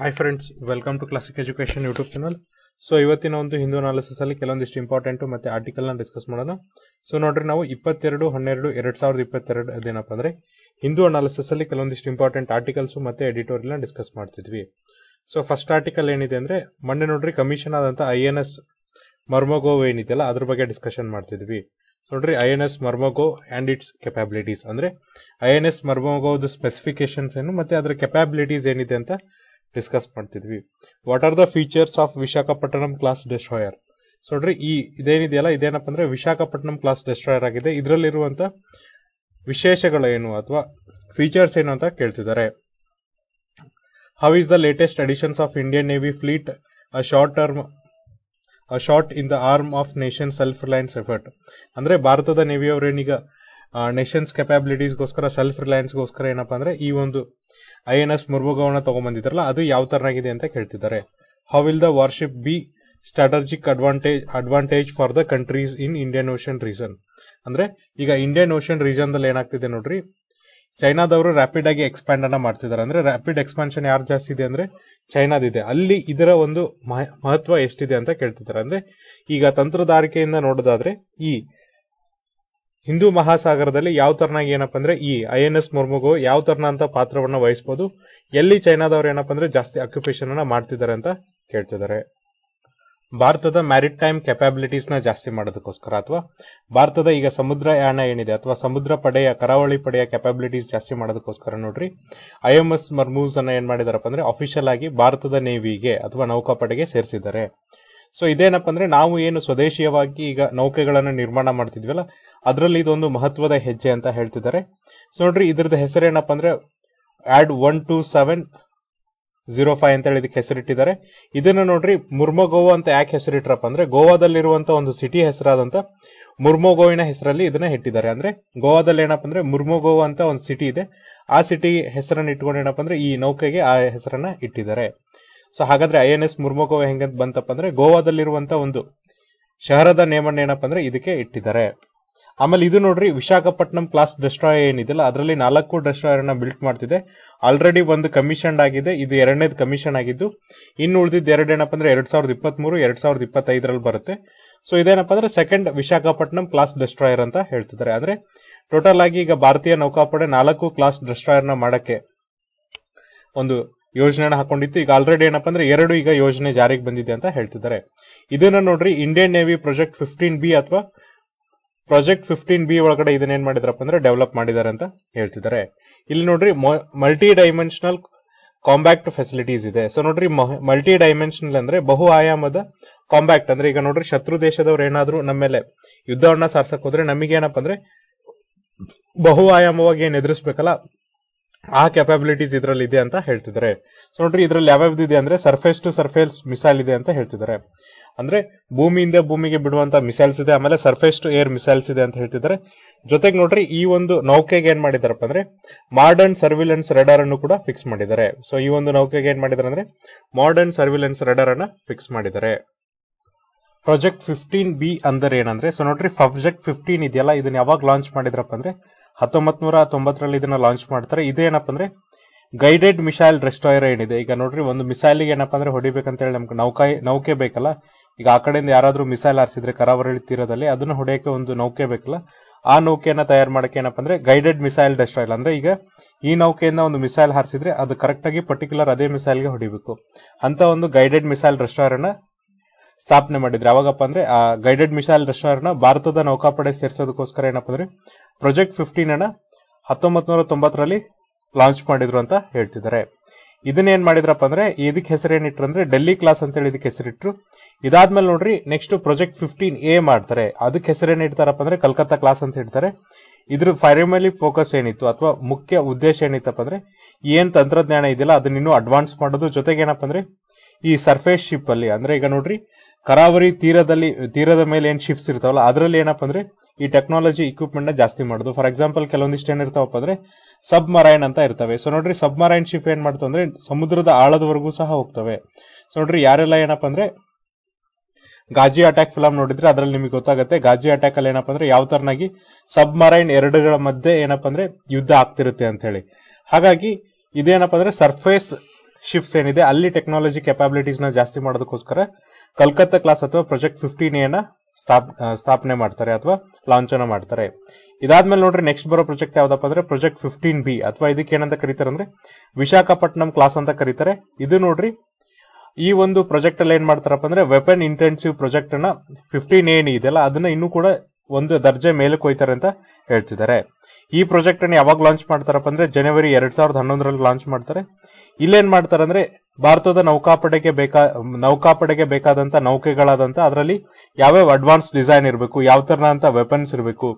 hi friends welcome to classic education YouTube channel so ಇವತ್ತಿನ ಒಂದು Hindu analysis ಅಲ್ಲಿ ಕೆಲವೊಂದಿಷ್ಟು ಇಂಪಾರ್ಟೆಂಟ್ ಮತ್ತೆ ಆರ್ಟಿಕಲ್ ನ ಡಿಸ್ಕಸ್ ಮಾಡೋಣ ಸೊ ನೋಡ್ರಿ ನಾವು ಇಪ್ಪತ್ತೆರಡು ಹನ್ನೆರಡು ಎರಡ್ ಸಾವಿರದ ಇಪ್ಪತ್ತೆರಡು ಅದೇನಪ್ಪ ಅಂದ್ರೆ ಹಿಂದೂ ಅನಾಲಿಸಿಸ್ ಅಲ್ಲಿ ಕೆಲವೊಂದಿಷ್ಟು ಇಂಪಾರ್ಟೆಂಟ್ ಆರ್ಟಿಕಲ್ಸ್ ಮತ್ತೆ ಎಡಿಟೋರಿಯಲ್ ಡಿಸ್ಕಸ್ ಮಾಡ್ತಿದ್ವಿ ಸೊ ಫಸ್ಟ್ ಆರ್ಟಿಕಲ್ ಏನಿದೆ ಅಂದ್ರೆ ಮೊನ್ನೆ ನೋಡ್ರಿ ಕಮಿಷನ್ ಆದಂತ ಐ ಎನ್ ಎಸ್ ಮರ್ಮಗೋ ಏನಿದೆಯಲ್ಲ ಅದ್ರ ಬಗ್ಗೆ ಡಿಸ್ಕಷನ್ ಮಾಡ್ತಿದ್ವಿ ನೋಡ್ರಿ I N S Mormugao and its capabilities ಅಂದ್ರೆ ಐ ಎನ್ ಎಸ್ ಮರ್ಮಗೋದು ಸ್ಪೆಸಿಫಿಕೇಶನ್ಸ್ ಏನು ಮತ್ತೆ ಅದರ ಕೆಪಾಬಿಲಿಟೀಸ್ ಏನಿದೆ ಅಂತ ಡಿಸ್ಕಸ್ ಮಾಡ್ತಿದ್ವಿ what are the features of Visakhapatnam class destroyer so ನೋಡ್ರಿ ಈ ಇದೇನಿದೆಯಲ್ಲ ಇದೇನಪ್ಪ ಅಂದ್ರೆ ವಿಶಾಖಪಟ್ಟಣಂ ಕ್ಲಾಸ್ ಡೆಸ್ಟ್ರಾಯರ್ ಆಗಿದೆ ಇದರಲ್ಲಿರುವಂತ ವಿಶೇಷಗಳೇನು ಅಥವಾ ಫೀಚರ್ಸ್ ಏನು ಅಂತ ಕೇಳ್ತಿದ್ದಾರೆ how is the latest additions of Indian navy fleet a short term a short in the arm of nation self reliance effort ಅಂದ್ರೆ ಭಾರತದ ನೇವಿಯವರೇನೀಗ ನೇಷನ್ಸ್ ಕೆಪಾಬಿಲಿಟೀಸ್ಗೋಸ್ಕರ ಸೆಲ್ಫ್ ರಿಲಯನ್ಸ್ಗೋಸ್ಕರ ಏನಪ್ಪಾ ಅಂದ್ರೆ ಈ ಒಂದು ಐ ಎನ್ ಎಸ್ ಮುರ್ಮುಗವನ್ನ ತಗೊಂಡ್ಬಂದಿದ್ರಲ್ಲ ಅದು ಯಾವ ತರನಾಗಿದೆ ಅಂತ ಕೇಳ್ತಿದ್ದಾರೆ how will the warship be strategic advantage advantage for the countries in Indian ocean reason ಅಂದ್ರೆ ಈಗ ಇಂಡಿಯನ್ ಓಷನ್ ರೀಜನ್ ದಲ್ಲಿ ಏನಾಗ್ತಿದೆ ನೋಡ್ರಿ ಚೈನಾದವರು ರ್ಯಾಪಿಡ್ ಆಗಿ ಎಕ್ಸ್ಪ್ಯಾಂಡ್ ಅನ್ನ ಮಾಡ್ತಿದ್ದಾರೆ ಅಂದ್ರೆ ರ್ಯಾಪಿಡ್ ಎಕ್ಸ್ಪಾನ್ಷನ್ ಯಾರು ಜಾಸ್ತಿ ಇದೆ ಅಂದ್ರೆ ಚೈನಾದಿದೆ ಅಲ್ಲಿ ಇದರ ಒಂದು ಮಹತ್ವ ಎಷ್ಟಿದೆ ಅಂತ ಕೇಳ್ತಿದ್ದಾರೆ ಅಂದ್ರೆ ಈಗ ತಂತ್ರದಾರಿಕೆಯಿಂದ ನೋಡೋದಾದ್ರೆ ಈ ಹಿಂದೂ ಮಹಾಸಾಗರದಲ್ಲಿ ಯಾವ ತರನಾಗಿ ಏನಪ್ಪ ಅಂದ್ರೆ ಈ ಐ ಎನ್ ಎಸ್ ಮುರ್ಮುಗು ಯಾವ ಅಂತ ಪಾತ್ರವನ್ನ ವಹಿಸಬಹುದು ಎಲ್ಲಿ ಚೈನಾದವರು ಏನಪ್ಪ ಅಂದ್ರೆ ಜಾಸ್ತಿ ಅಕ್ಯುಪೇಷನ್ ಅನ್ನ ಮಾಡ್ತಿದ್ದಾರೆ ಅಂತ ಕೇಳ್ತಿದ್ದಾರೆ ಭಾರತದ ಮ್ಯಾರಿಟ್ ಟೈಮ್ ಕೆಪಾಬಿಲಿಟೀಸ್ ನ ಜಾಸ್ತಿ ಮಾಡೋದಕ್ಕೋಸ್ಕರ ಅಥವಾ ಭಾರತದ ಈಗ ಸಮುದ್ರ ಯಾಣ ಏನಿದೆ ಅಥವಾ ಸಮುದ್ರ ಪಡೆಯ ಕರಾವಳಿ ಪಡೆಯ ಕೆಪಾಬಿಲಿಟೀಸ್ ಜಾಸ್ತಿ ಮಾಡೋದಕ್ಕೋಸ್ಕರ ನೋಡ್ರಿ ಐ ಎಂ ಎಸ್ ಮರ್ಮೂಸ್ ಅನ್ನ ಏನ್ ಮಾಡಿದಾರಪ್ಪ ಅಂದ್ರೆ ಅಫಿಷಿಯಲ್ ಆಗಿ ಭಾರತದ ನೇವಿಗೆ ಅಥವಾ ನೌಕಾಪಡೆಗೆ ಸೇರಿಸಿದ್ದಾರೆ ಸೊ ಇದೇನಪ್ಪ ಅಂದ್ರೆ ನಾವು ಏನು ಸ್ವದೇಶೀಯವಾಗಿ ಈಗ ನೌಕೆಗಳನ್ನು ನಿರ್ಮಾಣ ಮಾಡ್ತಿದ್ವಲ್ಲ ಅದರಲ್ಲಿ ಇದೊಂದು ಮಹತ್ವದ ಹೆಜ್ಜೆ ಅಂತ ಹೇಳ್ತಿದ್ದಾರೆ ಸೊ ನೋಡ್ರಿ ಇದ್ರದ್ದು ಹೆಸರೇನಪ್ಪ ಅಂದ್ರೆ ಆಡ್ one two seven zero five ಅಂತ ಹೇಳಿ ಇದಕ್ಕೆ ಹೆಸರಿಟ್ಟಿದ್ದಾರೆ ಇದನ್ನ ನೋಡ್ರಿ ಮುರ್ಮೋ ಅಂತ ಯಾಕೆ ಹೆಸರಿಟ್ರಪ್ಪ ಅಂದ್ರೆ ಗೋವಾದಲ್ಲಿರುವಂತ ಒಂದು ಸಿಟಿ ಹೆಸರಾದಂತ ಮುರ್ಮೋಗೋವಿನ ಹೆಸರಲ್ಲಿ ಇದನ್ನ ಇಟ್ಟಿದ್ದಾರೆ ಅಂದ್ರೆ ಗೋವಾದಲ್ಲಿ ಏನಪ್ಪ ಅಂದ್ರೆ ಮುರ್ಮೋ ಅಂತ ಒಂದು ಸಿಟಿ ಇದೆ ಆ ಸಿಟಿ ಹೆಸರನ್ನ ಇಟ್ಕೊಂಡು ಏನಪ್ಪ ಅಂದ್ರೆ ಈ ನೌಕೆಗೆ ಆ ಹೆಸರನ್ನ ಇಟ್ಟಿದ್ದಾರೆ ಸೊ ಹಾಗಾದ್ರೆ ಐ ಎನ್ ಎಸ್ ಮುರ್ಮೋ ಹೆಂಗಂತ ಬಂತಪ್ಪ ಅಂದ್ರೆ ಗೋವಾದಲ್ಲಿರುವಂತ ಒಂದು ಶಹರದ ನೇಮಣ್ಣ ಏನಪ್ಪ ಅಂದ್ರೆ ಇದಕ್ಕೆ ಇಟ್ಟಿದ್ದಾರೆ ಆಮೇಲೆ ಇದು ನೋಡ್ರಿ ವಿಶಾಖಪಟ್ಟಣಂ ಕ್ಲಾಸ್ ಡೆಸ್ಟ್ರಾಯ್ ಏನಿದೆಯಲ್ಲ ಅದರಲ್ಲಿ ನಾಲ್ಕು ಡಸ್ಟ್ರಾಯರ್ನ ಬಿಲ್ಟ್ ಮಾಡ್ತಿದೆ ಆಲ್ರೆಡಿ ಒಂದು ಕಮಿಷನ್ ಆಗಿದೆ ಇದು ಎರಡನೇದು ಕಮಿಷನ್ ಆಗಿದ್ದು ಇನ್ನು ಉಳಿದಿದ್ದು ಏನಪ್ಪ ಅಂದ್ರೆ ಎರಡ್ ಸಾವಿರದ ಇಪ್ಪತ್ಮೂರು ಎರಡ್ ಸಾವಿರದ ಇಪ್ಪತ್ತೈದರಲ್ಲಿ ಬರುತ್ತೆ ಸೊ ಇದೇನಪ್ಪ ಅಂದ್ರೆ ಸೆಕೆಂಡ್ ವಿಶಾಖಪಟ್ಟಣಂ ಕ್ಲಾಸ್ ಡೆಸ್ಟ್ರಾಯರ್ ಅಂತ ಹೇಳ್ತಿದ್ದಾರೆ ಅಂದ್ರೆ ಟೋಟಲ್ ಆಗಿ ಈಗ ಭಾರತೀಯ ನೌಕಾಪಡೆ ನಾಲ್ಕು ಕ್ಲಾಸ್ ಡೆಸ್ಟ್ರಾಯರ್ನ ಮಾಡಕ್ಕೆ ಒಂದು ಯೋಜನೆನ ಹಾಕೊಂಡಿತ್ತು ಈಗ ಆಲ್ರೆಡಿ ಏನಪ್ಪ ಅಂದ್ರೆ ಎರಡು ಈಗ ಯೋಜನೆ ಜಾರಿಗೆ ಬಂದಿದೆ ಅಂತ ಹೇಳ್ತಿದ್ದಾರೆ ಇದನ್ನ ನೋಡ್ರಿ Indian navy project fifteen B ಅಥವಾ ಪ್ರಾಜೆಕ್ಟ್ ಫಿಫ್ಟೀನ್ ಬಿ ಒಳಗಡೆ ಇದನ್ನೇನ್ ಮಾಡಿದ್ರಪ್ಪ ಅಂದ್ರೆ ಡೆವಲಪ್ ಮಾಡಿದ್ದಾರೆ ಅಂತ ಹೇಳ್ತಿದ್ದಾರೆ ಇಲ್ಲಿ ನೋಡ್ರಿ ಮಲ್ಟಿ ಡೈಮೆನ್ಷನಲ್ ಕಾಂಬ್ಯಾಕ್ಟ್ ಫೆಸಿಲಿಟೀಸ್ ಇದೆ ಸೊ ನೋಡ್ರಿ ಮಲ್ಟಿ ಡೈಮೆನ್ಷನಲ್ ಅಂದ್ರೆ ಬಹು ಆಯಾಮದ ಕಾಂಬ್ಯಾಕ್ಟ್ ಅಂದ್ರೆ ಈಗ ನೋಡ್ರಿ ಶತ್ರು ದೇಶದವ್ರು ಏನಾದ್ರು ನಮ್ಮ ಮೇಲೆ ಯುದ್ಧವನ್ನ ಸಾರ್ಸಕ್ ಹೋದ್ರೆ ನಮಗೆ ಅಂದ್ರೆ ಬಹು ಆಯಾಮವಾಗಿ ಏನ್ ಎದುರಿಸ್ಬೇಕಲ್ಲ ಆ ಕೆಪಬಿಲಿಟೀಸ್ ಇದ್ರಲ್ಲಿ ಇದೆ ಅಂತ ಹೇಳ್ತಿದ್ದಾರೆ ಸೊ ನೋಡ್ರಿ ಇದ್ರಲ್ಲಿ ಯಾವ್ಯಾವ್ದು ಇದೆ ಅಂದ್ರೆ ಸರ್ಫೇಸ್ ಟು ಸರ್ಫೇಸ್ ಮಿಸೈಲ್ ಇದೆ ಅಂತ ಹೇಳ್ತಿದ್ದಾರೆ ಅಂದ್ರೆ ಭೂಮಿಯಿಂದ ಭೂಮಿಗೆ ಬಿಡುವಂತ ಮಿಸೈಲ್ಸ್ ಇದೆ ಆಮೇಲೆ ಸರ್ಫೇಸ್ ಟು ಏರ್ ಮಿಸೈಲ್ಸ್ ಇದೆ ಅಂತ ಹೇಳ್ತಿದ್ದಾರೆ ಜೊತೆಗೆ ನೋಡ್ರಿ ಈ ಒಂದು ನೌಕೆಗೆ ಏನ್ ಮಾಡಿದಾರಪ್ಪ ಅಂದ್ರೆ ಮಾಡರ್ನ್ ಸರ್ವಿಲೆನ್ಸ್ ರೆಡರ್ ಅನ್ನು ಕೂಡ ಫಿಕ್ಸ್ ಮಾಡಿದ್ದಾರೆ ಸೊ ಈ ಒಂದು ನೌಕೆಗೆ ಏನ್ ಮಾಡಿದಾರೆ ಅಂದ್ರೆ ಮಾಡರ್ನ್ ಸರ್ವಿಲೆನ್ಸ್ ರೆಡರ್ ಅನ್ನ ಫಿಕ್ಸ್ ಮಾಡಿದ್ದಾರೆ ಪ್ರಾಜೆಕ್ಟ್ ಫಿಫ್ಟೀನ್ ಬಿ ಅಂದ್ರೆ ಏನಂದ್ರೆ ಸೊ ನೋಡ್ರಿ ಪ್ರಾಜೆಕ್ಟ್ ಫಿಫ್ಟೀನ್ ಇದೆಯಲ್ಲ ಇದನ್ನ ಯಾವಾಗ ಲಾಂಚ್ ಮಾಡಿದ್ರಪ್ಪ ಅಂದ್ರೆ ಹತ್ತೊಂಬತ್ ನೂರ ತೊಂಬತ್ತರಲ್ಲಿ ಇದನ್ನ ಲಾಂಚ್ ಮಾಡ್ತಾರೆ ಇದೇನಪ್ಪ ಅಂದ್ರೆ ಗೈಡೆಡ್ ಮಿಸೈಲ್ ರೆಸ್ಟಾಯರ್ ಏನಿದೆ ಈಗ ನೋಡ್ರಿ ಒಂದು ಮಿಸೈಲ್ ಏನಪ್ಪಾ ಅಂದ್ರೆ ಹೊಡಿಬೇಕಂತ ಹೇಳಿ ನಮ್ಗೆ ನೌಕಾ ನೌಕೆ ಬೇಕಲ್ಲ ಈಗ ಆ ಕಡೆಯಿಂದ ಯಾರಾದ್ರೂ ಮಿಸೈಲ್ ಹಾರಿಸಿದ್ರೆ ಕರಾವಳಿ ತೀರದಲ್ಲಿ ಅದನ್ನ ಹೊಡೆಯಕ್ಕೆ ಒಂದು ನೌಕೆ ಬೇಕಲ್ಲ ಆ ನೌಕೆಯನ್ನ ತಯಾರು ಮಾಡಕ್ಕೆ ಏನಪ್ಪ ಅಂದ್ರೆ ಗೈಡೆಡ್ ಮಿಸೈಲ್ ಡೆಸ್ಟ್ರಾಯಲ್ ಅಂದ್ರೆ ಈಗ ಈ ನೌಕೆಯಿಂದ ಒಂದು ಮಿಸೈಲ್ ಹಾರಿಸಿದ್ರೆ ಅದು ಕರೆಕ್ಟ್ ಆಗಿ ಪರ್ಟಿಕ್ಯುಲರ್ ಅದೇ ಗೆ ಹೊಡಿಬೇಕು ಅಂತ ಒಂದು ಗೈಡೆಡ್ ಮಿಸೈಲ್ ಡೆಸ್ಟ್ರಾಯರ್ ಅನ್ನ ಸ್ಥಾಪನೆ ಮಾಡಿದ್ರೆ ಅವಾಗಪ್ಪ ಅಂದ್ರೆ ಆ ಗೈಡೆಡ್ ಮಿಸೈಲ್ ಡೆಸ್ಟ್ರಾಯರ್ ನ ಭಾರತದ ನೌಕಾಪಡೆ ಸೇರಿಸೋದಕ್ಕೋಸ್ಕರ ಏನಪ್ಪ ಅಂದ್ರೆ ಪ್ರೊಜೆಕ್ಟ್ ಫಿಫ್ಟೀನ್ ಅನ್ನ ಹತ್ತೊಂಬತ್ ನೂರ ತೊಂಬತ್ತರಲ್ಲಿ ಲಾಂಚ್ ಮಾಡಿದ್ರು ಅಂತ ಹೇಳ್ತಿದ್ದಾರೆ ಇದನ್ನೇನ್ ಮಾಡಿದ್ರಪ್ಪ ಅಂದ್ರೆ ಇದಕ್ಕೆ ಏನಿಟ್ರು ಅಂದ್ರೆ ಡೆಲ್ಲಿ ಕ್ಲಾಸ್ ಅಂತೇಳಿ ಇದಕ್ಕೆ ಹೆಸರಿಟ್ರು ಇದಾದ್ಮೇಲೆ ನೋಡ್ರಿ ನೆಕ್ಸ್ಟ್ ಪ್ರೊಜೆಕ್ಟ್ ಫಿಫ್ಟೀನ್ ಎ ಮಾಡ್ತಾರೆ ಅದಕ್ಕೆ ಹೆಸರು ಇಡ್ತಾರಪ್ಪ ಅಂದ್ರೆ ಕಲ್ಕತ್ತಾ ಕ್ಲಾಸ್ ಅಂತ ಇಡ್ತಾರೆ ಇದ್ರ ಫೈರಮಲಿ ಫೋಕಸ್ ಏನಿತ್ತು ಅಥವಾ ಮುಖ್ಯ ಉದ್ದೇಶ ಏನಿತ್ತಪ್ಪ ಅಂದ್ರೆ ಏನ್ ತಂತ್ರಜ್ಞಾನ ಇದೆಯಲ್ಲ ಅದನ್ನ ಇನ್ನೂ ಅಡ್ವಾನ್ಸ್ ಮಾಡೋದು ಜೊತೆಗೆ ಏನಪ್ಪ ಅಂದ್ರೆ ಈ ಸರ್ಫೇಸ್ ಶಿಪ್ ಅಲ್ಲಿ ಅಂದ್ರೆ ಈಗ ನೋಡ್ರಿ ಕರಾವರಿ ತೀರದಲ್ಲಿ ತೀರದ ಮೇಲೆ ಏನ್ ಶಿಫ್ಟ್ಸ್ ಇರ್ತಾವಲ್ಲ ಅದರಲ್ಲಿ ಏನಪ್ಪ ಅಂದ್ರೆ ಈ ಟೆಕ್ನಾಲಜಿ ಇಕ್ವಿಪ್ಮೆಂಟ್ ನ ಜಾಸ್ತಿ ಮಾಡೋದು ಫಾರ್ ಎಕ್ಸಾಂಪಲ್ ಕೆಲವೊಂದಿಷ್ಟು ಏನಿರ್ತಾವಪ್ಪ ಅಂದ್ರೆ ಸಬ್ ಮರೈನ್ ಅಂತ ಇರ್ತವೆ ಸೊ ನೋಡ್ರಿ ಸಬ್ ಮರೈನ್ ಶಿಫ್ಟ್ ಏನ್ ಮಾಡ್ತಾವ ಅಂದ್ರೆ ಸಮುದ್ರದ ಆಳದವರೆಗೂ ಸಹ ಹೋಗ್ತವೆ ಸೊ ನೋಡ್ರಿ ಯಾರೆಲ್ಲ ಏನಪ್ಪ ಅಂದ್ರೆ ಗಾಜಿ ಅಟ್ಯಾಕ್ ಫಿಲಮ್ ನೋಡಿದ್ರೆ ಅದ್ರಲ್ಲಿ ನಿಮಗೆ ಗೊತ್ತಾಗುತ್ತೆ ಗಾಜಿ ಅಟ್ಯಾಕ್ ಅಲ್ಲಿ ಏನಪ್ಪ ಅಂದ್ರೆ ಯಾವ ತರನಾಗಿ ಸಬ್ ಮರೈನ್ ಎರಡುಗಳ ಮಧ್ಯೆ ಏನಪ್ಪ ಅಂದ್ರೆ ಯುದ್ಧ ಆಗ್ತಿರುತ್ತೆ ಅಂತ ಹೇಳಿ ಹಾಗಾಗಿ ಇದೇನಪ್ಪ ಅಂದ್ರೆ ಸರ್ಫೇಸ್ ಶಿಫ್ಟ್ಸ್ ಏನಿದೆ ಅಲ್ಲಿ ಟೆಕ್ನಾಲಜಿ ಕೆಪಾಬಿಲಿಟೀಸ್ ನ ಜಾಸ್ತಿ ಮಾಡೋದಕ್ಕೋಸ್ಕರ ಕಲ್ಕತ್ತಾ ಕ್ಲಾಸ್ ಅಥವಾ ಪ್ರೊಜೆಕ್ಟ್ ಫಿಫ್ಟೀನ್ ಏನ ಸ್ಥಾಪನೆ ಮಾಡ್ತಾರೆ ಅಥವಾ ಲಾಂಛನ ಮಾಡ್ತಾರೆ ಇದಾದ್ಮೇಲೆ ನೋಡ್ರಿ ನೆಕ್ಸ್ಟ್ ಬರೋ ಪ್ರೊಜೆಕ್ಟ್ ಯಾವ್ದಪ್ಪ ಅಂದ್ರೆ ಪ್ರೊಜೆಕ್ಟ್ ಫಿಫ್ಟೀನ್ ಬಿ ಅಥವಾ ಇದಕ್ಕೆ ಏನಂತ ಕರೀತಾರೆ ಅಂದ್ರೆ ವಿಶಾಖಪಟ್ಟಣಂ ಕ್ಲಾಸ್ ಅಂತ ಕರೀತಾರೆ ಇದು ನೋಡ್ರಿ ಈ ಒಂದು ಪ್ರೊಜೆಕ್ಟ್ ಅಲ್ಲಿ ಏನ್ ಮಾಡ್ತಾರಪ್ಪ ಅಂದ್ರೆ ವೆಪನ್ ಇಂಟೆನ್ಸಿವ್ ಪ್ರೊಜೆಕ್ಟ್ ಅನ್ನ ಫಿಫ್ಟೀನ್ ಏನ್ ಇದೆಯಲ್ಲ ಅದನ್ನ ಇನ್ನೂ ಕೂಡ ಒಂದು ದರ್ಜೆ ಮೇಲಕ್ಕೆ ಕೊಯ್ತಾರೆ ಅಂತ ಹೇಳ್ತಿದ್ದಾರೆ ಈ ಪ್ರಾಜೆಕ್ಟ್ ಅನ್ನು ಯಾವಾಗ ಲಾಂಚ್ ಮಾಡ್ತಾರಪ್ಪ ಅಂದ್ರೆ ಜನವರಿ ಎರಡ್ ಸಾವಿರದ ಹನ್ನೊಂದರಲ್ಲಿ ಲಾಂಚ್ ಮಾಡ್ತಾರೆ ಇಲ್ಲೇನ್ ಮಾಡ್ತಾರೆ ಅಂದ್ರೆ ಭಾರತದ ನೌಕಾಪಡೆಗೆ ಬೇಕಾ ನೌಕಾಪಡೆಗೆ ಬೇಕಾದಂತ ನೌಕೆಗಳಾದಂತ ಅದರಲ್ಲಿ ಯಾವ್ಯಾವ ಅಡ್ವಾನ್ಸ್ ಡಿಸೈನ್ ಇರಬೇಕು ಯಾವ ತರನಂತ ವೆಪನ್ಸ್ ಇರಬೇಕು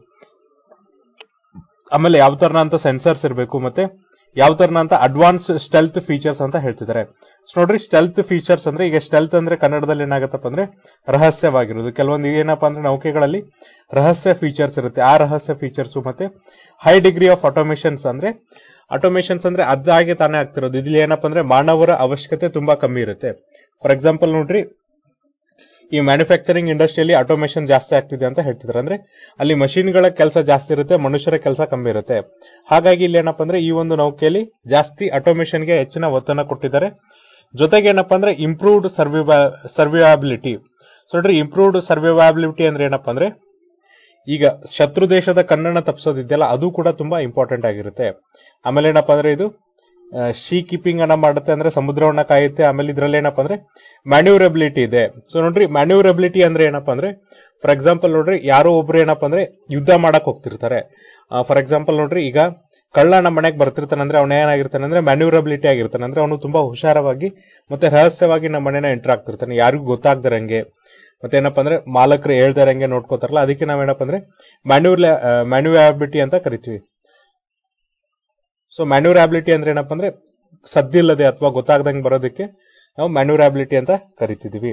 ಆಮೇಲೆ ಯಾವ ತರನಂತ ಸೆನ್ಸರ್ಸ್ ಇರಬೇಕು ಮತ್ತೆ ಯಾವ ತರನಂತ ಅಡ್ವಾನ್ಸ್ ಸ್ಟೆಲ್ತ್ ಫೀಚರ್ಸ್ ಅಂತ ಹೇಳ್ತಿದ್ದಾರೆ ಸೊ ನೋಡ್ರಿ ಸ್ಟೆಲ್ತ್ ಫೀಚರ್ಸ್ ಅಂದ್ರೆ ಈಗ ಸ್ಟೆಲ್ತ್ ಅಂದ್ರೆ ಕನ್ನಡದಲ್ಲಿ ಏನಾಗತ್ತಪ್ಪ ಅಂದ್ರೆ ರಹಸ್ಯವಾಗಿರೋದು ಕೆಲವೊಂದು ಏನಪ್ಪ ಅಂದ್ರೆ ನೌಕೆಗಳಲ್ಲಿ ರಹಸ್ಯ ಫೀಚರ್ಸ್ ಇರುತ್ತೆ ಆ ರಹಸ್ಯ ಫೀಚರ್ಸ್ ಮತ್ತೆ ಹೈ ಡಿಗ್ರಿ ಆಫ್ ಆಟೋಮೇಶನ್ಸ್ ಅಂದ್ರೆ ಆಟೋಮೇಶನ್ಸ್ ಅಂದ್ರೆ ಅದಾಗಿ ತಾನೇ ಆಗ್ತಿರೋದು ಇಲ್ಲಿ ಏನಪ್ಪಾ ಅಂದ್ರೆ ಮಾನವರ ಅವಶ್ಯಕತೆ ತುಂಬಾ ಕಮ್ಮಿ ಇರುತ್ತೆ ಫಾರ್ ಎಕ್ಸಾಂಪಲ್ ನೋಡ್ರಿ ಈ ಮ್ಯಾನುಫ್ಯಾಕ್ಚರಿಂಗ್ ಇಂಡಸ್ಟ್ರಿಯಲ್ಲಿ ಆಟೋಮೇಷನ್ ಜಾಸ್ತಿ ಆಗ್ತಿದೆ ಅಂತ ಹೇಳ್ತಿದ್ದಾರೆ ಅಂದ್ರೆ ಅಲ್ಲಿ ಮಷಿನ್ಗಳ ಕೆಲಸ ಜಾಸ್ತಿ ಇರುತ್ತೆ ಮನುಷ್ಯರ ಕೆಲಸ ಕಮ್ಮಿ ಇರುತ್ತೆ ಹಾಗಾಗಿ ಇಲ್ಲಿ ಏನಪ್ಪಾ ಅಂದ್ರೆ ಈ ಒಂದು ನೌಕೆಯಲ್ಲಿ ಜಾಸ್ತಿ ಆಟೋಮೇಷನ್ಗೆ ಹೆಚ್ಚಿನ ಒತ್ತನ್ನು ಕೊಟ್ಟಿದ್ದಾರೆ ಜೊತೆಗೆ ಏನಪ್ಪಾ ಅಂದ್ರೆ ಇಂಪ್ರೂವ್ಡ್ ಸರ್ವಿವ ಸರ್ವಿವಾಬಿಲಿಟಿ ಸೊ ನೋಡ್ರಿ ಇಂಪ್ರೂವ್ಡ್ ಸರ್ವಿವಾಬಿಲಿಟಿ ಅಂದ್ರೆ ಏನಪ್ಪ ಅಂದ್ರೆ ಈಗ ಶತ್ರು ದೇಶದ ಕನ್ನಡ ತಪ್ಪಿಸೋದಿದೆಯಲ್ಲ ಅದು ಕೂಡ ತುಂಬಾ ಇಂಪಾರ್ಟೆಂಟ್ ಆಗಿರುತ್ತೆ ಆಮೇಲೆ ಏನಪ್ಪಾ ಅಂದ್ರೆ ಇದು ಶೀ ಕೀಪಿಂಗ್ ಅನ್ನ ಮಾಡುತ್ತೆ ಅಂದ್ರೆ ಸಮುದ್ರವನ್ನ ಕಾಯುತ್ತೆ ಆಮೇಲೆ ಇದ್ರಲ್ಲಿ ಏನಪ್ಪ ಅಂದ್ರೆ ಮ್ಯಾನ್ಯೂರಬಿಲಿಟಿ ಇದೆ ಸೊ ನೋಡ್ರಿ ಮ್ಯಾನ್ಯೂರಬಿಲಿಟಿ ಅಂದ್ರೆ ಏನಪ್ಪ ಅಂದ್ರೆ ಫಾರ್ ಎಕ್ಸಾಂಪಲ್ ನೋಡ್ರಿ ಯಾರೋ ಒಬ್ರು ಏನಪ್ಪ ಅಂದ್ರೆ ಯುದ್ಧ ಮಾಡಕ್ ಹೋಗ್ತಿರ್ತಾರೆ ಫಾರ್ ಎಕ್ಸಾಂಪಲ್ ನೋಡ್ರಿ ಈಗ ಕಳ್ಳ ನಮ್ಮ ಮನೆಗೆ ಬರ್ತಿರ್ತಾನಂದ್ರೆ ಅವನ ಏನಾಗಿರ್ತಾನೆ ಅಂದ್ರೆ ಮ್ಯಾನ್ಯೂರಬಿಲಿಟಿ ಆಗಿರ್ತಾನೆ ಅಂದ್ರೆ ಅವನು ತುಂಬಾ ಹುಷಾರವಾಗಿ ಮತ್ತೆ ರಹಸ್ಯವಾಗಿ ನಮ್ಮ ಮನೆನ ಎಂಟರ್ ಆಗ್ತಿರ್ತಾನೆ ಯಾರಿಗೂ ಗೊತ್ತಾಗ್ದಾರಂಗೆ ಮತ್ತೆ ಏನಪ್ಪಾ ಅಂದ್ರೆ ಮಾಲಕರು ಹೇಳ್ದಾರಂಗೆ ನೋಡ್ಕೋತಾರಲ್ಲ ಅದಕ್ಕೆ ನಾವೇನಪ್ಪ ಅಂದ್ರೆ ಮ್ಯಾನ್ಯೂರ್ ಮ್ಯಾನ್ಯೂರಾಬಿಲಿಟಿ ಅಂತ ಕರಿತೀವಿ ಸೊ ಮ್ಯಾನ್ಯೂರಾಬಿಲಿಟಿ ಅಂದ್ರೆ ಏನಪ್ಪಾ ಅಂದ್ರೆ ಸದ್ದಿಲ್ಲದೆ ಅಥವಾ ಗೊತ್ತಾಗ್ದಂಗೆ ಬರೋದಕ್ಕೆ ನಾವು ಮ್ಯಾನ್ಯೂರಾಬಿಲಿಟಿ ಅಂತ ಕರಿತಿದ್ವಿ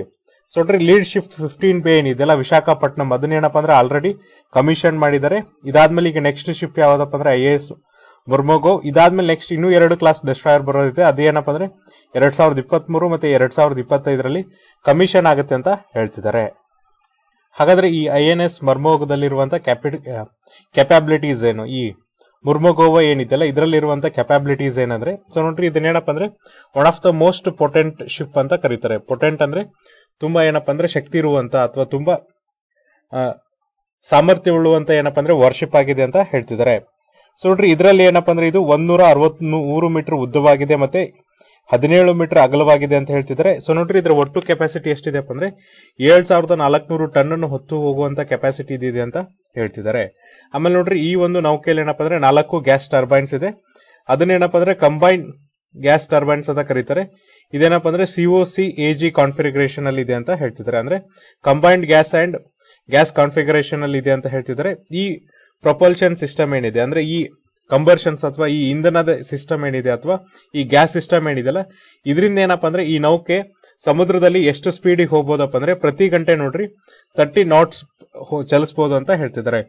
ಸೊ ನೋಡ್ರಿ ಲೀಡ್ ಶಿಫ್ಟ್ ಫಿಫ್ಟೀನ್ ಬೇ ಏನಿದೆಲ್ಲ ವಿಶಾಖಪಟ್ಟಣಂ ಅದನ್ನೇನಪ್ಪ ಅಂದ್ರೆ ಆಲ್ರೆಡಿ ಕಮಿಷನ್ ಮಾಡಿದ್ದಾರೆ ಇದಾದ್ಮೇಲೆ ಈಗ ನೆಕ್ಸ್ಟ್ ಶಿಫ್ಟ್ ಯಾವ್ದಪ್ಪ ಅಂದ್ರೆ ಐ ಎ ಎಸ್ ವರ್ಮೋಗೋ ಇದಾದ್ಮೇಲೆ ನೆಕ್ಸ್ಟ್ ಇನ್ನೂ ಎರಡು ಕ್ಲಾಸ್ ಡೆಸ್ಟ್ರಾಯರ್ ಬರೋದಿದೆ ಅದೇನಪ್ಪ ಅಂದ್ರೆ ಎರಡ್ ಸಾವಿರದ ಮೂರು ಮತ್ತೆ ಎರಡ್ ಸಾವಿರದ ಇಪ್ಪತ್ತೈದರಲ್ಲಿ ಕಮಿಷನ್ ಆಗುತ್ತೆ ಅಂತ ಹೇಳ್ತಿದ್ದಾರೆ ಹಾಗಾದ್ರೆ ಈ ಐ ಎನ್ ಎಸ್ ಮರ್ಮೋಗದಲ್ಲಿರುವಂತಹ ಕೆಪಾಬಿಲಿಟೀಸ್ ಏನು ಈ ಮುರ್ಮಗೋವಾ ಏನಿದೆಯಲ್ಲ ಇದರಲ್ಲಿರುವಂತಹ ಕೆಪಾಬಿಲಿಟೀಸ್ ಏನಂದ್ರೆ ಸೊ ನೋಡ್ರಿ ಇದನ್ನೇನಪ್ಪ ಅಂದ್ರೆ one of the most potent ship ಅಂತ ಕರೀತಾರೆ ಪೊಟೆಂಟ್ ಅಂದ್ರೆ ತುಂಬಾ ಏನಪ್ಪ ಅಂದ್ರೆ ಶಕ್ತಿ ಇರುವಂತ ಅಥವಾ ತುಂಬಾ ಸಾಮರ್ಥ್ಯ ಉಳ್ಳುವಂತ ಏನಪ್ಪ ಅಂದ್ರೆ ವರ್ಷಿಪ್ ಆಗಿದೆ ಅಂತ ಹೇಳ್ತಿದ್ದಾರೆ ಸೊ ನೋಡ್ರಿ ಇದರಲ್ಲಿ ಏನಪ್ಪ ಅಂದ್ರೆ ಇದು ಒಂದೂರ ಅರವತ್ ಮೀಟರ್ ಉದ್ದವಾಗಿದೆ ಮತ್ತೆ ಹದಿನೇಳು ಮೀಟರ್ ಅಗಲವಾಗಿದೆ ಅಂತ ಹೇಳ್ತಿದ್ದಾರೆ ಸೊ ನೋಡ್ರಿ ಇದರ ಒಟ್ಟು ಕೆಪಾಸಿಟಿ ಎಷ್ಟಿದೆ ಅಂದ್ರೆ ಏಳ್ ಸಾವಿರದ ನಾಲ್ಕನೂರು ಟನ್ ಅನ್ನು ಹೊತ್ತು ಹೋಗುವಂತ ಕೆಪಾಸಿಟಿ ಇದೆ ಅಂತ ಹೇಳ್ತಿದ್ದಾರೆ ಆಮೇಲೆ ನೋಡ್ರಿ ಈ ಒಂದು ನೌಕೆಯಲ್ಲಿ ಏನಪ್ಪ ಅಂದ್ರೆ ನಾಲ್ಕು ಗ್ಯಾಸ್ ಟರ್ಬೈನ್ಸ್ ಇದೆ ಅದನ್ನೇನಪ್ಪ ಅಂದ್ರೆ ಕಂಬೈನ್ ಗ್ಯಾಸ್ ಟರ್ಬೈನ್ಸ್ ಅಂತ ಕರೀತಾರೆ ಇದೇನಪ್ಪ ಅಂದ್ರೆ ಸಿಒಸಿ ಎಜಿ ಕಾನ್ಫಿಗರೇಷನ್ ಅಲ್ಲಿ ಇದೆ ಅಂತ ಹೇಳ್ತಿದ್ದಾರೆ ಅಂದ್ರೆ combined gas and gas configuration ಅಲ್ಲಿ ಇದೆ ಅಂತ ಹೇಳ್ತಿದ್ದಾರೆ ಈ ಪ್ರೊಪಲ್ಷನ್ ಸಿಸ್ಟಮ್ ಏನಿದೆ ಅಂದ್ರೆ ಈ ಕಂಬರ್ಷನ್ಸ್ ಅಥವಾ ಈ ಇಂಧನದ ಸಿಸ್ಟಮ್ ಏನಿದೆ ಅಥವಾ ಈ ಗ್ಯಾಸ್ ಸಿಸ್ಟಮ್ ಅಲ್ಲ ಇದರಿಂದ ಏನಪ್ಪಾ ಅಂದ್ರೆ ಈ ನೌಕೆ ಸಮುದ್ರದಲ್ಲಿ ಎಷ್ಟು ಸ್ಪೀಡಿಗೆ ಹೋಗ್ಬೋದಪ್ಪ ಅಂದ್ರೆ ಪ್ರತಿ ಗಂಟೆ ನೋಡ್ರಿ ತರ್ಟಿ ನಾಟ್ಸ್ ಚಲಿಸಬಹುದು ಅಂತ ಹೇಳ್ತಿದ್ದಾರೆ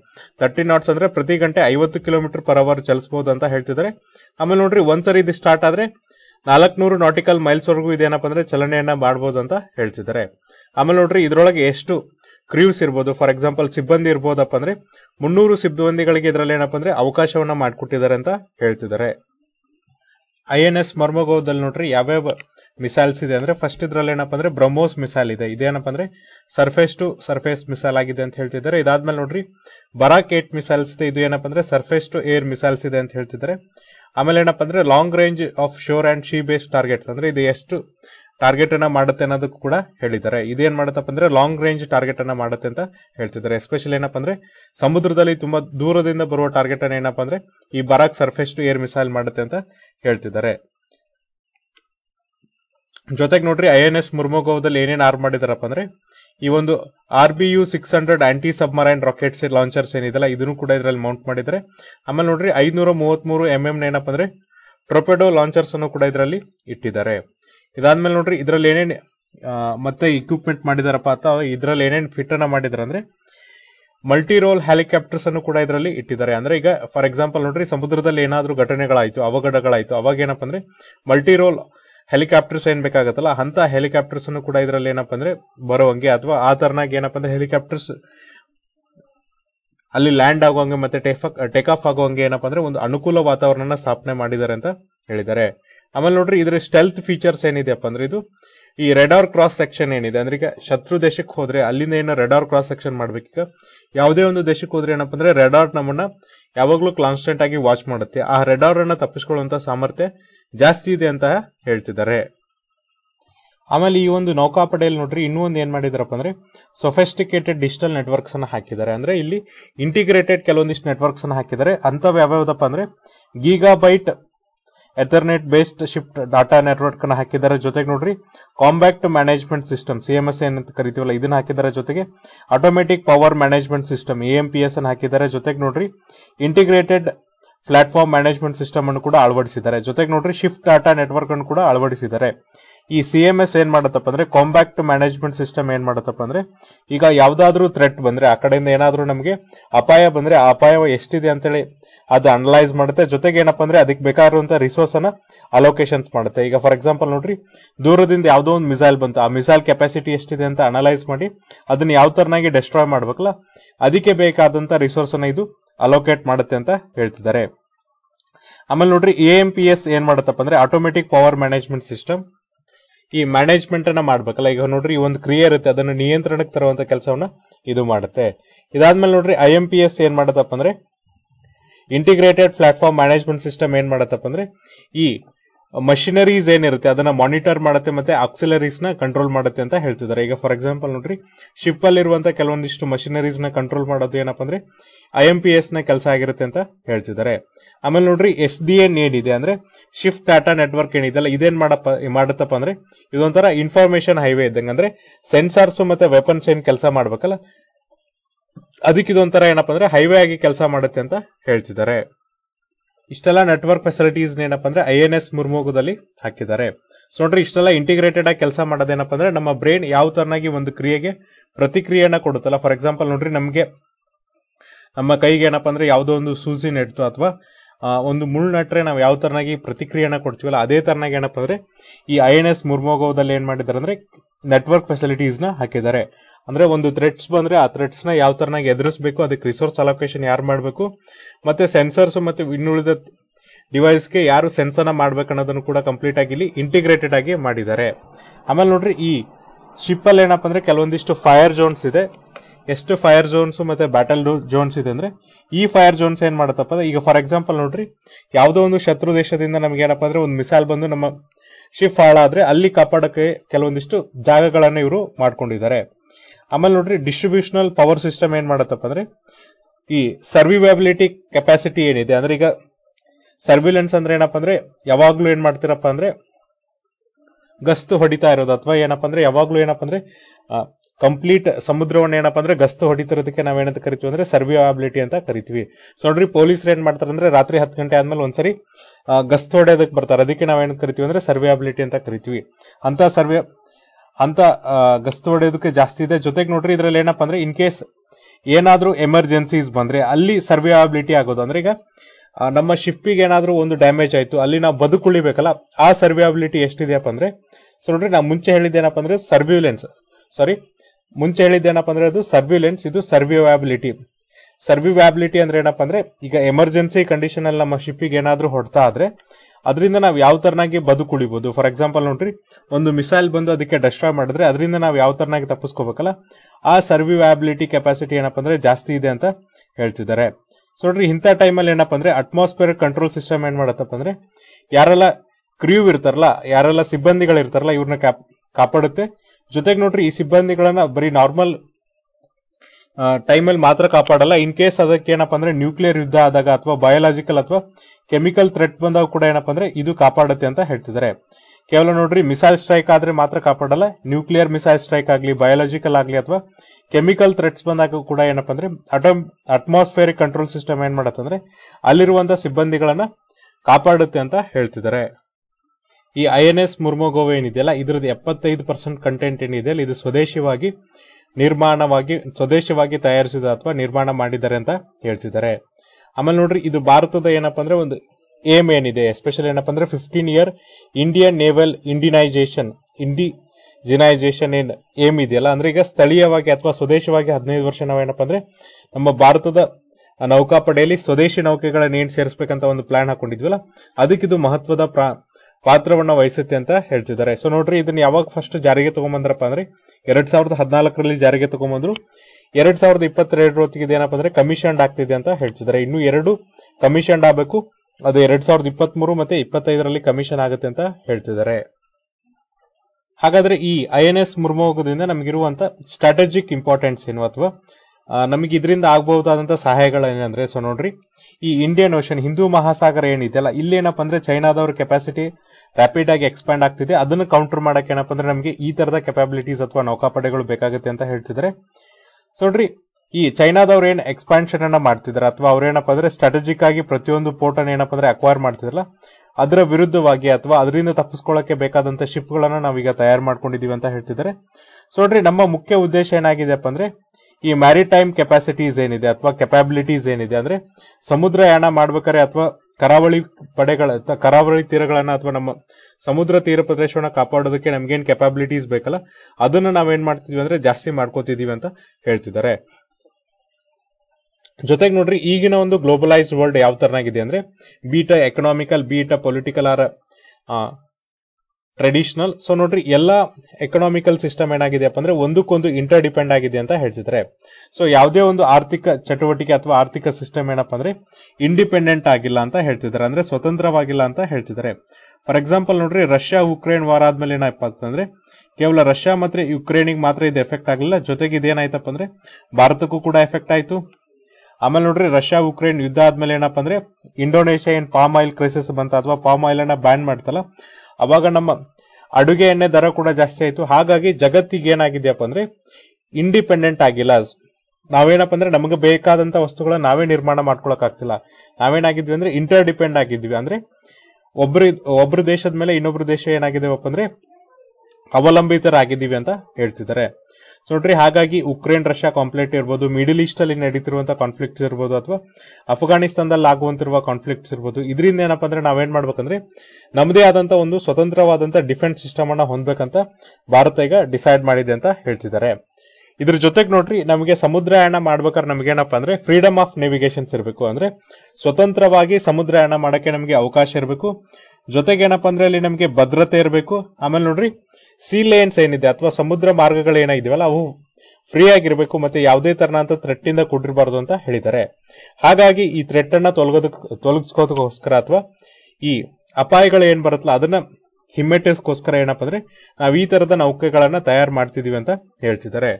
ತರ್ಟಿ ನಾಟ್ಸ್ ಅಂದ್ರೆ ಪ್ರತಿ ಗಂಟೆ ಐವತ್ತು ಕಿಲೋಮೀಟರ್ ಪರ್ ಅವರ್ ಚಲಿಸಬಹುದು ಅಂತ ಹೇಳ್ತಿದ್ದಾರೆ ಆಮೇಲೆ ನೋಡ್ರಿ ಒಂದ್ಸರಿ ಇದು ಸ್ಟಾರ್ಟ್ ಆದ್ರೆ ನಾಲ್ಕನೂರು ನಾಟಿಕಲ್ ಮೈಲ್ಸ್ ವರೆಗೂ ಇದೇನಪ್ಪ ಅಂದ್ರೆ ಚಲನೆಯನ್ನ ಮಾಡಬಹುದು ಅಂತ ಹೇಳ್ತಿದ್ದಾರೆ ಆಮೇಲೆ ನೋಡ್ರಿ ಇದ್ರೊಳಗೆ ಎಷ್ಟು ಕ್ರೀವ್ಸ್ ಇರ್ಬೋದು ಫಾರ್ ಎಕ್ಸಾಂಪಲ್ ಸಿಬ್ಬಂದಿ ಇರ್ಬೋದಪ್ಪ ಅಂದ್ರೆ ಮುನ್ನೂರು ಸಿಬ್ಬಂದಿಗಳಿಗೆ ಇದರಲ್ಲಿ ಏನಪ್ಪ ಅಂದ್ರೆ ಅವಕಾಶವನ್ನ ಮಾಡಿಕೊಟ್ಟಿದ್ದಾರೆ ಅಂತ ಹೇಳ್ತಿದ್ದಾರೆ ಐ ಎನ್ ಎಸ್ ಮರ್ಮಗೋದಲ್ಲಿ ನೋಡ್ರಿ ಯಾವ್ಯಾವ ಮಿಸೈಲ್ಸ್ ಇದೆ ಅಂದ್ರೆ ಫಸ್ಟ್ ಇದ್ರಲ್ಲಿ ಏನಪ್ಪ ಅಂದ್ರೆ ಬ್ರಹ್ಮೋಸ್ ಮಿಸೈಲ್ ಇದೆ ಇದೇನಪ್ಪ ಅಂದ್ರೆ ಸರ್ಫೇಸ್ ಟು ಸರ್ಫೇಸ್ ಮಿಸೈಲ್ ಆಗಿದೆ ಅಂತ ಹೇಳ್ತಿದ್ದಾರೆ ಇದಾದ್ಮೇಲೆ ನೋಡ್ರಿ ಬರಾಕ್ ಏಟ್ ಮಿಸೈಲ್ಸ್ ಇದೆ ಇದು ಏನಪ್ಪ ಅಂದ್ರೆ ಸರ್ಫೇಸ್ ಟು ಏರ್ ಮಿಸೈಲ್ಸ್ ಇದೆ ಅಂತ ಹೇಳ್ತಿದ್ದಾರೆ ಆಮೇಲೆ ಏನಪ್ಪ ಅಂದ್ರೆ long range of shore and sea base targets ಅಂದ್ರೆ ಇದು ಎಷ್ಟು ಟಾರ್ಗೆಟ್ ಅನ್ನ ಮಾಡುತ್ತೆ ಅನ್ನೋದಕ್ಕೂ ಕೂಡ ಹೇಳಿದ್ದಾರೆ ಇದೇನ್ ಮಾಡುತ್ತಪ್ಪ ಅಂದ್ರೆ ಲಾಂಗ್ ರೇಂಜ್ ಟಾರ್ಗೆಟ್ ಅನ್ನ ಮಾಡುತ್ತೆ ಅಂತ ಹೇಳ್ತಿದ್ದಾರೆ ಎಸ್ಪೆಷಲಿ ಏನಪ್ಪ ಅಂದ್ರೆ ಸಮುದ್ರದಲ್ಲಿ ತುಂಬಾ ದೂರದಿಂದ ಬರುವ ಟಾರ್ಗೆಟ್ ಅನ್ನ ಏನಪ್ಪ ಅಂದ್ರೆ ಈ Barak surface to air missile ಮಾಡುತ್ತೆ ಅಂತ ಹೇಳ್ತಿದ್ದಾರೆ ಜೊತೆಗೆ ನೋಡ್ರಿ ಐ ಎನ್ ಎಸ್ ಮುರ್ಮುಗೋದಲ್ಲಿ ಏನೇನು ಆರ್ ಮಾಡಿದಾರಪ್ಪ ಅಂದ್ರೆ ಈ ಒಂದು R B U six hundred anti submarine rockets launchers ಏನಿದೆಲ್ಲ ಇದನ್ನು ಕೂಡ ಇದರಲ್ಲಿ ಮೌಂಟ್ ಮಾಡಿದರೆ ಆಮೇಲೆ ನೋಡ್ರಿ ಐನೂರ ಮೂರು ಎಂ ಎಂ ಏನಪ್ಪ ಅಂದ್ರೆ ಟ್ರೊಪೆಡೋ ಲಾಂಚರ್ಸ್ ಅನ್ನು ಕೂಡ ಇದರಲ್ಲಿ ಇಟ್ಟಿದ್ದಾರೆ ಇದಾದ್ಮೇಲೆ ನೋಡ್ರಿ ಇದ್ರಲ್ಲಿ ಏನೇನು ಮತ್ತೆ ಇಕ್ವಿಪ್ಮೆಂಟ್ ಮಾಡಿದಾರಪ್ಪ ಅಥವಾ ಇದ್ರಲ್ಲಿ ಏನೇನು ಫಿಟ್ ಅನ್ನ ಮಾಡಿದಾರೆ ಅಂದ್ರೆ ಮಲ್ಟಿ ರೋಲ್ ಹೆಲಿಕಾಪ್ಟರ್ಸ್ ಅನ್ನು ಕೂಡ ಇದರಲ್ಲಿ ಇಟ್ಟಿದ್ದಾರೆ ಅಂದ್ರೆ ಈಗ ಫಾರ್ ಎಕ್ಸಾಂಪಲ್ ನೋಡ್ರಿ ಸಮುದ್ರದಲ್ಲಿ ಏನಾದರೂ ಘಟನೆಗಳಾಯ್ತು ಅವಘಡಗಳಾಯಿತು ಅವಾಗ ಏನಪ್ಪ ಅಂದ್ರೆ ಮಲ್ಟಿ ರೋಲ್ ಹೆಲಿಕಾಪ್ಟರ್ಸ್ ಏನ್ ಬೇಕಾಗತ್ತಲ್ಲ ಅಂತ ಹೆಲಿಕಾಪ್ಟರ್ಸ್ ಅನ್ನು ಕೂಡ ಇದರಲ್ಲಿ ಏನಪ್ಪ ಅಂದ್ರೆ ಬರೋವಂಗೆ ಅಥವಾ ಆ ತರನಾಗಿ ಏನಪ್ಪ ಅಂದ್ರೆ ಹೆಲಿಕಾಪ್ಟರ್ಸ್ ಅಲ್ಲಿ ಲ್ಯಾಂಡ್ ಆಗುವಂಗೆ ಮತ್ತೆ ಟೇಕ್ ಆಫ್ ಆಗುವಂಗೆ ಏನಪ್ಪ ಅಂದ್ರೆ ಒಂದು ಅನುಕೂಲ ವಾತಾವರಣ ಸ್ಥಾಪನೆ ಮಾಡಿದ್ದಾರೆ ಅಂತ ಹೇಳಿದ್ದಾರೆ ಆಮೇಲೆ ನೋಡ್ರಿ ಇದ್ರ ಸ್ಟೆಲ್ತ್ ಫೀಚರ್ಸ್ ಏನಿದೆಯಪ್ಪ ಅಂದ್ರೆ ಇದು ಈ ರೆಡಾರ್ ಕ್ರಾಸ್ ಸೆಕ್ಷನ್ ಏನಿದೆ ಅಂದ್ರೆ ಈಗ ಶತ್ರು ದೇಶಕ್ಕೆ ಹೋದ್ರೆ ಅಲ್ಲಿಂದ ಏನೋ ರೆಡಾರ್ ಕ್ರಾಸ್ ಸೆಕ್ಷನ್ ಮಾಡ್ಬೇಕೀಗ ಯಾವುದೇ ಒಂದು ದೇಶಕ್ಕೆ ಹೋದ್ರೆ ಏನಪ್ಪ ಅಂದ್ರೆ ರೆಡಾರ್ ನಮ್ಮನ್ನ ಯಾವಾಗಲೂ ಕಾನ್ಸ್ಟೆಂಟ್ ಆಗಿ ವಾಚ್ ಮಾಡುತ್ತೆ ಆ ರೆಡಾರ್ ಅನ್ನ ತಪ್ಪಿಸಿಕೊಳ್ಳುವಂತ ಸಾಮರ್ಥ್ಯ ಜಾಸ್ತಿ ಇದೆ ಅಂತ ಹೇಳ್ತಿದ್ದಾರೆ ಆಮೇಲೆ ಈ ಒಂದು ನೌಕಾಪಡೆಯಲ್ಲಿ ನೋಡ್ರಿ ಇನ್ನೂ ಒಂದು ಏನ್ ಮಾಡಿದಾರಪ್ಪ ಅಂದ್ರೆ ಸೊಫೆಸ್ಟಿಕೇಟೆಡ್ ಡಿಜಿಟಲ್ ನೆಟ್ವರ್ಕ್ಸ್ ಅನ್ನ ಹಾಕಿದ್ದಾರೆ ಅಂದ್ರೆ ಇಲ್ಲಿ ಇಂಟಿಗ್ರೇಟೆಡ್ ಕೆಲವೊಂದಿಷ್ಟು ನೆಟ್ವರ್ಕ್ಸ್ ಅನ್ನ ಹಾಕಿದ್ದಾರೆ ಅಂತವ್ ಯಾವ್ಯಾವ್ದಪ್ಪ ಅಂದ್ರೆ giga byte ethernet based ship data network ಅನ್ನು ಹಾಕಿದ್ದಾರೆ ಜೊತೆಗೆ ನೋಡ್ರಿ combat management system C S N ಅಂತ ಕರಿತೀವಲ್ಲ ಇದನ್ನ ಹಾಕಿದ್ದಾರೆ ಜೊತೆಗೆ automatic power management system A M P S ಅನ್ನು ಹಾಕಿದ್ದಾರೆ ಜೊತೆಗೆ ನೋಡ್ರಿ ಇಂಟಿಗ್ರೇಟೆಡ್ ಪ್ಲಾಟ್ಫಾರ್ಮ್ ಮ್ಯಾನೇಜ್ಮೆಂಟ್ ಸಿಸ್ಟಮ್ ಅನ್ನು ಕೂಡ ಅಳವಡಿಸಿದ್ದಾರೆ ಜೊತೆಗೆ ನೋಡ್ರಿ ಶಿಫ್ಟ್ ಡಾಟಾ ನೆಟ್ವರ್ಕ್ ಅನ್ನು ಕೂಡ ಅಳವಡಿಸಿದ್ದಾರೆ ಈ ಸಿ ಎಂ ಎಸ್ ಏನ್ ಮಾಡತ್ತಪ್ಪ ಅಂದ್ರೆ ಕಾಂಬ್ಯಾಕ್ಟ್ ಮ್ಯಾನೇಜ್ಮೆಂಟ್ ಸಿಸ್ಟಮ್ ಏನ್ ಮಾಡತ್ತಪ್ಪ ಅಂದ್ರೆ ಈಗ ಯಾವ್ದಾದ್ರು ಥ್ರೆಟ್ ಬಂದ್ರೆ ಆ ಕಡೆಯಿಂದ ಏನಾದ್ರೂ ನಮಗೆ ಅಪಾಯ ಬಂದ್ರೆ ಆ ಅಪಾಯ ಎಷ್ಟಿದೆ ಅಂತೇಳಿ ಅದು ಅನಲೈಸ್ ಮಾಡುತ್ತೆ ಜೊತೆಗೆ ಏನಪ್ಪಾ ಅಂದ್ರೆ ಅದಕ್ಕೆ ಬೇಕಾಗಿರುವಂತಹ ರಿಸೋರ್ಸ್ ಅನ್ನ ಅಲೋಕೇಶನ್ಸ್ ಮಾಡುತ್ತೆ ಈಗ ಫಾರ್ ಎಕ್ಸಾಂಪಲ್ ನೋಡ್ರಿ ದೂರದಿಂದ ಯಾವ್ದೋ ಒಂದು ಮಿಸೈಲ್ ಬಂತು ಆ ಮಿಸೈಲ್ ಕೆಪಾಸಿಟಿ ಎಷ್ಟಿದೆ ಅಂತ ಅನಲೈಸ್ ಮಾಡಿ ಅದನ್ನ ಯಾವ ತರನಾಗಿ ಡೆಸ್ಟ್ರಾಯ್ ಮಾಡ್ಬೇಕಲ್ಲ ಅದಕ್ಕೆ ಬೇಕಾದಂತ ರಿಸೋರ್ಸ್ ಅನ್ನ ಇದು ಅಲೋಕೇಟ್ ಮಾಡುತ್ತೆ ಅಂತ ಹೇಳ್ತಿದ್ದಾರೆ ಆಮೇಲೆ ನೋಡ್ರಿ ಎ ಎಂ ಪಿ ಎಸ್ ಏನ್ ಮಾಡತ್ತಪ್ಪ ಅಂದ್ರೆ ಆಟೋಮೆಟಿಕ್ ಪವರ್ ಮ್ಯಾನೇಜ್ಮೆಂಟ್ ಸಿಸ್ಟಮ್ ಈ ಮ್ಯಾನೇಜ್ಮೆಂಟ್ ಅನ್ನ ಮಾಡ್ಬೇಕಲ್ಲ ಈಗ ನೋಡ್ರಿ ಈ ಒಂದು ಕ್ರಿಯೆ ಇರುತ್ತೆ ಅದನ್ನು ನಿಯಂತ್ರಣಕ್ಕೆ ತರುವಂತ ಕೆಲಸವನ್ನ ಇದು ಮಾಡುತ್ತೆ ಇದಾದ್ಮೇಲೆ ನೋಡ್ರಿ ಐ ಎಂ ಪಿ ಎಸ್ ಏನ್ ಮಾಡತ್ತಪ್ಪ ಅಂದ್ರೆ ಇಂಟಿಗ್ರೇಟೆಡ್ ಪ್ಲಾಟ್ಫಾರ್ಮ್ ಮ್ಯಾನೇಜ್ಮೆಂಟ್ ಸಿಸ್ಟಮ್ ಏನ್ ಮಾಡತ್ತಪ್ಪ ಅಂದ್ರೆ ಈ ಮಷಿನರೀಸ್ ಏನಿರುತ್ತೆ ಅದನ್ನ ಮಾನಿಟರ್ ಮಾಡುತ್ತೆ ಮತ್ತೆ ಆಕ್ಸಿಲರೀಸ್ ನ ಕಂಟ್ರೋಲ್ ಮಾಡುತ್ತೆ ಅಂತ ಹೇಳ್ತಿದ್ದಾರೆ ಈಗ ಫಾರ್ ಎಕ್ಸಾಂಪಲ್ ನೋಡ್ರಿ ಶಿಪ್ ಅಲ್ಲಿ ಕೆಲವೊಂದಿಷ್ಟು ಮಷಿನರೀಸ್ ನ ಕಂಟ್ರೋಲ್ ಮಾಡೋದು ಏನಪ್ಪ ಅಂದ್ರೆ ಐ ಪಿ ಎಸ್ ನ ಕೆಲಸ ಆಗಿರುತ್ತೆ ಅಂತ ಹೇಳ್ತಿದ್ದಾರೆ ಆಮೇಲೆ ನೋಡ್ರಿ ಎಸ್ ಡಿ ಎನ್ ಏನಿದೆ ಅಂದ್ರೆ ಶಿಫ್ಟ್ ಡಾಟಾ ನೆಟ್ವರ್ಕ್ ಏನಿದೆಲ್ಲ ಇದೇನ್ ಮಾಡಪ್ಪ ಮಾಡತ್ತಪ್ಪ ಅಂದ್ರೆ ಇದೊಂಥರ ಇನ್ಫಾರ್ಮೇಶನ್ ಹೈವೇ ಇದ್ದಂಗೆ ಅಂದ್ರೆ ಸೆನ್ಸಾರ್ಸ್ ಮತ್ತೆ ವೆಪನ್ಸ್ ಏನ್ ಕೆಲಸ ಮಾಡ್ಬೇಕಲ್ಲ ಅದಕ್ಕೆ ಇದೊಂಥರ ಏನಪ್ಪ ಅಂದ್ರೆ ಹೈವೇ ಆಗಿ ಕೆಲಸ ಮಾಡುತ್ತೆ ಅಂತ ಹೇಳ್ತಿದ್ದಾರೆ ಇಷ್ಟೆಲ್ಲ ನೆಟ್ವರ್ಕ್ ಫೆಸಿಲಿಟೀಸ್ ಏನಪ್ಪ ಅಂದ್ರೆ ಐ ಎನ್ ಎಸ್ ಮುರ್ಮುಗುದಲ್ಲಿ ಹಾಕಿದ್ದಾರೆ ಸೊ ನೋಡ್ರಿ ಇಷ್ಟೆಲ್ಲ ಇಂಟಿಗ್ರೇಟೆಡ್ ಆಗಿ ಕೆಲಸ ಮಾಡೋದೇನಪ್ಪ ಅಂದ್ರೆ ನಮ್ಮ ಬ್ರೈನ್ ಯಾವ ತರನಾಗಿ ಒಂದು ಕ್ರಿಯೆಗೆ ಪ್ರತಿಕ್ರಿಯೆಯನ್ನ ಕೊಡುತ್ತಲ್ಲ ಫಾರ್ ಎಕ್ಸಾಂಪಲ್ ನೋಡ್ರಿ ನಮಗೆ ನಮ್ಮ ಕೈಗೆ ಏನಪ್ಪ ಅಂದ್ರೆ ಯಾವುದೋ ಒಂದು ಸೂಜಿ ಇಡ್ತು ಅಥವಾ ಒಂದು ಮುಳ್ಳು ನಟ್ರೆ ನಾವು ಯಾವ ತರನಾಗಿ ಪ್ರತಿಕ್ರಿಯೆನ ಕೊಡ್ತೀವಲ್ಲ ಅದೇ ತರನಾಗಿ ಏನಪ್ಪ ಅಂದರೆ ಈ ಐ ಎನ್ ಎಸ್ ಮುರ್ಮೋಗೋದಲ್ಲಿ ಏನು ಮಾಡಿದ್ದಾರೆ ಅಂದರೆ ನೆಟ್ವರ್ಕ್ ನ ಹಾಕಿದ್ದಾರೆ ಅಂದರೆ ಒಂದು ಥ್ರೆಟ್ಸ್ ಬಂದರೆ ಆ ನ ಯಾವ ತರನಾಗಿ ಎದುರಿಸಬೇಕು ಅದಕ್ಕೆ ರಿಸೋರ್ಸ್ ಅಲೋಕೇಶನ್ ಯಾರು ಮಾಡಬೇಕು ಮತ್ತು ಸೆನ್ಸರ್ಸ್ ಮತ್ತು ಇನ್ನುಳಿದ ಡಿವೈಸ್ಗೆ ಯಾರು ಸೆನ್ಸರ್ನ ಮಾಡ್ಬೇಕು ಅನ್ನೋದನ್ನು ಕೂಡ ಕಂಪ್ಲೀಟ್ ಆಗಿ ಇಲ್ಲಿ ಇಂಟಿಗ್ರೇಟೆಡ್ ಆಗಿ ಮಾಡಿದ್ದಾರೆ ಆಮೇಲೆ ನೋಡ್ರಿ ಈ ಶಿಪ್ಪಲ್ಲಿ ಏನಪ್ಪ ಅಂದರೆ ಕೆಲವೊಂದಿಷ್ಟು ಫೈರ್ ಜೋನ್ಸ್ ಇದೆ ಎಷ್ಟು ಫೈರ್ ಝೋನ್ಸ್ ಮತ್ತೆ ಬ್ಯಾಟಲ್ ಝೋನ್ಸ್ ಇದೆ ಅಂದ್ರೆ ಈ ಫೈರ್ ಝೋನ್ಸ್ ಏನ್ ಮಾಡತ್ತಪ್ಪ ಈಗ ಫಾರ್ ಎಕ್ಸಾಂಪಲ್ ನೋಡ್ರಿ ಯಾವುದೋ ಒಂದು ಶತ್ರು ದೇಶದಿಂದ ನಮ್ಗೆ ಏನಪ್ಪಾ ಅಂದ್ರೆ ಒಂದು ಮಿಸೈಲ್ ಬಂದು ನಮ್ಮ ಶಿಫ್ ಹಾಳಾದ್ರೆ ಅಲ್ಲಿ ಕಾಪಾಡಕ್ಕೆ ಕೆಲವೊಂದಿಷ್ಟು ಜಾಗಗಳನ್ನ ಇವರು ಮಾಡ್ಕೊಂಡಿದ್ದಾರೆ ಆಮೇಲೆ ನೋಡ್ರಿ ಡಿಸ್ಟ್ರಿಬ್ಯೂಷನಲ್ ಪವರ್ ಸಿಸ್ಟಮ್ ಏನ್ ಮಾಡತ್ತಪ್ಪ ಅಂದ್ರೆ ಈ ಸರ್ವಿವಬಿಲಿಟಿ ಕೆಪಾಸಿಟಿ ಏನಿದೆ ಅಂದ್ರೆ ಈಗ ಸರ್ವಿಲೆನ್ಸ್ ಅಂದ್ರೆ ಏನಪ್ಪಾ ಅಂದ್ರೆ ಯಾವಾಗ್ಲೂ ಏನ್ ಮಾಡ್ತೀರಪ್ಪ ಅಂದ್ರೆ ಗಸ್ತು ಹೊಡಿತಾ ಇರೋದು ಅಥವಾ ಏನಪ್ಪಾ ಅಂದ್ರೆ ಯಾವಾಗ್ಲೂ ಏನಪ್ಪಾ ಅಂದ್ರೆ ಕಂಪ್ಲೀಟ್ ಸಮುದ್ರವನ್ನು ಏನಪ್ಪ ಅಂದ್ರೆ ಗಸ್ತು ಹೊಡಿತಿರೋದಕ್ಕೆ ಏನಂತ ಕರಿತೀವಿ ಅಂದ್ರೆ ಸರ್ವಿಯಬಿಲಿಟಿ ಅಂತ ಕರಿತೀವಿ ಸೊ ನೋಡ್ರಿ ಪೊಲೀಸರು ಏನ್ ಮಾಡ್ತಾರೆ ಅಂದ್ರೆ ರಾತ್ರಿ ಹತ್ತು ಗಂಟೆ ಆದ್ಮೇಲೆ ಒಂದ್ಸರಿ ಗಸ್ತು ಹೊಡೆಯೋದಕ್ಕೆ ಬರ್ತಾರೆ ಅದಕ್ಕೆ ಏನು ಕರಿತೀವಿ ಅಂದ್ರೆ ಸರ್ವಿಯಬಿಲಿಟಿ ಅಂತ ಕರಿತೀವಿ ಅಂತ ಸರ್ವೆ ಅಂತ ಗಸ್ತು ಹೊಡೆಯೋದಕ್ಕೆ ಜಾಸ್ತಿ ಇದೆ ಜೊತೆಗೆ ನೋಡ್ರಿ ಇದ್ರಲ್ಲಿ ಏನಪ್ಪ ಅಂದ್ರೆ ಇನ್ ಕೇಸ್ ಏನಾದ್ರೂ ಎಮರ್ಜೆನ್ಸೀಸ್ ಬಂದ್ರೆ ಅಲ್ಲಿ ಸರ್ವಿಯಬಿಲಿಟಿ ಆಗೋದು ಅಂದ್ರೆ ಈಗ ನಮ್ಮ ಶಿಪ್ಪಿಗೆ ಏನಾದ್ರೂ ಒಂದು ಡ್ಯಾಮೇಜ್ ಆಯ್ತು ಅಲ್ಲಿ ನಾವು ಬದುಕುಳಿಬೇಕಲ್ಲ ಆ ಸರ್ವಿಯಬಿಲಿಟಿ ಎಷ್ಟಿದೆಯಪ್ಪ ಅಂದ್ರೆ ಸೊ ನೋಡ್ರಿ ನಾವು ಮುಂಚೆ ಹೇಳಿದ್ದೇನಪ್ಪ ಅಂದ್ರೆ ಸರ್ವ್ಯೂಲೆನ್ಸ್ ಸಾರಿ ಮುಂಚೆ ಏನಪ್ಪ ಅಂದ್ರೆ ಅದು ಸರ್ವಿಲೆನ್ಸ್ ಇದು ಸರ್ವಿವ್ಯಾಬಿಲಿಟಿ ಸರ್ವಿವ್ಯಾಬಿಲಿಟಿ ಅಂದ್ರೆ ಏನಪ್ಪ ಅಂದ್ರೆ ಈಗ ಎಮರ್ಜೆನ್ಸಿ ಕಂಡೀಷನ್ ಅಲ್ಲಿ ನಮ್ಮ ಶಿಪ್ಪಿಗೆ ಏನಾದ್ರೂ ಹೊಡ್ತಾ ಆದ್ರೆ ಅದರಿಂದ ನಾವು ಯಾವ ತರನಾಗಿ ಬದುಕುಳಿಬಹುದು ಫಾರ್ ಎಕ್ಸಾಂಪಲ್ ನೋಡ್ರಿ ಒಂದು ಮಿಸೈಲ್ ಬಂದು ಅದಕ್ಕೆ ಡೆಸ್ಟ್ರಾಯ್ ಮಾಡಿದ್ರೆ ಅದರಿಂದ ನಾವು ಯಾವ ತರನಾಗಿ ತಪ್ಪಿಸ್ಕೋಬೇಕಲ್ಲ ಆ ಸರ್ವಿವ್ಯಾಬಿಲಿಟಿ ಕೆಪಾಸಿಟಿ ಏನಪ್ಪ ಅಂದ್ರೆ ಜಾಸ್ತಿ ಇದೆ ಅಂತ ಹೇಳ್ತಿದ್ದಾರೆ ಸೊ ನೋಡ್ರಿ ಇಂಥ ಟೈಮಲ್ಲಿ ಏನಪ್ಪ ಅಂದ್ರೆ ಅಟ್ಮಾಸ್ಫಿಯರ್ ಕಂಟ್ರೋಲ್ ಸಿಸ್ಟಮ್ ಏನ್ ಮಾಡತ್ತಪ್ಪ ಅಂದ್ರೆ ಯಾರೆಲ್ಲ ಕ್ರಿಯೂ ಇರ್ತಾರಲ್ಲ ಯಾರೆಲ್ಲ ಸಿಬ್ಬಂದಿಗಳು ಇರ್ತಾರಲ್ಲ ಇವ್ರನ್ನ ಕಾಪಾಡುತ್ತೆ ಜೊತೆಗೆ ನೋಡ್ರಿ ಈ ಸಿಬ್ಬಂದಿಗಳನ್ನ ಬರೀ ನಾರ್ಮಲ್ ಟೈಮಲ್ಲಿ ಮಾತ್ರ ಕಾಪಾಡಲ್ಲ ಇನ್ ಕೇಸ್ ಅದಕ್ಕೆ ಏನಪ್ಪಾ ಅಂದ್ರೆ ನ್ಯೂಕ್ಲಿಯರ್ ಯುದ್ಧ ಆದಾಗ ಅಥವಾ ಬಯೋಲಾಜಿಕಲ್ ಅಥವಾ ಕೆಮಿಕಲ್ ಥ್ರೆಟ್ ಬಂದಾಗ ಕೂಡ ಏನಪ್ಪಾ ಅಂದ್ರೆ ಇದು ಕಾಪಾಡುತ್ತೆ ಅಂತ ಹೇಳ್ತಿದ್ದಾರೆ ಕೇವಲ ನೋಡ್ರಿ ಮಿಸೈಲ್ ಸ್ಟ್ರೈಕ್ ಆದ್ರೆ ಮಾತ್ರ ಕಾಪಾಡಲ್ಲ ನ್ಯೂಕ್ಲಿಯರ್ ಮಿಸೈಲ್ ಸ್ಟ್ರೈಕ್ ಆಗಲಿ ಬಯೋಲಾಜಿಕಲ್ ಆಗಲಿ ಅಥವಾ ಕೆಮಿಕಲ್ ಥ್ರೆಟ್ಸ್ ಬಂದಾಗ ಕೂಡ ಏನಪ್ಪ ಅಂದ್ರೆ ಅಟಮ್ ಅಟ್ಮಾಸ್ಫಿಯರಿಕ್ ಕಂಟ್ರೋಲ್ ಸಿಸ್ಟಮ್ ಏನ್ ಮಾಡತ್ತಂದ್ರೆ ಅಲ್ಲಿರುವಂತಹ ಸಿಬ್ಬಂದಿಗಳನ್ನ ಕಾಪಾಡುತ್ತೆ ಅಂತ ಹೇಳ್ತಿದ್ದಾರೆ ಈ ಐ ಎನ್ ಎಸ್ ಮುರ್ಮೋಗೋವ್ ಏನಿದೆಯಲ್ಲ ಇದ್ರದ್ದು ಎಪ್ಪತ್ತೈದು ಪರ್ಸೆಂಟ್ ಕಂಟೆಂಟ್ ಏನಿದೆ ಇದು ಸ್ವದೇಶವಾಗಿ ನಿರ್ಮಾಣವಾಗಿ ಸ್ವದೇಶವಾಗಿ ತಯಾರಿಸಿದ ಅಥವಾ ನಿರ್ಮಾಣ ಮಾಡಿದ್ದಾರೆ ಅಂತ ಹೇಳ್ತಿದ್ದಾರೆ ಆಮೇಲೆ ನೋಡ್ರಿ ಇದು ಭಾರತದ ಏನಪ್ಪ ಅಂದ್ರೆ ಒಂದು ಏಮ್ ಏನಿದೆ ಎಸ್ಪೆಷಲಿ ಏನಪ್ಪ ಅಂದ್ರೆ fifteen year Indian naval indigenisation indigenisation ಏನ್ ಏಮ್ ಇದೆಯಲ್ಲ ಅಂದ್ರೆ ಈಗ ಸ್ಥಳೀಯವಾಗಿ ಅಥವಾ ಸ್ವದೇಶವಾಗಿ ಹದಿನೈದು ವರ್ಷ ನಾವೇನಪ್ಪ ಅಂದ್ರೆ ನಮ್ಮ ಭಾರತದ ನೌಕಾಪಡೆಯಲ್ಲಿ ಸ್ವದೇಶಿ ನೌಕೆಗಳನ್ನ ಏನ್ ಸೇರಿಸಬೇಕಂತ ಒಂದು ಪ್ಲಾನ್ ಹಾಕೊಂಡಿದ್ವಲ್ಲ ಅದಕ್ಕಿದು ಮಹತ್ವದ ಪ್ರಾ ಪಾತ್ರವನ್ನ ವಹಿಸುತ್ತೆ ಅಂತ ಹೇಳ್ತಿದ್ದಾರೆ ಸೊ ನೋಡ್ರಿ ಇದನ್ನ ಯಾವಾಗ ಫಸ್ಟ್ ಜಾರಿಗೆ ತಗೊಂಬಂದ್ರಪ್ಪ ಅಂದ್ರೆ ಎರಡ್ ಸಾವಿರದ ಹದಿನಾಲ್ಕರಲ್ಲಿ ಜಾರಿಗೆ ತಗೊಂಬಂದ್ರು ಎರಡ್ ಸಾವಿರದ ಇಪ್ಪತ್ತೆರಡರ ಹೊತ್ತಿಗೆ ಏನಪ್ಪಾ ಅಂದ್ರೆ ಕಮಿಷನ್ ಆಗ್ತಿದೆ ಅಂತ ಹೇಳ್ತಿದ್ದಾರೆ ಇನ್ನು ಎರಡು ಕಮಿಷನ್ ಆಗಬೇಕು ಅದು ಎರಡ್ ಸಾವಿರದ ಇಪ್ಪತ್ತ್ ಮೂರು ಮತ್ತೆ ಇಪ್ಪತ್ತೈದರಲ್ಲಿ ಕಮಿಷನ್ ಆಗುತ್ತೆ ಅಂತ ಹೇಳ್ತಿದ್ದಾರೆ ಹಾಗಾದ್ರೆ ಈ ಐ ಎನ್ ಎಸ್ ಮುರ್ಮೋಗದಿಂದ ನಮಗಿರುವಂತ ಸ್ಟ್ರಾಟಜಿಕ್ ಇಂಪಾರ್ಟೆನ್ಸ್ ಏನು ಅಥವಾ ನಮಗೆ ಇದರಿಂದ ಆಗಬಹುದಾದಂತಹ ಸಹಾಯಗಳು ಸೊ ನೋಡ್ರಿ ಈ ಇಂಡಿಯನ್ ಓಷನ್ ಹಿಂದೂ ಮಹಾಸಾಗರ ಏನಿದೆ ಅಲ್ಲ ಏನಪ್ಪ ಅಂದ್ರೆ ಚೈನಾದವ್ರ ಕೆಪಾಸಿಟಿ ರ್ಯಾಪಿಡ್ ಆಗಿ ಎಕ್ಸ್ಪ್ಯಾಂಡ್ ಆಗ್ತಿದೆ ಅದನ್ನು ಕೌಂಟರ್ ಮಾಡಕ್ಕೆ ಏನಪ್ಪ ಅಂದ್ರೆ ನಮಗೆ ಈ ತರದ ಕೆಪಾಬಿಲಿಟೀಸ್ ಅಥವಾ ನೌಕಾಪಡೆಗಳು ಬೇಕಾಗುತ್ತೆ ಅಂತ ಹೇಳ್ತಿದ್ರೆ ಸೊ ನೋಡ್ರಿ ಈ ಚೈನಾದವ್ರು ಏನ್ ಎಕ್ಸ್ಪಾನ್ಷನ್ ಅನ್ನ ಮಾಡ್ತಿದ್ದಾರೆ ಅಥವಾ ಅವ್ರೇನಪ್ಪ ಅಂದ್ರೆ ಸ್ಟ್ರಾಟಜಿಕ್ ಆಗಿ ಪ್ರತಿಯೊಂದು ಪೋರ್ಟ್ ಅನ್ನ ಏನಪ್ಪ ಅಂದ್ರೆ ಅಕ್ವೈರ್ ಮಾಡ್ತಿದ್ರಲ್ಲ ಅದರ ವಿರುದ್ಧವಾಗಿ ಅಥವಾ ಅದರಿಂದ ತಪ್ಪಿಸ್ಕೊಳ್ಳಕ್ಕೆ ಬೇಕಾದಂತ ಶಿಪ್ ಗಳನ್ನ ನಾವೀಗ ತಯಾರು ಮಾಡ್ಕೊಂಡಿದೀವಿ ಅಂತ ಹೇಳ್ತಿದ್ದಾರೆ ಸೊ ನೋಡ್ರಿ ನಮ್ಮ ಮುಖ್ಯ ಉದ್ದೇಶ ಏನಾಗಿದೆಪ್ಪ ಅಂದ್ರೆ ಈ ಮ್ಯಾರಿಟೈಮ್ ಕೆಪಾಸಿಟೀಸ್ ಏನಿದೆ ಅಥವಾ ಕೆಪಾಬಿಲಿಟೀಸ್ ಏನಿದೆ ಅಂದ್ರೆ ಸಮುದ್ರಯಾಣ ಮಾಡ್ಬೇಕಾದ್ರೆ ಅಥವಾ ಕರಾವಳಿ ಪಡೆಗಳ ಕರಾವಳಿ ತೀರಗಳನ್ನ ಅಥವಾ ನಮ್ಮ ಸಮುದ್ರ ತೀರ ಪ್ರದೇಶವನ್ನ ಕಾಪಾಡೋದಕ್ಕೆ ನಮ್ಗೇನ್ ಕೆಪಾಬಿಲಿಟೀಸ್ ಬೇಕಲ್ಲ ಅದನ್ನ ನಾವೇನ್ ಮಾಡ್ತಿದ್ವಿ ಅಂದ್ರೆ ಜಾಸ್ತಿ ಮಾಡ್ಕೋತಿದೀವಿ ಅಂತ ಹೇಳ್ತಿದ್ದಾರೆ ಜೊತೆಗೆ ನೋಡ್ರಿ ಈಗಿನ ಒಂದು ಗ್ಲೋಬಲೈಸ್ ವರ್ಲ್ಡ್ ಯಾವ ತರನಾಗಿದೆ ಅಂದ್ರೆ be it economical be it political or traditional so ನೋಡ್ರಿ ಎಲ್ಲ ಎಕನಾಮಿಕಲ್ ಸಿಸ್ಟಮ್ ಏನಾಗಿದೆ ಅಂದ್ರೆ ಒಂದಕ್ಕೊಂದು ಇಂಟರ್ ಡಿಪೆಂಡ್ ಆಗಿದೆ ಅಂತ ಹೇಳ್ತಿದ್ರೆ ಸೊ ಯಾವುದೇ ಒಂದು ಆರ್ಥಿಕ ಚಟುವಟಿಕೆ ಅಥವಾ ಆರ್ಥಿಕ ಸಿಸ್ಟಮ್ ಏನಪ್ಪ ಅಂದ್ರೆ ಇಂಡಿಪೆಂಡೆಂಟ್ ಆಗಿಲ್ಲ ಅಂತ ಹೇಳ್ತಿದ್ದಾರೆ ಅಂದ್ರೆ ಸ್ವತಂತ್ರವಾಗಿಲ್ಲ ಅಂತ ಹೇಳ್ತಿದ್ದಾರೆ ಫಾರ್ ಎಕ್ಸಾಂಪಲ್ ನೋಡ್ರಿ ರಷ್ಯಾ ಉಕ್ರೇನ್ ವಾರ ಆದ್ಮೇಲೆ ಏನಪ್ಪ ಅಂತಂದ್ರೆ ಕೇವಲ ರಷ್ಯಾ ಮತ್ತು ಯುಕ್ರೇನಿಗೆ ಮಾತ್ರ ಇದು ಎಫೆಕ್ಟ್ ಆಗಲಿಲ್ಲ ಜೊತೆಗೆ ಇದೇನಾಯ್ತಪ್ಪ ಅಂದ್ರೆ ಭಾರತಕ್ಕೂ ಕೂಡ ಎಫೆಕ್ಟ್ ಆಯ್ತು ಆಮೇಲೆ ನೋಡ್ರಿ ರಷ್ಯಾ ಉಕ್ರೇನ್ ಯುದ್ಧ ಆದ್ಮೇಲೆ ಏನಪ್ಪ ಅಂದ್ರೆ ಇಂಡೋನೇಷ್ಯಾ ಏನ್ ಪಾಮ್ ಆಯಿಲ್ ಕ್ರೈಸಿಸ್ ಬಂತ ಅಥವಾ ಪಾಮ್ ಆಯಿಲ್ ಅನ್ನ ಬ್ಯಾನ್ ಮಾಡ್ತಲ್ಲ ಅವಾಗ ನಮ್ಮ ಅಡುಗೆ ಎಣ್ಣೆ ದರ ಕೂಡ ಜಾಸ್ತಿ ಆಯಿತು ಹಾಗಾಗಿ ಜಗತ್ತಿಗೆ ಏನಾಗಿದೆಯಪ್ಪ ಅಂದ್ರೆ ಇಂಡಿಪೆಂಡೆಂಟ್ ಆಗಿಲ್ಲ ನಾವೇನಪ್ಪ ಅಂದ್ರೆ ನಮಗೆ ಬೇಕಾದಂತ ವಸ್ತುಗಳ ನಾವೇ ನಿರ್ಮಾಣ ಮಾಡ್ಕೊಳಕ್ ಆಗ್ತಿಲ್ಲ ನಾವೇನಾಗಿದ್ವಿ ಅಂದ್ರೆ ಇಂಟರ್ ಡಿಪೆಂಡ್ ಆಗಿದ್ವಿ ಅಂದ್ರೆ ಒಬ್ರು ಒಬ್ರು ದೇಶದ ಮೇಲೆ ಇನ್ನೊಬ್ರು ದೇಶ ಏನಾಗಿದೆ ಅಂದ್ರೆ ಅವಲಂಬಿತರಾಗಿದ್ದೀವಿ ಅಂತ ಹೇಳ್ತಿದ್ದಾರೆ ಸೊ ನೋಡ್ರಿ ಹಾಗಾಗಿ ಉಕ್ರೇನ್ ರಷ್ಯಾ ಕಾಂಪ್ಲೇಟ್ ಇರ್ಬೋದು ಮಿಡಲ್ ಈಸ್ಟ್ ಅಲ್ಲಿ ನಡೀತಿರುವಂತಹ ಕಾನ್ಫ್ಲಿಕ್ಟ್ ಇರ್ಬೋದು ಅಥವಾ ಅಫ್ಘಾನಿಸ್ತಾನದಲ್ಲಿ ಆಗುವಂತಿರುವ ಕಾನ್ಫ್ಲಿಕ್ಟ್ಸ್ ಇರ್ಬೋದು ಇದರಿಂದ ಏನಪ್ಪ ಅಂದ್ರೆ ನಾವೇನ್ ಮಾಡ್ಬೇಕಂದ್ರೆ ನಮ್ದೇ ಆದಂತ ಒಂದು ಸ್ವತಂತ್ರವಾದಂತಹ ಡಿಫೆನ್ಸ್ ಸಿಸ್ಟಮ್ ಅನ್ನ ಹೊಂದಬೇಕಂತ ಭಾರತ ಈಗ ಡಿಸೈಡ್ ಮಾಡಿದೆ ಅಂತ ಹೇಳ್ತಿದ್ದಾರೆ ಇದ್ರ ಜೊತೆಗೆ ನೋಡ್ರಿ ನಮಗೆ ಸಮುದ್ರಯಾಣ ಮಾಡ್ಬೇಕಾದ್ರೆ ನಮ್ಗೆ ಏನಪ್ಪಾ ಅಂದ್ರೆ ಫ್ರೀಡಮ್ ಆಫ್ ನೇವಿಗೇಷನ್ಸ್ ಇರಬೇಕು ಅಂದ್ರೆ ಸ್ವತಂತ್ರವಾಗಿ ಸಮುದ್ರಯಾಣ ಮಾಡಕ್ಕೆ ನಮಗೆ ಅವಕಾಶ ಇರಬೇಕು ಜೊತೆಗೆ ಏನಪ್ಪಾ ಅಂದ್ರೆ ಅಲ್ಲಿ ನಮಗೆ ಭದ್ರತೆ ಇರಬೇಕು ಆಮೇಲೆ ನೋಡ್ರಿ ಸೀ ಲೇನ್ಸ್ ಏನಿದೆ ಅಥವಾ ಸಮುದ್ರ ಮಾರ್ಗಗಳು ಏನಾಗಿದೆಯಲ್ಲ ಅವು ಫ್ರೀ ಆಗಿರ್ಬೇಕು ಮತ್ತೆ ಯಾವುದೇ ತರನಂತ ಥ್ರೆಟ್ ಇಂದ ಕೂಡಿರಬಾರ್ದು ಅಂತ ಹೇಳಿದ್ದಾರೆ ಹಾಗಾಗಿ ಈ ಥ್ರೆಟ್ ಅನ್ನ ತೊಲಗೋದಕ್ ತೊಲಗಿಸ್ಕೋದಕ್ಕೋಸ್ಕರ ಅಥವಾ ಈ ಅಪಾಯಗಳು ಏನ್ ಬರುತ್ತಲ್ಲ ಅದನ್ನ ಹಿಮ್ಮೆಟ್ಟಿಸ್ಕೋಸ್ಕರ ಏನಪ್ಪ ಅಂದ್ರೆ ನಾವು ಈ ತರದ ನೌಕೆಗಳನ್ನ ತಯಾರು ಮಾಡ್ತಿದೀವಿ ಅಂತ ಹೇಳ್ತಿದ್ದಾರೆ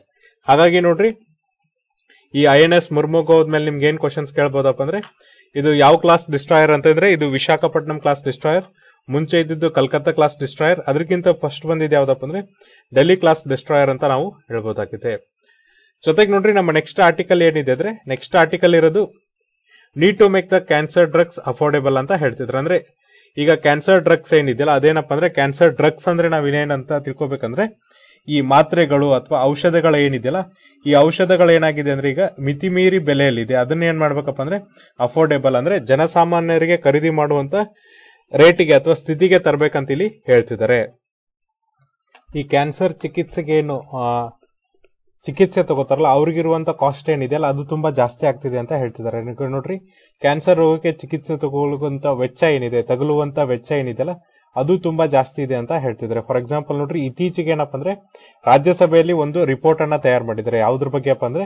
ಹಾಗಾಗಿ ನೋಡ್ರಿ ಈ ಐ ಎನ್ ಎಸ್ ಮುರ್ಮುಗೋದ್ ಮೇಲೆ ನಿಮ್ಗೆ ಏನ್ ಕ್ವಶನ್ಸ್ ಕೇಳ್ಬೋದಪ್ಪ ಅಂದ್ರೆ ಇದು ಯಾವ ಕ್ಲಾಸ್ ಡಿಸ್ಟ್ರಾಯರ್ ಅಂತಂದ್ರೆ ಇದು ವಿಶಾಖಪಟ್ಟಣಂ ಕ್ಲಾಸ್ ಡಿಸ್ಟ್ರಾಯರ್ ಮುಂಚೆ ಇದ್ದಿದ್ದು ಕಲ್ಕತ್ತಾ ಕ್ಲಾಸ್ ಡಿಸ್ಟ್ರಾಯರ್ ಅದಕ್ಕಿಂತ ಫಸ್ಟ್ ಬಂದಿದ್ದು ಯಾವ್ದಪ್ಪ ಅಂದ್ರೆ ಡೆಲ್ಲಿ ಕ್ಲಾಸ್ ಡಿಸ್ಟ್ರಾಯರ್ ಅಂತ ನಾವು ಹೇಳ್ಬೋದಾಗಿದೆ ಜೊತೆಗೆ ನೋಡ್ರಿ ನಮ್ಮ ನೆಕ್ಸ್ಟ್ ಆರ್ಟಿಕಲ್ ಏನಿದೆ ಅಂದ್ರೆ ನೆಕ್ಸ್ಟ್ ಆರ್ಟಿಕಲ್ ಇರೋದು need to make the cancer drugs affordable ಅಂತ ಹೇಳ್ತಿದ್ರು ಅಂದ್ರೆ ಈಗ ಕ್ಯಾನ್ಸರ್ ಡ್ರಗ್ಸ್ ಏನಿದೆಯಲ್ಲ ಅದೇನಪ್ಪ ಅಂದ್ರೆ ಕ್ಯಾನ್ಸರ್ ಡ್ರಗ್ಸ್ ಅಂದ್ರೆ ನಾವ್ ಇನ್ನೇನಂತ ತಿಳ್ಕೊಬೇಕಂದ್ರೆ ಈ ಮಾತ್ರೆಗಳು ಅಥವಾ ಔಷಧಗಳ ಏನಿದೆಯಲ್ಲ ಈ ಔಷಧಗಳು ಏನಾಗಿದೆ ಅಂದ್ರೆ ಈಗ ಮೀರಿ ಬೆಲೆಯಲ್ಲಿದೆ ಅದನ್ನ ಏನ್ ಮಾಡ್ಬೇಕಪ್ಪ ಅಂದ್ರೆ ಅಫೋರ್ಡೆಬಲ್ ಅಂದ್ರೆ ಜನಸಾಮಾನ್ಯರಿಗೆ ಖರೀದಿ ಮಾಡುವಂತ ರೇಟಿಗೆ ಅಥವಾ ಸ್ಥಿತಿಗೆ ತರಬೇಕಂತ ಇಲ್ಲಿ ಹೇಳ್ತಿದ್ದಾರೆ ಈ ಕ್ಯಾನ್ಸರ್ ಚಿಕಿತ್ಸೆಗೆ ಏನು ಚಿಕಿತ್ಸೆ ತಗೋತಾರಲ್ಲ ಅವ್ರಿಗಿರುವಂತ ಕಾಸ್ಟ್ ಏನಿದೆಯಲ್ಲ ಅದು ತುಂಬಾ ಜಾಸ್ತಿ ಆಗ್ತಿದೆ ಅಂತ ಹೇಳ್ತಿದ್ದಾರೆ ನೋಡ್ರಿ ಕ್ಯಾನ್ಸರ್ ರೋಗಕ್ಕೆ ಚಿಕಿತ್ಸೆ ತಗೊಳ್ಳುವಂತ ವೆಚ್ಚ ಏನಿದೆ ತಗಲುವಂತ ವೆಚ್ಚ ಏನಿದೆಯಲ್ಲ ಅದು ತುಂಬಾ ಜಾಸ್ತಿ ಇದೆ ಅಂತ ಹೇಳ್ತಿದ್ದಾರೆ ಫಾರ್ ಎಕ್ಸಾಂಪಲ್ ನೋಡ್ರಿ ಇತ್ತೀಚೆಗೆ ಏನಪ್ಪ ಅಂದ್ರೆ ರಾಜ್ಯಸಭೆಯಲ್ಲಿ ಒಂದು ರಿಪೋರ್ಟ್ ಅನ್ನ ತಯಾರು ಮಾಡಿದ್ದಾರೆ ಯಾವ್ದ್ರ ಬಗ್ಗೆಪ್ಪ ಅಂದ್ರೆ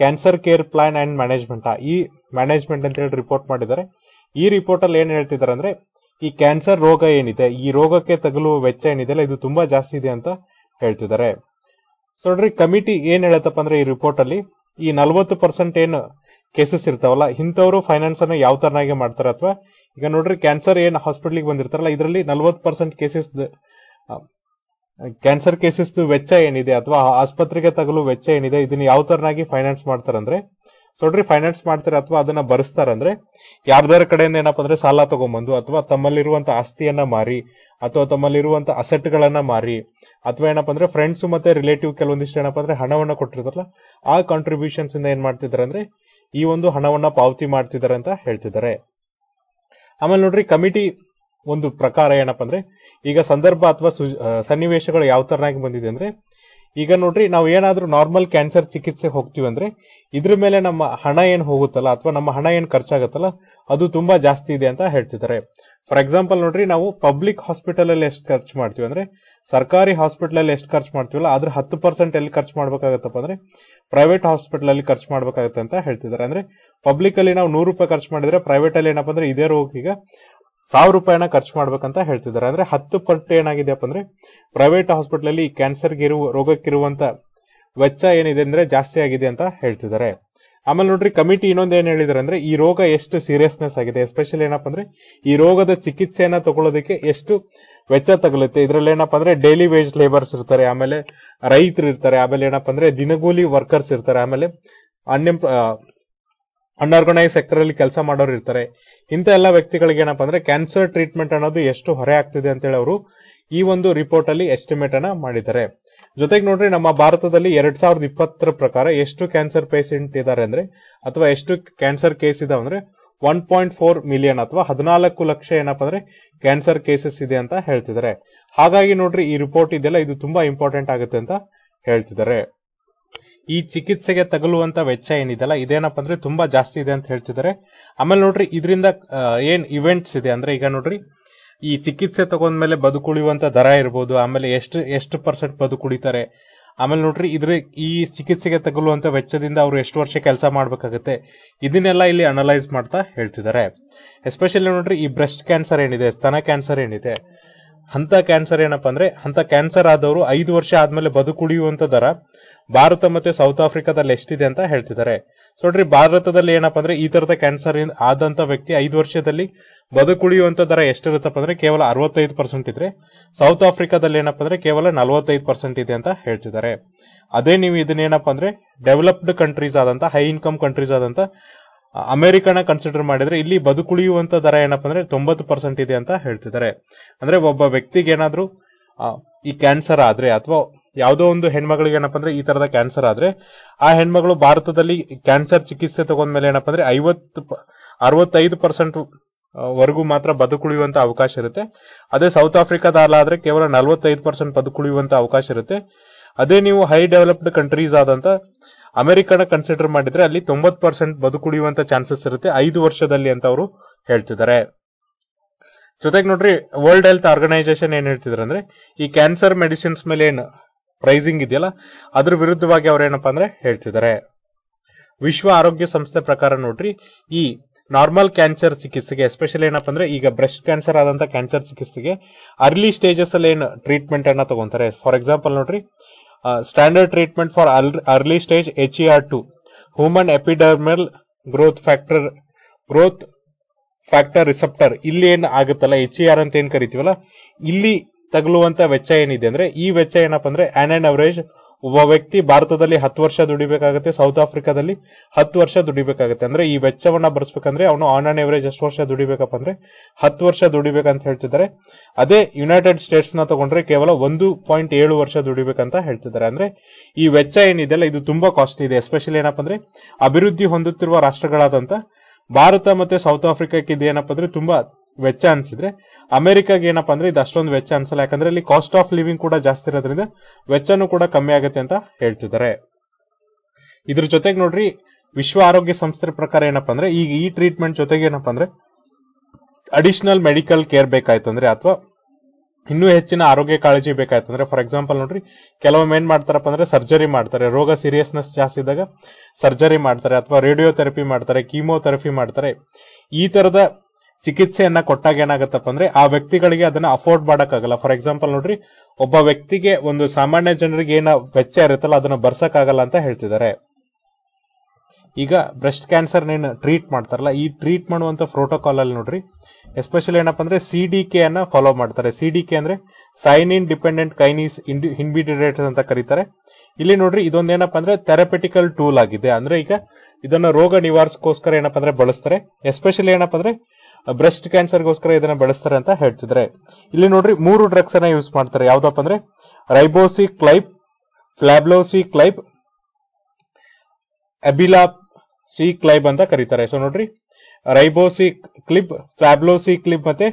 cancer care plan and management ಈ ಮ್ಯಾನೇಜ್ಮೆಂಟ್ ಅಂತ ಹೇಳಿ ರಿಪೋರ್ಟ್ ಮಾಡಿದ್ದಾರೆ ಈ ರಿಪೋರ್ಟ್ ಅಲ್ಲಿ ಏನ್ ಹೇಳ್ತಿದ್ದಾರೆ ಅಂದ್ರೆ ಈ ಕ್ಯಾನ್ಸರ್ ರೋಗ ಏನಿದೆ ಈ ರೋಗಕ್ಕೆ ತಗಲುವ ವೆಚ್ಚ ಏನಿದೆ ಅಲ್ಲ ಇದು ತುಂಬಾ ಜಾಸ್ತಿ ಇದೆ ಅಂತ ಹೇಳ್ತಿದ್ದಾರೆ ಸೊ ನೋಡ್ರಿ ಕಮಿಟಿ ಏನ್ ಹೇಳತ್ತಪ್ಪ ಅಂದ್ರೆ ಈ ರಿಪೋರ್ಟ್ ಅಲ್ಲಿ ಈ ನಲ್ವತ್ತು ಪರ್ಸೆಂಟ್ ಏನು ಕೇಸಸ್ ಇರ್ತಾವಲ್ಲ ಇಂಥವ್ರು ಫೈನಾನ್ಸ್ ಅನ್ನು ಯಾವ ತರನಾಗಿ ಮಾಡ್ತಾರೆ ಅಥವಾ ಈಗ ನೋಡ್ರಿ ಕ್ಯಾನ್ಸರ್ ಏನು ಹಾಸ್ಪಿಟ್ಲಿಗೆ ಬಂದಿರ್ತಾರಲ್ಲ ಇದರಲ್ಲಿ ನಲ್ವತ್ತು ಪರ್ಸೆಂಟ್ ಕೇಸಸ್ ಕ್ಯಾನ್ಸರ್ ಕೇಸಸ್ ವೆಚ್ಚ ಏನಿದೆ ಅಥವಾ ಆಸ್ಪತ್ರೆಗೆ ತಗಲು ವೆಚ್ಚ ಏನಿದೆ ಇದನ್ನ ಯಾವ ತರನಾಗಿ ಫೈನಾನ್ಸ್ ಮಾಡ್ತಾರಂದ್ರೆ ಸೊಡ್ರಿ ಫೈನಾನ್ಸ್ ಮಾಡ್ತಾರೆ ಅಥವಾ ಅದನ್ನ ಭರಿಸ್ತಾರಂದ್ರೆ ಯಾರ್ದಾರ ಕಡೆಯಿಂದ ಏನಪ್ಪ ಅಂದ್ರೆ ಸಾಲ ತಗೊಂಬಂದು ಅಥವಾ ತಮ್ಮಲ್ಲಿರುವಂತ ಆಸ್ತಿಯನ್ನ ಮಾರಿ ಅಥವಾ ತಮ್ಮಲ್ಲಿರುವಂತ ಅಸೆಟ್ಗಳನ್ನ ಮಾರಿ ಅಥವಾ ಏನಪ್ಪ ಅಂದ್ರೆ ಫ್ರೆಂಡ್ಸ್ ಮತ್ತೆ ರಿಲೇಟಿವ್ ಕೆಲವೊಂದಿಷ್ಟು ಏನಪ್ಪ ಅಂದ್ರೆ ಹಣವನ್ನ ಕೊಟ್ಟಿರ್ತಾರಲ್ಲ ಆ ಕಾಂಟ್ರಿಬ್ಯೂಷನ್ಸ್ ಇಂದ ಏನ್ ಮಾಡ್ತಿದ್ದಾರೆ ಅಂದ್ರೆ ಈ ಒಂದು ಹಣವನ್ನ ಪಾವತಿ ಮಾಡ್ತಿದ್ದಾರೆ ಅಂತ ಹೇಳ್ತಿದ್ದಾರೆ ಆಮೇಲೆ ನೋಡ್ರಿ ಕಮಿಟಿ ಒಂದು ಪ್ರಕಾರ ಏನಪ್ಪ ಅಂದ್ರೆ ಈಗ ಸಂದರ್ಭ ಅಥವಾ ಸನ್ನಿವೇಶಗಳು ಯಾವ ತರನಾಗಿ ಬಂದಿದೆ ಅಂದ್ರೆ ಈಗ ನೋಡ್ರಿ ನಾವು ಏನಾದ್ರೂ ನಾರ್ಮಲ್ ಕ್ಯಾನ್ಸರ್ ಚಿಕಿತ್ಸೆ ಹೋಗ್ತೀವಿ ಅಂದ್ರೆ ಇದ್ರ ಮೇಲೆ ನಮ್ಮ ಹಣ ಏನ್ ಹೋಗುತ್ತಲ್ಲ ಅಥವಾ ನಮ್ಮ ಹಣ ಏನ್ ಖರ್ಚಾಗತ್ತಲ್ಲ ಅದು ತುಂಬಾ ಜಾಸ್ತಿ ಇದೆ ಅಂತ ಹೇಳ್ತಿದ್ದಾರೆ ಫಾರ್ ಎಕ್ಸಾಂಪಲ್ ನೋಡ್ರಿ ನಾವು ಪಬ್ಲಿಕ್ ಹಾಸ್ಪಿಟಲ್ ಅಲ್ಲಿ ಎಷ್ಟು ಖರ್ಚು ಮಾಡ್ತೀವಿ ಅಂದ್ರೆ ಸರ್ಕಾರಿ ಹಾಸ್ಪಿಟಲ್ ಅಲ್ಲಿ ಎಷ್ಟು ಖರ್ಚು ಮಾಡ್ತೀವಲ್ಲ ಅದ್ರ ಹತ್ತು ಪರ್ಸೆಂಟ್ ಎಲ್ಲಿ ಖರ್ಚು ಮಾಡ್ಬೇಕಾಗತ್ತಪ್ಪ ಅಂದ್ರೆ ಪ್ರೈವೇಟ್ ಹಾಸ್ಪಿಟಲ್ ಅಲ್ಲಿ ಖರ್ಚು ಮಾಡ್ಬೇಕಾಗತ್ತೆ ಅಂತ ಹೇಳ್ತಿದ್ದಾರೆ ಅಂದ್ರೆ ಪಬ್ಲಿಕ್ ಅಲ್ಲಿ ನಾವು ನೂರು ರೂಪಾಯಿ ಖರ್ಚು ಮಾಡಿದ್ರೆ ಪ್ರೈವೇಟ್ ಅಲ್ಲಿ ಏನಪ್ಪ ಅಂದ್ರೆ ಇದೇ ರೋಗಿಗ ಸಾವಿರ ರೂಪಾಯಿನ ಖರ್ಚು ಮಾಡ್ಬೇಕಂತ ಹೇಳ್ತಿದ್ದಾರೆ ಅಂದ್ರೆ ಹತ್ತು ಪಟ್ಟು ಏನಾಗಿದೆಯಪ್ಪ ಅಂದ್ರೆ ಪ್ರೈವೇಟ್ ಹಾಸ್ಪಿಟಲ್ ಅಲ್ಲಿ ಇರುವ ರೋಗಕ್ಕಿರುವಂತ ವೆಚ್ಚ ಏನಿದೆ ಅಂದ್ರೆ ಜಾಸ್ತಿ ಆಗಿದೆ ಅಂತ ಹೇಳ್ತಿದ್ದಾರೆ ಆಮೇಲೆ ನೋಡ್ರಿ ಕಮಿಟಿ ಇನ್ನೊಂದ್ ಏನ್ ಹೇಳಿದ್ರೆ ಅಂದ್ರೆ ಈ ರೋಗ ಎಷ್ಟು ಸೀರಿಯಸ್ನೆಸ್ ಆಗಿದೆ ಎಸ್ಪೆಷಲಿ ಏನಪ್ಪಾ ಅಂದ್ರೆ ಈ ರೋಗದ ಚಿಕಿತ್ಸೆಯನ್ನ ತಗೊಳ್ಳೋದಕ್ಕೆ ಎಷ್ಟು ವೆಚ್ಚ ತಗಲುತ್ತೆ ಇದ್ರಲ್ಲಿ ಏನಪ್ಪಾ ಅಂದ್ರೆ ಡೈಲಿ ವೇಜ್ ಲೇಬರ್ಸ್ ಇರ್ತಾರೆ ಆಮೇಲೆ ರೈತರು ಇರ್ತಾರೆ ಆಮೇಲೆ ಏನಪ್ಪಾ ಅಂದ್ರೆ ದಿನಗೂಲಿ ವರ್ಕರ್ಸ್ ಇರ್ತಾರೆ ಆಮೇಲೆ ಅನ್ಎಂಪ್ ಅನ್ಆರ್ಗನೈಸ್ ಸೆಕ್ಟರ್ ಅಲ್ಲಿ ಕೆಲಸ ಮಾಡೋರು ಇರ್ತಾರೆ ಇಂಥ ಎಲ್ಲ ವ್ಯಕ್ತಿಗಳಿಗೆ ಏನಪ್ಪಾ ಅಂದ್ರೆ ಕ್ಯಾನ್ಸರ್ ಟ್ರೀಟ್ಮೆಂಟ್ ಅನ್ನೋದು ಎಷ್ಟು ಹೊರೆ ಆಗ್ತಿದೆ ಅಂತೇಳಿ ಅವರು ಈ ಒಂದು ರಿಪೋರ್ಟ್ ಅಲ್ಲಿ ಎಸ್ಟಿಮೇಟ್ ಅನ್ನ ಮಾಡಿದ್ದಾರೆ ಜೊತೆಗೆ ನೋಡ್ರಿ ನಮ್ಮ ಭಾರತದಲ್ಲಿ ಎರಡ್ ಸಾವಿರದ ಇಪ್ಪತ್ತರ ಪ್ರಕಾರ ಎಷ್ಟು ಕ್ಯಾನ್ಸರ್ ಪೇಷೆಂಟ್ ಇದ್ದಾರೆ ಅಂದ್ರೆ ಅಥವಾ ಎಷ್ಟು ಕ್ಯಾನ್ಸರ್ ಕೇಸ್ ಇದಾವೆ ಅಂದ್ರೆ ಒನ್ ಪಾಯಿಂಟ್ ಫೋರ್ ಮಿಲಿಯನ್ ಅಥವಾ ಹದಿನಾಲ್ಕು ಲಕ್ಷ ಏನಪ್ಪಾ ಅಂದ್ರೆ ಕ್ಯಾನ್ಸರ್ ಕೇಸಸ್ ಇದೆ ಅಂತ ಹೇಳ್ತಿದ್ದಾರೆ ಹಾಗಾಗಿ ನೋಡ್ರಿ ಈ ರಿಪೋರ್ಟ್ ಇದೆಲ್ಲ ಇದು ತುಂಬಾ ಇಂಪಾರ್ಟೆಂಟ್ ಆಗುತ್ತೆ ಅಂತ ಹೇಳ್ತಿದ್ದಾರೆ ಈ ಚಿಕಿತ್ಸೆಗೆ ತಗಲುವಂತ ವೆಚ್ಚ ಏನಿದೆಲ್ಲ ಇದೇನಪ್ಪ ಅಂದ್ರೆ ತುಂಬಾ ಜಾಸ್ತಿ ಇದೆ ಅಂತ ಹೇಳ್ತಿದ್ದಾರೆ ಆಮೇಲೆ ನೋಡ್ರಿ ಇದರಿಂದ ಏನ್ ಇವೆಂಟ್ಸ್ ಇದೆ ಅಂದ್ರೆ ಈಗ ನೋಡ್ರಿ ಈ ಚಿಕಿತ್ಸೆ ತಗೊಂಡ್ಮೇಲೆ ಬದುಕುಳಿಯುವಂತ ದರ ಇರ್ಬೋದು ಆಮೇಲೆ ಎಷ್ಟು ಎಷ್ಟು ಪರ್ಸೆಂಟ್ ಬದುಕುಳಿತಾರೆ ಆಮೇಲೆ ನೋಡ್ರಿ ಇದ್ರ ಈ ಚಿಕಿತ್ಸೆಗೆ ತಗಲುವಂತ ವೆಚ್ಚದಿಂದ ಅವ್ರು ಎಷ್ಟು ವರ್ಷ ಕೆಲಸ ಮಾಡಬೇಕಾಗುತ್ತೆ ಇದನ್ನೆಲ್ಲ ಇಲ್ಲಿ ಅನಲೈಸ್ ಮಾಡ್ತಾ ಹೇಳ್ತಿದ್ದಾರೆ ಎಸ್ಪೆಷಲಿ ನೋಡ್ರಿ ಈ ಬ್ರೆಸ್ಟ್ ಕ್ಯಾನ್ಸರ್ ಏನಿದೆ ಸ್ತನ ಕ್ಯಾನ್ಸರ್ ಏನಿದೆ ಅಂತ ಕ್ಯಾನ್ಸರ್ ಏನಪ್ಪ ಅಂದ್ರೆ ಅಂತ ಕ್ಯಾನ್ಸರ್ ಆದವರು ಐದು ವರ್ಷ ಆದ್ಮೇಲೆ ಬದುಕುಳಿಯುವಂತ ದರ ಭಾರತ ಮತ್ತೆ ಸೌತ್ ಆಫ್ರಿಕಾದಲ್ಲಿ ಎಷ್ಟಿದೆ ಅಂತ ಹೇಳ್ತಿದ್ದಾರೆ ನೋಡ್ರಿ ಭಾರತದಲ್ಲಿ ಏನಪ್ಪಾ ಅಂದ್ರೆ ಈ ತರದ ಕ್ಯಾನ್ಸರ್ ಆದಂತ ವ್ಯಕ್ತಿ ಐದು ವರ್ಷದಲ್ಲಿ ಬದುಕುಳಿಯುವಂತ ದರ ಎಷ್ಟಿರುತ್ತಪ್ಪ ಅಂದ್ರೆ ಕೇವಲ ಅರವತ್ತೈದು ಪರ್ಸೆಂಟ್ ಇದ್ರೆ ಸೌತ್ ಆಫ್ರಿಕಾದಲ್ಲಿ ಏನಪ್ಪಾ ಅಂದ್ರೆ ಕೇವಲ ನಲವತ್ತೈದು ಪರ್ಸೆಂಟ್ ಇದೆ ಅಂತ ಹೇಳ್ತಿದ್ದಾರೆ ಅದೇ ನೀವು ಇದನ್ನೇನಪ್ಪ ಅಂದ್ರೆ ಡೆವಲಪ್ಡ್ ಕಂಟ್ರೀಸ್ ಆದಂತ ಹೈ ಇನ್ಕಮ್ ಕಂಟ್ರೀಸ್ ಆದಂತ ಅಮೆರಿಕನ ಕನ್ಸಿಡರ್ ಮಾಡಿದ್ರೆ ಇಲ್ಲಿ ಬದುಕುಳಿಯುವಂತ ದರ ಏನಪ್ಪಾ ಅಂದ್ರೆ ತೊಂಬತ್ತು ಪರ್ಸೆಂಟ್ ಇದೆ ಅಂತ ಹೇಳ್ತಿದ್ದಾರೆ ಅಂದ್ರೆ ಒಬ್ಬ ವ್ಯಕ್ತಿಗೆ ಏನಾದ್ರೂ ಈ ಕ್ಯಾನ್ಸರ್ ಆದ್ರೆ ಅಥವಾ ಯಾವುದೋ ಒಂದು ಹೆಣ್ಮಗಳಿಗೆ ಏನಪ್ಪ ಅಂದ್ರೆ ಈ ತರದ ಕ್ಯಾನ್ಸರ್ ಆದ್ರೆ ಆ ಹೆಣ್ಮಗಳು ಭಾರತದಲ್ಲಿ ಕ್ಯಾನ್ಸರ್ ಚಿಕಿತ್ಸೆ ತಗೊಂಡ್ಮೇಲೆ ಏನಪ್ಪ ಅಂದ್ರೆ ಐವತ್ತು ಅರವತ್ತೈದು ಪರ್ಸೆಂಟ್ ವರೆಗೂ ಮಾತ್ರ ಬದುಕುಳಿಯುವಂತ ಅವಕಾಶ ಇರುತ್ತೆ ಅದೇ ಸೌತ್ ಆಫ್ರಿಕಾದ ಆದ್ರೆ ಕೇವಲ ನಲವತ್ತೈದು ಪರ್ಸೆಂಟ್ ಬದುಕುಳಿಯುವಂತ ಅವಕಾಶ ಇರುತ್ತೆ ಅದೇ ನೀವು ಹೈ ಡೆವಲಪ್ಡ್ ಕಂಟ್ರೀಸ್ ಆದಂತ ಅಮೆರಿಕನ ಕನ್ಸಿಡರ್ ಮಾಡಿದ್ರೆ ಅಲ್ಲಿ ತೊಂಬತ್ ಪರ್ಸೆಂಟ್ ಬದುಕುಳಿಯುವಂತ ಚಾನ್ಸಸ್ ಇರುತ್ತೆ ಐದು ವರ್ಷದಲ್ಲಿ ಅಂತ ಅವರು ಹೇಳ್ತಿದ್ದಾರೆ ಜೊತೆಗೆ ನೋಡ್ರಿ ವರ್ಲ್ಡ್ ಹೆಲ್ತ್ ಆರ್ಗನೈಸೇಷನ್ ಏನ್ ಹೇಳ್ತಿದ್ರೆ ಅಂದ್ರೆ ಈ ಕ್ಯಾನ್ಸರ್ ಮೆಡಿಸಿನ್ಸ್ ಮೇಲೆ ಏನು ಪ್ರೈಸಿಂಗ್ ಇದೆಯಲ್ಲ ಅದ್ರ ವಿರುದ್ಧವಾಗಿ ಏನಪ್ಪಾ ಅಂದ್ರೆ ಹೇಳ್ತಿದ್ದಾರೆ ವಿಶ್ವ ಆರೋಗ್ಯ ಸಂಸ್ಥೆ ಪ್ರಕಾರ ನೋಡ್ರಿ ಈ ನಾರ್ಮಲ್ ಕ್ಯಾನ್ಸರ್ ಚಿಕಿತ್ಸೆಗೆ ಎಸ್ಪೆಷಲಿ ಏನಪ್ಪ ಅಂದ್ರೆ ಈಗ ಬ್ರೆಸ್ಟ್ ಕ್ಯಾನ್ಸರ್ ಆದಂತ ಕ್ಯಾನ್ಸರ್ ಚಿಕಿತ್ಸೆಗೆ ಅರ್ಲಿ ಸ್ಟೇಜಸ್ ಅಲ್ಲಿ ಏನು ಟ್ರೀಟ್ಮೆಂಟ್ ಅನ್ನ ತಗೊಂತಾರೆ ಫಾರ್ ಎಕ್ಸಾಂಪಲ್ ನೋಡ್ರಿ standard treatment for early stage H E R two human epidermal growth factor growth factor receptor ಇಲ್ಲಿ ಏನು ಆಗುತ್ತಲ್ಲ ಎಚ್ ಇ ಆರ್ ಅಂತ ಏನ್ ಕರಿತೀವಲ್ಲ ಇಲ್ಲಿ ತಗಲುವಂತ ವೆಚ್ಚ ಏನಿದೆ ಅಂದ್ರೆ ಈ ವೆಚ್ಚ ಏನಪ್ಪ ಅಂದ್ರೆ ಆನ್ ಅಂಡ್ ಅವರೇಜ್ ಒಬ್ಬ ವ್ಯಕ್ತಿ ಭಾರತದಲ್ಲಿ ಹತ್ತು ವರ್ಷ ದುಡಿಬೇಕಾಗುತ್ತೆ ಸೌತ್ ಆಫ್ರಿಕಾದಲ್ಲಿ ಹತ್ತು ವರ್ಷ ದುಡಿಬೇಕಾಗುತ್ತೆ ಅಂದ್ರೆ ಈ ವೆಚ್ಚವನ್ನ ಬರ್ಸ್ಬೇಕಂದ್ರೆ ಅವನು ಆನ್ ಆನ್ ಎವರೇಜ್ ಎಷ್ಟು ವರ್ಷ ದುಡಿಬೇಕಪ್ಪ ಅಂದ್ರೆ ಹತ್ತು ವರ್ಷ ದುಡಿಬೇಕಂತ ಹೇಳ್ತಿದ್ದಾರೆ ಅದೇ ಯುನೈಟೆಡ್ ಸ್ಟೇಟ್ಸ್ ನ ತಗೊಂಡ್ರೆ ಕೇವಲ ಒಂದು ಪಾಯಿಂಟ್ ಏಳು ವರ್ಷ ದುಡಿಬೇಕಂತ ಹೇಳ್ತಿದ್ದಾರೆ ಅಂದ್ರೆ ಈ ವೆಚ್ಚ ಏನಿದೆಯಲ್ಲ ಇದು ತುಂಬಾ ಕಾಸ್ಟ್ ಇದೆ ಎಸ್ಪೆಷಲಿ ಏನಪ್ಪ ಅಂದ್ರೆ ಅಭಿವೃದ್ಧಿ ಹೊಂದುತ್ತಿರುವ ರಾಷ್ಟ್ರಗಳಾದಂತ ಭಾರತ ಮತ್ತೆ ಸೌತ್ ಆಫ್ರಿಕಾಕ್ಕೆ ಇದು ಏನಪ್ಪ ಅಂದ್ರೆ ತುಂಬಾ ವೆಚ್ಚ ಅನ್ಸಿದ್ರೆ ಅಮೆರಿಕಾಗೆ ಏನಪ್ಪಾ ಅಂದ್ರೆ ಇದು ಅಷ್ಟೊಂದು ವೆಚ್ಚ ಅನ್ಸಲ್ಲ ಯಾಕಂದ್ರೆ ಇಲ್ಲಿ ಕಾಸ್ಟ್ ಆಫ್ ಲಿವಿಂಗ್ ಕೂಡ ಜಾಸ್ತಿ ಇರೋದ್ರಿಂದ ವೆಚ್ಚನೂ ಕೂಡ ಕಮ್ಮಿ ಆಗುತ್ತೆ ಅಂತ ಹೇಳ್ತಿದ್ದಾರೆ ಇದ್ರ ಜೊತೆಗೆ ನೋಡ್ರಿ ವಿಶ್ವ ಆರೋಗ್ಯ ಸಂಸ್ಥೆ ಪ್ರಕಾರ ಏನಪ್ಪಾ ಅಂದ್ರೆ ಈಗ ಈ ಟ್ರೀಟ್ಮೆಂಟ್ ಜೊತೆಗೆ ಏನಪ್ಪಾ ಅಂದ್ರೆ ಅಡಿಷನಲ್ ಮೆಡಿಕಲ್ ಕೇರ್ ಬೇಕಾಯ್ತು ಅಂದ್ರೆ ಅಥವಾ ಇನ್ನೂ ಹೆಚ್ಚಿನ ಆರೋಗ್ಯ ಕಾಳಜಿ ಬೇಕಾಯ್ತು ಅಂದ್ರೆ ಫಾರ್ ಎಕ್ಸಾಂಪಲ್ ನೋಡ್ರಿ ಕೆಲವೊಮ್ಮೆ ಏನ್ ಮಾಡ್ತಾರಪ್ಪ ಅಂದ್ರೆ ಸರ್ಜರಿ ಮಾಡ್ತಾರೆ ರೋಗ ಸೀರಿಯಸ್ನೆಸ್ ಜಾಸ್ತಿ ಇದ್ದಾಗ ಸರ್ಜರಿ ಮಾಡ್ತಾರೆ ಅಥವಾ ರೇಡಿಯೋಥೆರಪಿ ಮಾಡ್ತಾರೆ ಕೀಮೋಥೆರಪಿ ಮಾಡ್ತಾರೆ ಈ ತರದ ಚಿಕಿತ್ಸೆಯನ್ನ ಕೊಟ್ಟಾಗ ಏನಾಗತ್ತಪ್ಪ ಅಂದ್ರೆ ಆ ವ್ಯಕ್ತಿಗಳಿಗೆ ಅದನ್ನ ಅಫೋರ್ಡ್ ಮಾಡಕ್ಕಾಗಲ್ಲ ಫಾರ್ ಎಕ್ಸಾಂಪಲ್ ನೋಡ್ರಿ ಒಬ್ಬ ವ್ಯಕ್ತಿಗೆ ಒಂದು ಸಾಮಾನ್ಯ ಜನರಿಗೆ ಏನ ವೆಚ್ಚ ಇರುತ್ತಲ್ಲ ಅದನ್ನ ಆಗಲ್ಲ ಅಂತ ಹೇಳ್ತಿದ್ದಾರೆ ಈಗ ಬ್ರೆಸ್ಟ್ ಕ್ಯಾನ್ಸರ್ ಏನು ಟ್ರೀಟ್ ಮಾಡ್ತಾರಲ್ಲ ಈ ಟ್ರೀಟ್ ಮಾಡುವಂತ ಪ್ರೋಟೋಕಾಲ್ ಅಲ್ಲಿ ನೋಡ್ರಿ ಎಸ್ಪೆಷಲಿ ಏನಪ್ಪ ಅಂದ್ರೆ ಸಿ ಡಿ ಕೆ ಅನ್ನ ಫಾಲೋ ಮಾಡ್ತಾರೆ ಸಿ ಡಿ ಕೆ ಅಂದ್ರೆ cyclin dependent kinase inhibitor ಅಂತ ಕರೀತಾರೆ ಇಲ್ಲಿ ನೋಡ್ರಿ ಇದೊಂದೇನಪ್ಪ ಅಂದ್ರೆ ಥೆರಪೆಟಿಕಲ್ ಟೂಲ್ ಆಗಿದೆ ಅಂದ್ರೆ ಈಗ ಇದನ್ನ ರೋಗ ನಿವಾರಿಸೋಸ್ಕರ ಏನಪ್ಪ ಅಂದ್ರೆ ಬಳಸ್ತಾರೆ ಎಸ್ಪೆಷಲಿ ಏನಪ್ಪ ಅಂದ್ರೆ ಬ್ರೆಸ್ಟ್ ಕ್ಯಾನ್ಸರ್ಗೋಸ್ಕರ ಇದನ್ನ ಬಳಸ್ತಾರೆ ಅಂತ ಹೇಳ್ತಿದ್ರೆ ಇಲ್ಲಿ ನೋಡ್ರಿ ಮೂರು ಡ್ರಗ್ಸ್ ಅನ್ನ ಯೂಸ್ ಮಾಡ್ತಾರೆ ಯಾವ್ದಪ್ಪ ಅಂದ್ರೆ ರೈಬೋಸಿ ಕ್ಲೈಪ್ ಫ್ಲಾಬ್ಲೋಸಿ ಕ್ಲೈಪ್ ಅಬಿಲಾ ಸಿ ಕ್ಲೈಬ್ ಅಂತ ಕರೀತಾರೆ ಸೊ ನೋಡ್ರಿ ರೈಬೋಸಿ ಕ್ಲಿಬ್ ಫ್ಯಾಬ್ಲೋಸಿ ಕ್ಲಿಬ್ ಮತ್ತೆ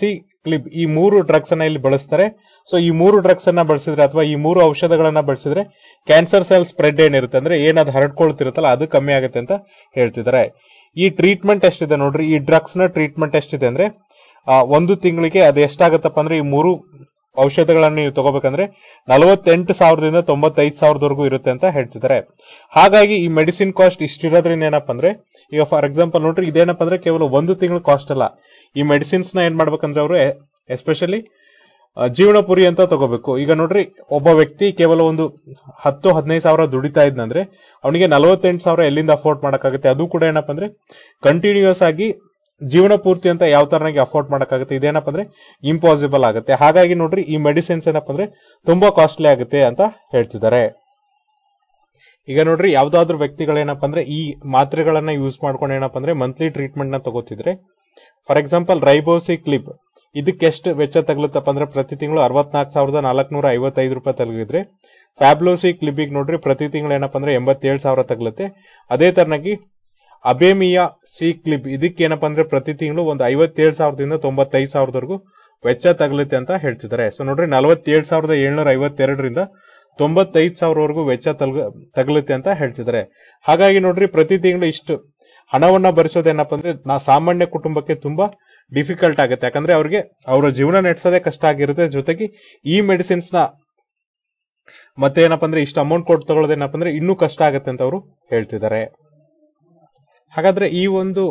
ಸಿ ಕ್ಲಿಬ್ ಈ ಮೂರು ಡ್ರಗ್ಸ್ ಅನ್ನ ಇಲ್ಲಿ ಬಳಸ್ತಾರೆ ಸೊ ಈ ಮೂರು ಡ್ರಗ್ಸ್ ಅನ್ನ ಬಳಸಿದ್ರೆ ಅಥವಾ ಈ ಮೂರು ಔಷಧಗಳನ್ನ ಬಳಸಿದ್ರೆ ಕ್ಯಾನ್ಸರ್ ಸೆಲ್ ಸ್ಪ್ರೆಡ್ ಏನಿರುತ್ತೆ ಅಂದ್ರೆ ಏನಾದ್ರು ಹರಡ್ಕೊಳ್ತಿರುತ್ತಲ್ಲ ಅದು ಕಮ್ಮಿ ಆಗುತ್ತೆ ಅಂತ ಹೇಳ್ತಿದ್ದಾರೆ ಈ ಟ್ರೀಟ್ಮೆಂಟ್ ಎಷ್ಟಿದೆ ನೋಡ್ರಿ ಈ ಡ್ರಗ್ಸ್ ನ ಟ್ರೀಟ್ಮೆಂಟ್ ಎಷ್ಟಿದೆ ಅಂದ್ರೆ ಒಂದು ತಿಂಗಳಿಗೆ ಅದು ಎಷ್ಟಾಗತ್ತಪ್ಪ ಅಂದ್ರೆ ಈ ಮೂರು ಔಷಧಗಳನ್ನು ನೀವು ತಗೋಬೇಕಂದ್ರೆ ನಲವತ್ತೆಂಟು ಸಾವಿರದಿಂದ ತೊಂಬತ್ತೈದು ಸಾವಿರದವರೆಗೂ ಇರುತ್ತೆ ಅಂತ ಹೇಳ್ತಿದ್ದಾರೆ ಹಾಗಾಗಿ ಈ ಮೆಡಿಸಿನ್ ಕಾಸ್ಟ್ ಇಷ್ಟಿರೋದ್ರಿಂದ ಏನಪ್ಪ ಅಂದ್ರೆ ಈಗ ಫಾರ್ ಎಕ್ಸಾಂಪಲ್ ನೋಡ್ರಿ ಇದೇನಪ್ಪ ಅಂದ್ರೆ ಕೇವಲ ಒಂದು ತಿಂಗಳ ಕಾಸ್ಟ್ ಅಲ್ಲ ಈ ಮೆಡಿಸಿನ್ಸ್ ನ ಏನ್ ಮಾಡ್ಬೇಕಂದ್ರೆ ಅವರು ಎಸ್ಪೆಷಲಿ ಜೀವನಪುರಿ ಅಂತ ತಗೋಬೇಕು ಈಗ ನೋಡ್ರಿ ಒಬ್ಬ ವ್ಯಕ್ತಿ ಕೇವಲ ಒಂದು ಹತ್ತು ಹದಿನೈದು ಸಾವಿರ ದುಡಿತಾ ಇದ್ನಂದ್ರೆ ಅವನಿಗೆ ನಲವತ್ತೆಂಟು ಸಾವಿರ ಎಲ್ಲಿಂದ ಅಫೋರ್ಡ್ ಮಾಡೋಕ್ಕಾಗುತ್ತೆ ಅದು ಕೂಡ ಏನಪ್ಪ ಅಂದ್ರೆ ಕಂಟಿನ್ಯೂಸ್ ಆಗಿ ಜೀವನ ಪೂರ್ತಿ ಅಂತ ಯಾವ ತರನಾಗಿ ಅಫೋರ್ಡ್ ಮಾಡೋಕ್ಕಾಗುತ್ತೆ ಇದೇನಪ್ಪ ಅಂದ್ರೆ ಇಂಪಾಸಿಬಲ್ ಆಗುತ್ತೆ ಹಾಗಾಗಿ ನೋಡ್ರಿ ಈ ಮೆಡಿಸಿನ್ಸ್ ಏನಪ್ಪ ಅಂದ್ರೆ ತುಂಬಾ ಕಾಸ್ಟ್ಲಿ ಆಗುತ್ತೆ ಅಂತ ಹೇಳ್ತಿದ್ದಾರೆ ಈಗ ನೋಡ್ರಿ ಯಾವ್ದಾದ್ರು ವ್ಯಕ್ತಿಗಳೇನಪ್ಪ ಅಂದ್ರೆ ಈ ಮಾತ್ರೆಗಳನ್ನ ಯೂಸ್ ಮಾಡ್ಕೊಂಡು ಏನಪ್ಪ ಅಂದ್ರೆ ಮಂತ್ಲಿ ಟ್ರೀಟ್ಮೆಂಟ್ ನ ತಗೋತಿದ್ರೆ ಫಾರ್ ಎಕ್ಸಾಂಪಲ್ ರೈಬೋಸಿ ಕ್ಲಿಪ್ ಇದಕ್ಕೆ ಎಷ್ಟು ವೆಚ್ಚ ತಗಲುತ್ತಪ್ಪ ಅಂದ್ರೆ ಪ್ರತಿ ತಿಂಗಳು ಅರವತ್ನಾಕ್ ಸಾವಿರದ ನಾಲ್ಕುನೂರ ಐವತ್ತೈದು ರೂಪಾಯಿ ತಗಲಿದ್ರೆ ಫ್ಯಾಬ್ಲೋಸಿ ಕ್ಲಿಬಿಗ್ ನೋಡ್ರಿ ಪ್ರತಿ ತಿಂಗಳು ಏನಪ್ಪ ಅಂದ್ರೆ ಎಂಬತ್ತೇಳು ಸಾವಿರ ತಗಲುತ್ತೆ ಅದೇ ತರನಾಗಿ ಅಬೇಮಿಯಾ ಸಿ ಕ್ಲಿಬ್ ಇದಕ್ಕೇನಪ್ಪ ಅಂದ್ರೆ ಪ್ರತಿ ತಿಂಗಳು ಒಂದು ಐವತ್ತೇಳು ಸಾವಿರದಿಂದ ತೊಂಬತ್ತೈದು ಸಾವಿರದವರೆಗೂ ವೆಚ್ಚ ತಗಲುತ್ತೆ ಅಂತ ಹೇಳ್ತಿದ್ದಾರೆ ಸೊ ನೋಡ್ರಿ ನಲವತ್ತೇಳು ಸಾವಿರದ ಏಳ್ನೂರ ಐವತ್ತೆರಡರಿಂದ ತೊಂಬತ್ತೈದು ಸಾವಿರವರೆಗೂ ವೆಚ್ಚ ತಗ ತಗಲುತ್ತೆ ಅಂತ ಹೇಳ್ತಿದ್ದಾರೆ ಹಾಗಾಗಿ ನೋಡ್ರಿ ಪ್ರತಿ ತಿಂಗಳು ಇಷ್ಟು ಹಣವನ್ನ ಭರಿಸೋದೇನಪ್ಪ ಅಂದ್ರೆ ನಾ ಸಾಮಾನ್ಯ ಕುಟುಂಬಕ್ಕೆ ತುಂಬಾ ಡಿಫಿಕಲ್ಟ್ ಆಗುತ್ತೆ ಯಾಕಂದ್ರೆ ಅವ್ರಿಗೆ ಅವರ ಜೀವನ ನಡೆಸೋದೇ ಕಷ್ಟ ಆಗಿರುತ್ತೆ ಜೊತೆಗೆ ಈ ಮೆಡಿಸಿನ್ಸ್ ನ ಮತ್ತೇನಪ್ಪ ಅಂದ್ರೆ ಇಷ್ಟು ಅಮೌಂಟ್ ಕೊಟ್ಟು ತಗೊಳ್ಳೋದೇನಪ್ಪ ಅಂದ್ರೆ ಇನ್ನೂ ಕಷ್ಟ ಆಗುತ್ತೆ ಅಂತ ಅವರು ಹೇಳ್ತಿದ್ದಾರೆ ಹಾಗಾದ್ರೆ ಈ ಒಂದು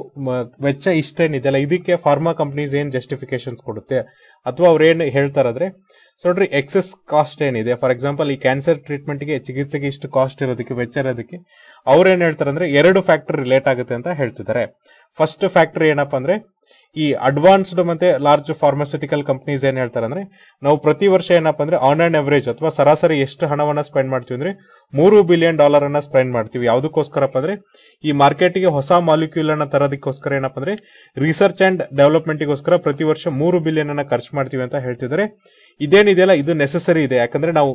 ವೆಚ್ಚ ಇಷ್ಟೇನಿದೆಯಲ್ಲ ಇದಕ್ಕೆ ಫಾರ್ಮಾ ಕಂಪ್ನೀಸ್ ಏನ್ ಜಸ್ಟಿಫಿಕೇಶನ್ಸ್ ಕೊಡುತ್ತೆ ಅಥವಾ ಏನ್ ಹೇಳ್ತಾರಾದ್ರೆ ಸೊ ನೋಡ್ರಿ ಎಕ್ಸೆಸ್ ಕಾಸ್ಟ್ ಏನಿದೆ ಫಾರ್ ಎಕ್ಸಾಂಪಲ್ ಈ ಕ್ಯಾನ್ಸರ್ ಗೆ ಚಿಕಿತ್ಸೆಗೆ ಇಷ್ಟು ಕಾಸ್ಟ್ ಇರೋದಕ್ಕೆ ವೆಚ್ಚ ಇರೋದಕ್ಕೆ ಅವ್ರೇನ್ ಹೇಳ್ತಾರೆ ಅಂದ್ರೆ ಎರಡು ಫ್ಯಾಕ್ಟರ್ ರಿಲೇಟ್ ಆಗುತ್ತೆ ಅಂತ ಹೇಳ್ತಿದ್ದಾರೆ ಫಸ್ಟ್ ಫ್ಯಾಕ್ಟರ್ ಏನಪ್ಪಾ ಅಂದ್ರೆ ಈ ಅಡ್ವಾನ್ಸ್ಡ್ ಮತ್ತೆ ಲಾರ್ಜ್ ಫಾರ್ಮಾಸ್ಯೂಟಿಕಲ್ ಕಂಪನೀಸ್ ಏನ್ ಹೇಳ್ತಾರೆ ಅಂದ್ರೆ ನಾವು ಪ್ರತಿ ವರ್ಷ ಏನಪ್ಪ ಅಂದ್ರೆ ಆನ್ ಅಂಡ್ ಎವರೇಜ್ ಅಥವಾ ಸರಾಸರಿ ಎಷ್ಟು ಹಣವನ್ನ ಸ್ಪೆಂಡ್ ಮಾಡ್ತೀವಿ ಅಂದ್ರೆ ಮೂರು ಬಿಲಿಯನ್ ಡಾಲರ್ ಅನ್ನ ಸ್ಪೆಂಡ್ ಮಾಡ್ತೀವಿ ಯಾವುದಕ್ಕೋಸ್ಕರಪ್ಪ ಅಂದ್ರೆ ಈ ಮಾರ್ಕೆಟ್ಗೆ ಹೊಸ ಮಾಲಿಕ್ಯೂಲ್ ಅನ್ನ ತರೋದಕ್ಕೋಸ್ಕರ ಏನಪ್ಪ ಅಂದ್ರೆ ರಿಸರ್ಚ್ ಅಂಡ್ ಗೋಸ್ಕರ ಪ್ರತಿ ವರ್ಷ ಮೂರು ಬಿಲಿಯನ್ ಅನ್ನ ಖರ್ಚು ಮಾಡ್ತೀವಿ ಅಂತ ಹೇಳ್ತಿದ್ದಾರೆ ಇದೇನಿದೆಯಲ್ಲ ಇದು ನೆಸೆಸರಿ ಇದೆ ಯಾಕಂದ್ರೆ ನಾವು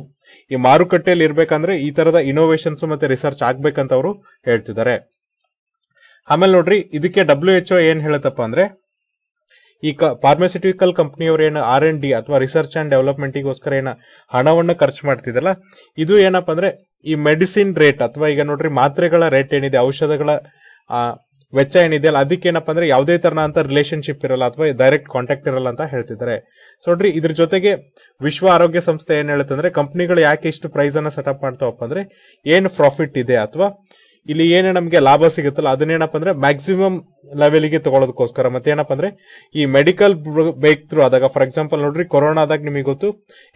ಈ ಮಾರುಕಟ್ಟೆಯಲ್ಲಿ ಇರಬೇಕಂದ್ರೆ ಈ ತರದ ಇನೋವೇಶನ್ಸ್ ಮತ್ತೆ ರಿಸರ್ಚ್ ಆಗ್ಬೇಕಂತ ಅವರು ಹೇಳ್ತಿದ್ದಾರೆ ಆಮೇಲೆ ನೋಡ್ರಿ ಇದಕ್ಕೆ ಡಬ್ಲ್ಯೂ ಎಚ್ ಏನ್ ಹೇಳತ್ತಪ್ಪ ಅಂದ್ರೆ ಈ ಕ ಫಾರ್ಮಾಸ್ಯೂಟಿಕಲ್ ಕಂಪ್ನಿಯವ್ರು ಏನು ಆರ್ ಎನ್ ಡಿ ಅಥವಾ ರಿಸರ್ಚ್ ಅಂಡ್ ಗೋಸ್ಕರ ಏನ ಹಣವನ್ನು ಖರ್ಚು ಮಾಡ್ತಿದಲ್ಲ ಇದು ಏನಪ್ಪ ಅಂದ್ರೆ ಈ ಮೆಡಿಸಿನ್ ರೇಟ್ ಅಥವಾ ಈಗ ನೋಡ್ರಿ ಮಾತ್ರೆಗಳ ರೇಟ್ ಏನಿದೆ ಔಷಧಗಳ ವೆಚ್ಚ ಏನಿದೆ ಅಲ್ಲ ಅದಕ್ಕೆ ಏನಪ್ಪಾ ಅಂದ್ರೆ ಯಾವುದೇ ಅಂತ ರಿಲೇಶನ್ಶಿಪ್ ಇರಲ್ಲ ಅಥವಾ ಡೈರೆಕ್ಟ್ ಕಾಂಟ್ಯಾಕ್ಟ್ ಇರಲ್ಲ ಅಂತ ಹೇಳ್ತಿದ್ದಾರೆ ಸೊ ನೋಡ್ರಿ ಇದ್ರ ಜೊತೆಗೆ ವಿಶ್ವ ಆರೋಗ್ಯ ಸಂಸ್ಥೆ ಏನ್ ಹೇಳುತ್ತಂದ್ರೆ ಕಂಪ್ನಿಗಳು ಯಾಕೆ ಇಷ್ಟು ಪ್ರೈಸ್ ಅನ್ನ ಸೆಟಪ್ ಮಾಡ್ತಾವಪ್ಪ ಅಂದ್ರೆ ಏನ್ ಪ್ರಾಫಿಟ್ ಇದೆ ಅಥವಾ ಇಲ್ಲಿ ಏನೇ ನಮಗೆ ಲಾಭ ಸಿಗುತ್ತಲ್ಲ ಅದನ್ನೇನಪ್ಪ ಅಂದ್ರೆ ಮ್ಯಾಕ್ಸಿಮಮ್ ಲೆವೆಲ್ಗೆ ತಗೊಳ್ಳೋದಕ್ಕೋಸ್ಕರ ಮತ್ತೆ ಏನಪ್ಪಾ ಅಂದ್ರೆ ಈ ಮೆಡಿಕಲ್ ಬ್ರೇಕ್ ಥ್ರೂ ಆದಾಗ ಫಾರ್ ಎಕ್ಸಾಂಪಲ್ ನೋಡ್ರಿ ಆದಾಗ ನಿಮಗೆ ಗೊತ್ತು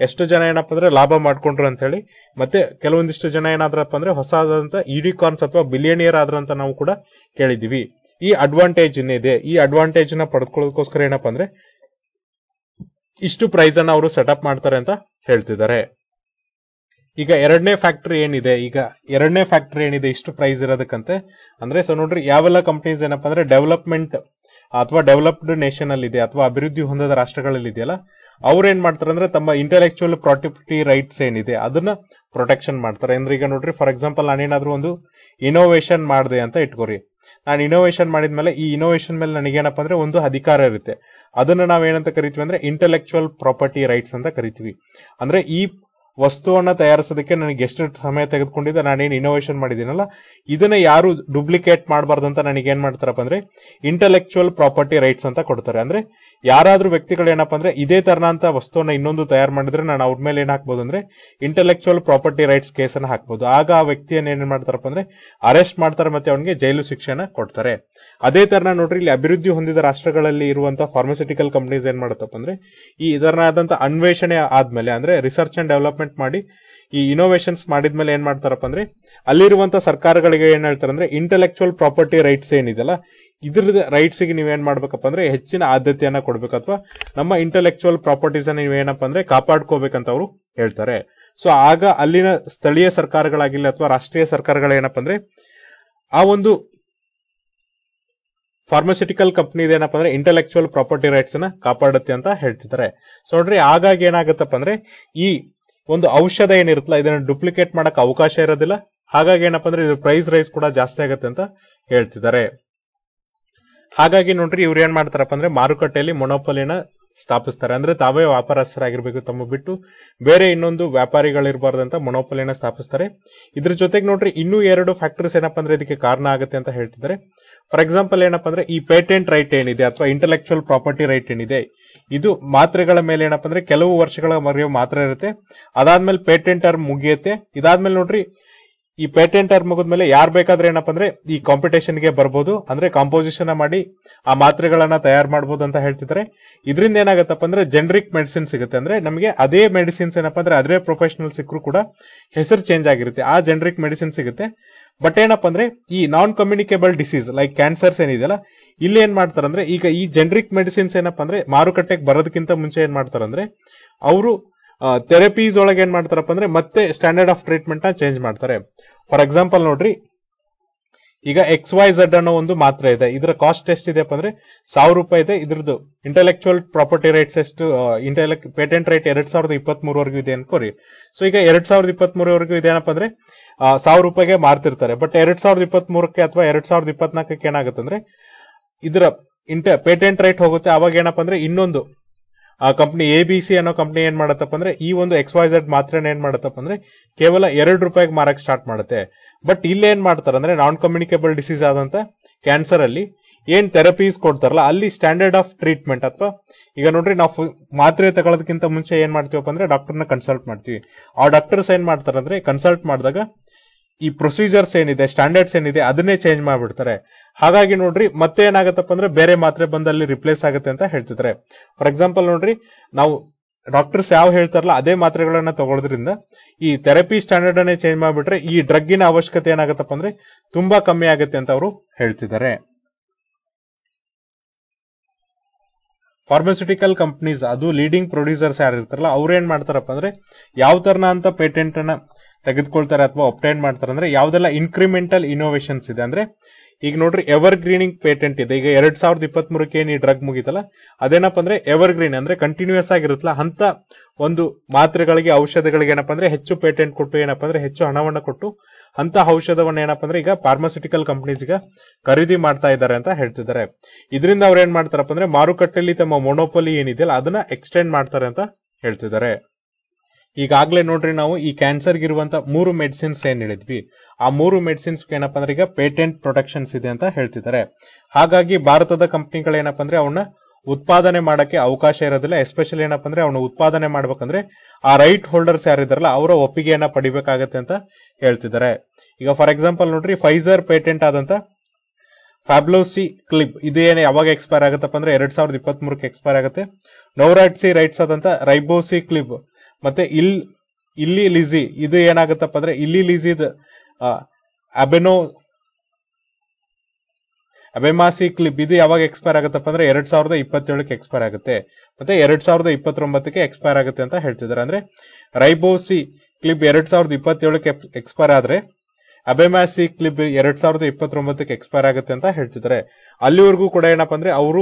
ಎಷ್ಟು ಜನ ಏನಪ್ಪ ಅಂದ್ರೆ ಲಾಭ ಮಾಡ್ಕೊಂಡ್ರು ಅಂತ ಹೇಳಿ ಮತ್ತೆ ಕೆಲವೊಂದಿಷ್ಟು ಜನ ಏನಾದ್ರಪ್ಪ ಅಂದ್ರೆ ಹೊಸದಂತ ಇಡಿಕಾನ್ಸ್ ಅಥವಾ ಬಿಲಿಯನಿಯರ್ ಆದ್ರಂತ ನಾವು ಕೂಡ ಕೇಳಿದೀವಿ ಈ ಅಡ್ವಾಂಟೇಜ್ ಏನಿದೆ ಈ ಅಡ್ವಾಂಟೇಜ್ ನ ಪಡ್ಕೊಳ್ಳೋದಕ್ಕೋಸ್ಕರ ಏನಪ್ಪಾ ಅಂದ್ರೆ ಇಷ್ಟು ಪ್ರೈಸ್ ಅನ್ನ ಅವರು ಸೆಟಪ್ ಮಾಡ್ತಾರೆ ಅಂತ ಹೇಳ್ತಿದ್ದಾರೆ ಈಗ ಎರಡನೇ ಫ್ಯಾಕ್ಟ್ರಿ ಏನಿದೆ ಈಗ ಎರಡನೇ ಫ್ಯಾಕ್ಟ್ರಿ ಏನಿದೆ ಇಷ್ಟು ಪ್ರೈಸ್ ಇರೋದಕ್ಕಂತೆ ಅಂದ್ರೆ ಸೊ ನೋಡ್ರಿ ಯಾವೆಲ್ಲ ಕಂಪ್ನೀಸ್ ಏನಪ್ಪಾ ಅಂದ್ರೆ ಡೆವಲಪ್ಮೆಂಟ್ ಅಥವಾ ಡೆವಲಪ್ಡ್ ನೇಷನ್ ಅಲ್ಲಿ ಇದೆ ಅಥವಾ ಅಭಿವೃದ್ಧಿ ಹೊಂದದ ರಾಷ್ಟ್ರಗಳಲ್ಲಿ ಇದೆಯಲ್ಲ ಅವ್ರು ಏನ್ ಮಾಡ್ತಾರೆ ಅಂದ್ರೆ ತಮ್ಮ ಇಂಟೆಲೆಕ್ಚುಯಲ್ ಪ್ರಾಪರ್ಟಿ ರೈಟ್ಸ್ ಏನಿದೆ ಅದನ್ನ ಪ್ರೊಟೆಕ್ಷನ್ ಮಾಡ್ತಾರೆ ಅಂದ್ರೆ ಈಗ ನೋಡ್ರಿ ಫಾರ್ ಎಕ್ಸಾಂಪಲ್ ನಾನೇನಾದ್ರೂ ಒಂದು ಇನೋವೇಷನ್ ಮಾಡಿದೆ ಅಂತ ಇಟ್ಕೋರಿ ನಾನು ಇನೋವೇಷನ್ ಮಾಡಿದ್ಮೇಲೆ ಈ ಇನೋವೇಷನ್ ಮೇಲೆ ನನಗೇನಪ್ಪ ಅಂದ್ರೆ ಒಂದು ಅಧಿಕಾರ ಇರುತ್ತೆ ಅದನ್ನ ನಾವೇನಂತ ಕರಿತೀವಿ ಅಂದ್ರೆ ಇಂಟೆಲೆಕ್ಚುಯಲ್ ಪ್ರಾಪರ್ಟಿ ರೈಟ್ಸ್ ಅಂತ ಕರಿತೀವಿ ಅಂದ್ರೆ ಈ ವಸ್ತುವನ್ನ ತಯಾರಿಸೋದಕ್ಕೆ ನನಗೆ ಎಷ್ಟು ಸಮಯ ತೆಗೆದುಕೊಂಡಿದ್ದೆ ನಾನೇನು ಇನೋವೇಷನ್ ಮಾಡಿದ್ದೀನಲ್ಲ ಇದನ್ನ ಯಾರು ಡೂಪ್ಲಿಕೇಟ್ ಮಾಡಬಾರ್ದು ಅಂತ ನನಗೆ ಏನ್ ಮಾಡ್ತಾರಪ್ಪ ಅಂದ್ರೆ ಇಂಟೆಲೆಕ್ಚುಯಲ್ ಪ್ರಾಪರ್ಟಿ ರೈಟ್ಸ್ ಅಂತ ಕೊಡ್ತಾರೆ ಅಂದ್ರೆ ಯಾರಾದ್ರೂ ವ್ಯಕ್ತಿಗಳು ಏನಪ್ಪಾ ಅಂದ್ರೆ ಇದೇ ತರನಂತ ವಸ್ತುವನ್ನ ಇನ್ನೊಂದು ತಯಾರು ಮಾಡಿದ್ರೆ ನಾನು ಅವ್ರ ಮೇಲೆ ಏನ್ ಹಾಕ್ಬೋದು ಅಂದ್ರೆ ಇಂಟೆಲೆಕ್ಚುಯಲ್ ಪ್ರಾಪರ್ಟಿ ರೈಟ್ಸ್ ಕೇಸ್ ಅನ್ನ ಹಾಕ್ಬೋದು ಆಗ ಆ ವ್ಯಕ್ತಿಯನ್ನ ಏನ್ ಮಾಡ್ತಾರಪ್ಪ ಅಂದ್ರೆ ಅರೆಸ್ಟ್ ಮಾಡ್ತಾರೆ ಮತ್ತೆ ಅವನಿಗೆ ಜೈಲು ಶಿಕ್ಷೆನ ಕೊಡ್ತಾರೆ ಅದೇ ತರನ ನೋಡ್ರಿ ಇಲ್ಲಿ ಅಭಿವೃದ್ಧಿ ಹೊಂದಿದ ರಾಷ್ಟ್ರಗಳಲ್ಲಿ ಇರುವಂತ ಫಾರ್ಮಸ್ಯೂಟಿಕಲ್ ಕಂಪನೀಸ್ ಏನ್ ಮಾಡುತ್ತಪ್ಪ ಅಂದ್ರೆ ಈ ಇದರಾದಂತ ಅನ್ವೇಷಣೆ ಆದ್ಮೇಲೆ ಅಂದ್ರೆ ರಿಸರ್ಚ್ ಅಂಡ್ ಡೆವಲಪ್ಮೆಂಟ್ ಇಂಪ್ಲಿಮೆಂಟ್ ಮಾಡಿ ಈ ಇನೋವೇಷನ್ಸ್ ಮಾಡಿದ್ಮೇಲೆ ಏನ್ ಮಾಡ್ತಾರಪ್ಪ ಅಂದ್ರೆ ಅಲ್ಲಿರುವಂತ ಸರ್ಕಾರಗಳಿಗೆ ಏನ್ ಹೇಳ್ತಾರೆ ಅಂದ್ರೆ ಇಂಟೆಲೆಕ್ಚುಯಲ್ ಪ್ರಾಪರ್ಟಿ ರೈಟ್ಸ್ ಏನಿದೆಲ್ಲ ಇದ್ರ ರೈಟ್ಸ್ ಗೆ ನೀವೇನ್ ಮಾಡ್ಬೇಕಪ್ಪ ಅಂದ್ರೆ ಹೆಚ್ಚಿನ ಆದ್ಯತೆಯನ್ನ ಕೊಡ್ಬೇಕು ಅಥವಾ ನಮ್ಮ ಇಂಟೆಲೆಕ್ಚುಯಲ್ ಪ್ರಾಪರ್ಟೀಸ್ ಅನ್ನ ಏನಪ್ಪ ಅಂದ್ರೆ ಕಾಪಾಡ್ಕೋಬೇಕಂತ ಅವರು ಹೇಳ್ತಾರೆ ಸೊ ಆಗ ಅಲ್ಲಿನ ಸ್ಥಳೀಯ ಸರ್ಕಾರಗಳಾಗಿಲ್ಲ ಅಥವಾ ರಾಷ್ಟ್ರೀಯ ಏನಪ್ಪ ಅಂದ್ರೆ ಆ ಒಂದು ಫಾರ್ಮಸ್ಯೂಟಿಕಲ್ ಕಂಪ್ನಿ ಏನಪ್ಪ ಅಂದ್ರೆ ಇಂಟೆಲೆಕ್ಚುಯಲ್ ಪ್ರಾಪರ್ಟಿ ರೈಟ್ಸ್ ನ ಕಾಪಾಡುತ್ತೆ ಅಂತ ಹೇಳ್ತಿದ್ದಾರೆ ಸೊ ನೋಡ್ರಿ ಆಗಾಗ ಏನಾಗುತ್ತಪ್ಪ ಅಂದ್ರೆ ಈ ಒಂದು ಔಷಧ ಏನಿರುತ್ತಲ್ಲ ಇದನ್ನ ಡುಪ್ಲಿಕೇಟ್ ಮಾಡಕ್ ಅವಕಾಶ ಇರೋದಿಲ್ಲ ಹಾಗಾಗಿ ಏನಪ್ಪಾ ಅಂದ್ರೆ ಇದು ಪ್ರೈಸ್ ರೈಸ್ ಕೂಡ ಜಾಸ್ತಿ ಆಗುತ್ತೆ ಅಂತ ಹೇಳ್ತಿದ್ದಾರೆ ಹಾಗಾಗಿ ನೋಡ್ರಿ ಇವ್ರು ಏನ್ ಮಾಡ್ತಾರಪ್ಪ ಅಂದ್ರೆ ಮಾರುಕಟ್ಟೆಯಲ್ಲಿ ಮೊನೋಪಲಿನ ಸ್ಥಾಪಿಸ್ತಾರೆ ಅಂದ್ರೆ ತಾವೇ ವ್ಯಾಪಾರಸ್ಥರಾಗಿರ್ಬೇಕು ತಮ್ಮ ಬಿಟ್ಟು ಬೇರೆ ಇನ್ನೊಂದು ಅಂತ ಮೊನೋಪಲಿನ ಸ್ಥಾಪಿಸ್ತಾರೆ ಇದ್ರ ಜೊತೆಗೆ ನೋಡ್ರಿ ಇನ್ನೂ ಎರಡು ಫ್ಯಾಕ್ಟರ್ಸ್ ಏನಪ್ಪಾ ಅಂದ್ರೆ ಇದಕ್ಕೆ ಕಾರಣ ಆಗುತ್ತೆ ಅಂತ ಹೇಳ್ತಿದ್ದಾರೆ ಫಾರ್ ಎಕ್ಸಾಂಪಲ್ ಏನಪ್ಪಾ ಅಂದ್ರೆ ಈ ಪೇಟೆಂಟ್ ರೈಟ್ ಏನಿದೆ ಅಥವಾ ಇಂಟೆಲೆಕ್ಚುಯಲ್ ಪ್ರಾಪರ್ಟಿ ರೈಟ್ ಏನಿದೆ ಇದು ಮಾತ್ರೆಗಳ ಮೇಲೆ ಏನಪ್ಪ ಅಂದ್ರೆ ಕೆಲವು ವರ್ಷಗಳ ಮರೆಯೋ ಮಾತ್ರ ಇರುತ್ತೆ ಅದಾದ್ಮೇಲೆ ಪೇಟೆಂಟ್ ಟರ್ಮ್ ಮುಗಿಯುತ್ತೆ ಇದಾದ್ಮೇಲೆ ನೋಡ್ರಿ ಈ ಪೇಟೆಂಟ್ ಟರ್ಮ್ ಮುಗಿದ್ಮೇಲೆ ಯಾರು ಬೇಕಾದ್ರೆ ಏನಪ್ಪ ಅಂದ್ರೆ ಈ ಕಾಂಪಿಟೇಷನ್ ಗೆ ಬರ್ಬೋದು ಅಂದ್ರೆ ಕಾಂಪೋಸಿಷನ್ ಮಾಡಿ ಆ ಮಾತ್ರೆಗಳನ್ನ ತಯಾರು ಮಾಡಬಹುದು ಅಂತ ಹೇಳ್ತಿದ್ದಾರೆ ಇದರಿಂದ ಏನಾಗತ್ತಪ್ಪ ಅಂದ್ರೆ ಜೆನರಿಕ್ ಮೆಡಿಸಿನ್ ಸಿಗುತ್ತೆ ಅಂದ್ರೆ ನಮಗೆ ಅದೇ ಮೆಡಿಸಿನ್ಸ್ ಏನಪ್ಪಾ ಅಂದ್ರೆ ಅದೇ ಪ್ರೊಫೆಷನಲ್ ಸಿಕ್ಕರೂ ಕೂಡ ಹೆಸರು ಚೇಂಜ್ ಆಗಿರುತ್ತೆ ಆ ಜೆನರಿಕ್ ಮೆಡಿಸಿನ್ ಸಿಗುತ್ತೆ ಬಟ್ ಏನಪ್ಪ ಅಂದ್ರೆ ಈ non communicable disease like cancers ಏನಿದೆಯಲ್ಲ ಇಲ್ಲಿ ಏನ್ ಮಾಡ್ತಾರಂದ್ರೆ ಈಗ ಈ ಜೆನರಿಕ್ ಮೆಡಿಸಿನ್ಸ್ ಏನಪ್ಪ ಅಂದ್ರೆ ಮಾರುಕಟ್ಟೆಗೆ ಬರೋದಕ್ಕಿಂತ ಮುಂಚೆ ಏನ್ ಮಾಡ್ತಾರಂದ್ರೆ ಅವರು ಥೆರಪೀಸ್ ಒಳಗೆ ಏನ್ ಮಾಡ್ತಾರಪ್ಪ ಅಂದ್ರೆ ಮತ್ತೆ ಸ್ಟ್ಯಾಂಡರ್ಡ್ ಆಫ್ ಟ್ರೀಟ್ಮೆಂಟ್ ನ ಚೇಂಜ್ ಮಾಡ್ತಾರೆ ಫಾರ್ ಎಕ್ಸಾಂಪಲ್ ನೋಡ್ರಿ ಈಗ ಎಕ್ಸ್ ವೈ ಝಡ್ ಅನ್ನೋ ಒಂದು ಮಾತ್ರ ಇದೆ ಇದರ ಕಾಸ್ಟ್ ಎಷ್ಟಿದೆಪ್ಪ ಅಂದ್ರೆ ಸಾವಿರ ರೂಪಾಯಿ ಇದೆ ಇದ್ರದ್ದು ಇಂಟೆಲೆಕ್ಚುಯಲ್ ಪ್ರಾಪರ್ಟಿ ರೈಟ್ಸ್ ಎಷ್ಟು ಇಂಟೆಲೆಕ್ ಪೇಟೆಂಟ್ ರೈಟ್ ಎರಡ್ ಸಾವಿರದ ಇಪ್ಪತ್ತ್ ಮೂರವರೆಗೂ ಇದೆ ಅನ್ಕೋರಿ ಸೊ ಈಗ ಎರಡ್ ಸಾವಿರದ ಇಪ್ಪತ್ತ್ ಮೂರವರೆಗೂ ಇದೇನಪ್ಪ ಅಂದ್ರೆ ಸಾವಿರ ರೂಪಾಯಿಗೆ ಮಾರ್ತಿರ್ತಾರೆ ಬಟ್ ಎರಡ್ ಸಾವಿರದ ಇಪ್ಪತ್ತ್ ಮೂರಕ್ಕೆ ಅಥವಾ ಎರಡ್ ಸಾವಿರದ ಇಪ್ಪತ್ನಾಲ್ಕಕ್ಕೆ ಏನಾಗುತ್ತೆ ಅಂದ್ರೆ ಇದರ ಇಂಟ ಪೇಟೆಂಟ್ ರೈಟ್ ಹೋಗುತ್ತೆ ಅವಾಗ ಏನಪ್ಪ ಅಂದ್ರೆ ಇನ್ನೊಂದು ಆ ಕಂಪ್ನಿ ಎ ಬಿ ಸಿ ಅನ್ನೋ ಕಂಪ್ನಿ ಏನ್ ಮಾಡತ್ತಪ್ಪ ಅಂದ್ರೆ ಈ ಒಂದು ಎಕ್ಸ್ ವೈ ಝಡ್ ಮಾತ್ರ ಏನ್ ಮಾಡತ್ತಪ್ಪ ಅಂದ್ರೆ ಕೇವಲ ಎರಡು ರೂಪಾಯಿಗೆ ಮಾರಕ್ ಸ್ಟಾರ್ಟ್ ಮಾಡುತ್ತೆ ಬಟ್ ಏನ್ ಮಾಡ್ತಾರೆ ಅಂದ್ರೆ ನಾನ್ ಕಮ್ಯುನಿಕೇಬಲ್ ಡಿಸೀಸ್ ಆದಂತ ಕ್ಯಾನ್ಸರ್ ಅಲ್ಲಿ ಏನ್ ಥೆರಪೀಸ್ ಕೊಡ್ತಾರಲ್ಲ ಅಲ್ಲಿ ಸ್ಟ್ಯಾಂಡರ್ಡ್ ಆಫ್ ಟ್ರೀಟ್ಮೆಂಟ್ ಅಥವಾ ಈಗ ನೋಡ್ರಿ ನಾವು ಮಾತ್ರೆ ತಗೊಳ್ಳೋದಕ್ಕಿಂತ ಮುಂಚೆ ಏನ್ ಮಾಡ್ತೀವಪ್ಪ ಅಂದ್ರೆ ಡಾಕ್ಟರ್ನ ಕನ್ಸಲ್ಟ್ ಮಾಡ್ತೀವಿ ಆ ಡಾಕ್ಟರ್ಸ್ ಏನ್ ಮಾಡ್ತಾರೆ ಅಂದ್ರೆ ಕನ್ಸಲ್ಟ್ ಮಾಡಿದಾಗ ಈ ಪ್ರೊಸೀಜರ್ಸ್ ಏನಿದೆ ಸ್ಟ್ಯಾಂಡರ್ಡ್ಸ್ ಏನಿದೆ ಅದನ್ನೇ ಚೇಂಜ್ ಮಾಡ್ಬಿಡ್ತಾರೆ ಹಾಗಾಗಿ ನೋಡ್ರಿ ಮತ್ತೆ ಏನಾಗತ್ತಪ್ಪ ಅಂದ್ರೆ ಬೇರೆ ಮಾತ್ರೆ ಬಂದಲ್ಲಿ ರಿಪ್ಲೇಸ್ ಆಗುತ್ತೆ ಅಂತ ಹೇಳ್ತಿದ್ರೆ ಫಾರ್ ಎಕ್ಸಾಂಪಲ್ ನೋಡ್ರಿ ನಾವು ಡಾಕ್ಟರ್ಸ್ ಯಾವ ಹೇಳ್ತಾರಲ್ಲ ಅದೇ ಮಾತ್ರೆಗಳನ್ನ ತಗೊಳೋದ್ರಿಂದ ಈ ಥೆರಪಿ ಸ್ಟ್ಯಾಂಡರ್ಡ್ ಅನ್ನೇ ಚೇಂಜ್ ಮಾಡಿಬಿಟ್ರೆ ಈ ಡ್ರಗ್ಗಿನ ಅವಶ್ಯಕತೆ ಏನಾಗತ್ತಪ್ಪ ಅಂದ್ರೆ ತುಂಬಾ ಕಮ್ಮಿ ಆಗುತ್ತೆ ಅಂತ ಅವರು ಹೇಳ್ತಿದ್ದಾರೆ ಫಾರ್ಮಾಸ್ಯೂಟಿಕಲ್ ಕಂಪ್ನೀಸ್ ಅದು ಲೀಡಿಂಗ್ ಪ್ರೊಡ್ಯೂಸರ್ಸ್ ಯಾರು ಇರ್ತಾರಲ್ಲ ಅವ್ರು ಏನ್ ಮಾಡ್ತಾರಪ್ಪ ಅಂದ್ರೆ ಯಾವ ತರನ ಅಂತ ಪೇಟೆಂಟ್ ಅನ್ನ ತೆಗೆದುಕೊಳ್ತಾರೆ ಅಥವಾ ಅಪ್ಟೈನ್ ಮಾಡ್ತಾರೆ ಅಂದ್ರೆ ಯಾವ್ದೆಲ್ಲ ಇನ್ಕ್ರಿಮೆಂಟಲ್ ಇನೋವೇಷನ್ಸ್ ಇದೆ ಅಂದ್ರೆ ಈಗ ನೋಡ್ರಿ ಎವರ್ ಗ್ರೀನಿಂಗ್ ಪೇಟೆಂಟ್ ಇದೆ ಈಗ ಎರಡ್ ಸಾವಿರದ ಇಪ್ಪತ್ತ್ ಮೂರಕ್ಕೆ ಏನ್ ಈ ಡ್ರಗ್ ಮುಗಿತಲ್ಲ ಅದೇನಪ್ಪ ಅಂದ್ರೆ ಎವರ್ ಗ್ರೀನ್ ಅಂದ್ರೆ ಕಂಟಿನ್ಯೂಸ್ ಆಗಿರುತ್ತಲ್ಲ ಅಂತ ಒಂದು ಮಾತ್ರೆಗಳಿಗೆ ಔಷಧಗಳಿಗೆ ಏನಪ್ಪ ಅಂದ್ರೆ ಹೆಚ್ಚು ಪೇಟೆಂಟ್ ಕೊಟ್ಟು ಏನಪ್ಪ ಅಂದ್ರೆ ಹೆಚ್ಚು ಹಣವನ್ನು ಕೊಟ್ಟು ಅಂತ ಔಷಧವನ್ನ ಏನಪ್ಪ ಅಂದ್ರೆ ಈಗ ಫಾರ್ಮಾಸ್ಯೂಟಿಕಲ್ ಕಂಪನೀಸ್ ಈಗ ಖರೀದಿ ಮಾಡ್ತಾ ಇದ್ದಾರೆ ಅಂತ ಹೇಳ್ತಿದ್ದಾರೆ ಇದರಿಂದ ಅವ್ರು ಏನ್ ಮಾಡ್ತಾರಪ್ಪ ಅಂದ್ರೆ ಮಾರುಕಟ್ಟೆಯಲ್ಲಿ ತಮ್ಮ ಮೊನೋಪಲಿ ಏನಿದೆಯಲ್ಲ ಅದನ್ನ ಎಕ್ಸ್ಟೆಂಡ್ ಮಾಡ್ತಾರೆ ಅಂತ ಹೇಳ್ತಿದ್ದಾರೆ ಈಗಾಗಲೇ ನೋಡ್ರಿ ನಾವು ಈ ಕ್ಯಾನ್ಸರ್ ಇರುವಂತ ಮೂರು ಮೆಡಿಸಿನ್ಸ್ ಏನ್ ಹೇಳಿದ್ವಿ ಆ ಮೂರು ಮೆಡಿಸಿನ್ಸ್ ಏನಪ್ಪಾ ಅಂದ್ರೆ ಈಗ ಪೇಟೆಂಟ್ ಪ್ರೊಟೆಕ್ಷನ್ಸ್ ಇದೆ ಅಂತ ಹೇಳ್ತಿದ್ದಾರೆ ಹಾಗಾಗಿ ಭಾರತದ ಕಂಪ್ನಿಗಳು ಏನಪ್ಪಾ ಅಂದ್ರೆ ಅವನ್ನ ಉತ್ಪಾದನೆ ಮಾಡಕ್ಕೆ ಅವಕಾಶ ಇರೋದಿಲ್ಲ ಎಸ್ಪೆಷಲಿ ಏನಪ್ಪ ಅಂದ್ರೆ ಅವನು ಉತ್ಪಾದನೆ ಮಾಡ್ಬೇಕಂದ್ರೆ ಆ ರೈಟ್ ಹೋಲ್ಡರ್ಸ್ ಯಾರಿದಾರಲ್ಲ ಅವರ ಒಪ್ಪಿಗೆಯನ್ನ ಪಡಿಬೇಕಾಗತ್ತೆ ಅಂತ ಹೇಳ್ತಿದ್ದಾರೆ ಈಗ ಫಾರ್ ಎಕ್ಸಾಂಪಲ್ ನೋಡ್ರಿ ಫೈಸರ್ ಪೇಟೆಂಟ್ ಆದಂತ ಫ್ಯಾಬ್ಲೋಸಿ ಕ್ಲಿಪ್ ಇದೇನು ಯಾವಾಗ ಎಕ್ಸ್ಪೈರ್ ಆಗುತ್ತಪ್ಪ ಅಂದ್ರೆ ಎರಡ್ ಸಾವಿರದ ಇಪ್ಪತ್ತ್ ಮೂರಕ್ಕೆ ಎಕ್ಸ್ಪೈರ್ ಆಗುತ್ತೆ ನೌರಾಟ್ಸಿ ರೈಟ್ಸ್ ಆದಂತ ರೈಬೋಸಿ ಕ್ಲಿಪ್ ಮತ್ತೆ ಇಲ್ ಇಲ್ಲಿ ಲಿಸಿ ಇದು ಏನಾಗುತ್ತಪ್ಪ ಅಂದ್ರೆ ಇಲ್ಲಿ ಲಿಸಿದ್ ಅಬೆನೋ ಅಬೆಮಾಸಿ ಕ್ಲಿಪ್ ಇದು ಯಾವಾಗ ಎಕ್ಸ್ಪೈರ್ ಆಗುತ್ತಪ್ಪ ಅಂದ್ರೆ ಎರಡ್ ಸಾವಿರದ ಇಪ್ಪತ್ತೇಳಕ್ಕೆ ಎಕ್ಸ್ಪೈರ್ ಆಗುತ್ತೆ ಮತ್ತೆ ಎರಡ್ ಸಾವಿರದ ಇಪ್ಪತ್ತೊಂಬತ್ತಕ್ಕೆ ಎಕ್ಸ್ಪೈರ್ ಆಗುತ್ತೆ ಅಂತ ಹೇಳ್ತಿದ್ದಾರೆ ಅಂದ್ರೆ ರೈಬೋಸಿ ಕ್ಲಿಪ್ ಎರಡ್ ಸಾವಿರದ ಇಪ್ಪತ್ತೇಳಕ್ಕೆ ಎಕ್ಸ್ಪೈರ್ ಆದ್ರೆ ಅಬೆಮಾಸಿ ಕ್ಲಿಪ್ ಎರಡ್ ಸಾವಿರದ ಇಪ್ಪತ್ತೊಂಬತ್ತಕ್ಕೆ ಎಕ್ಸ್ಪೈರ್ ಆಗುತ್ತೆ ಅಂತ ಹೇಳ್ತಿದ್ದಾರೆ ಅಲ್ಲಿವರೆಗೂ ಕೂಡ ಏನಪ್ಪ ಅಂದ್ರೆ ಅವರು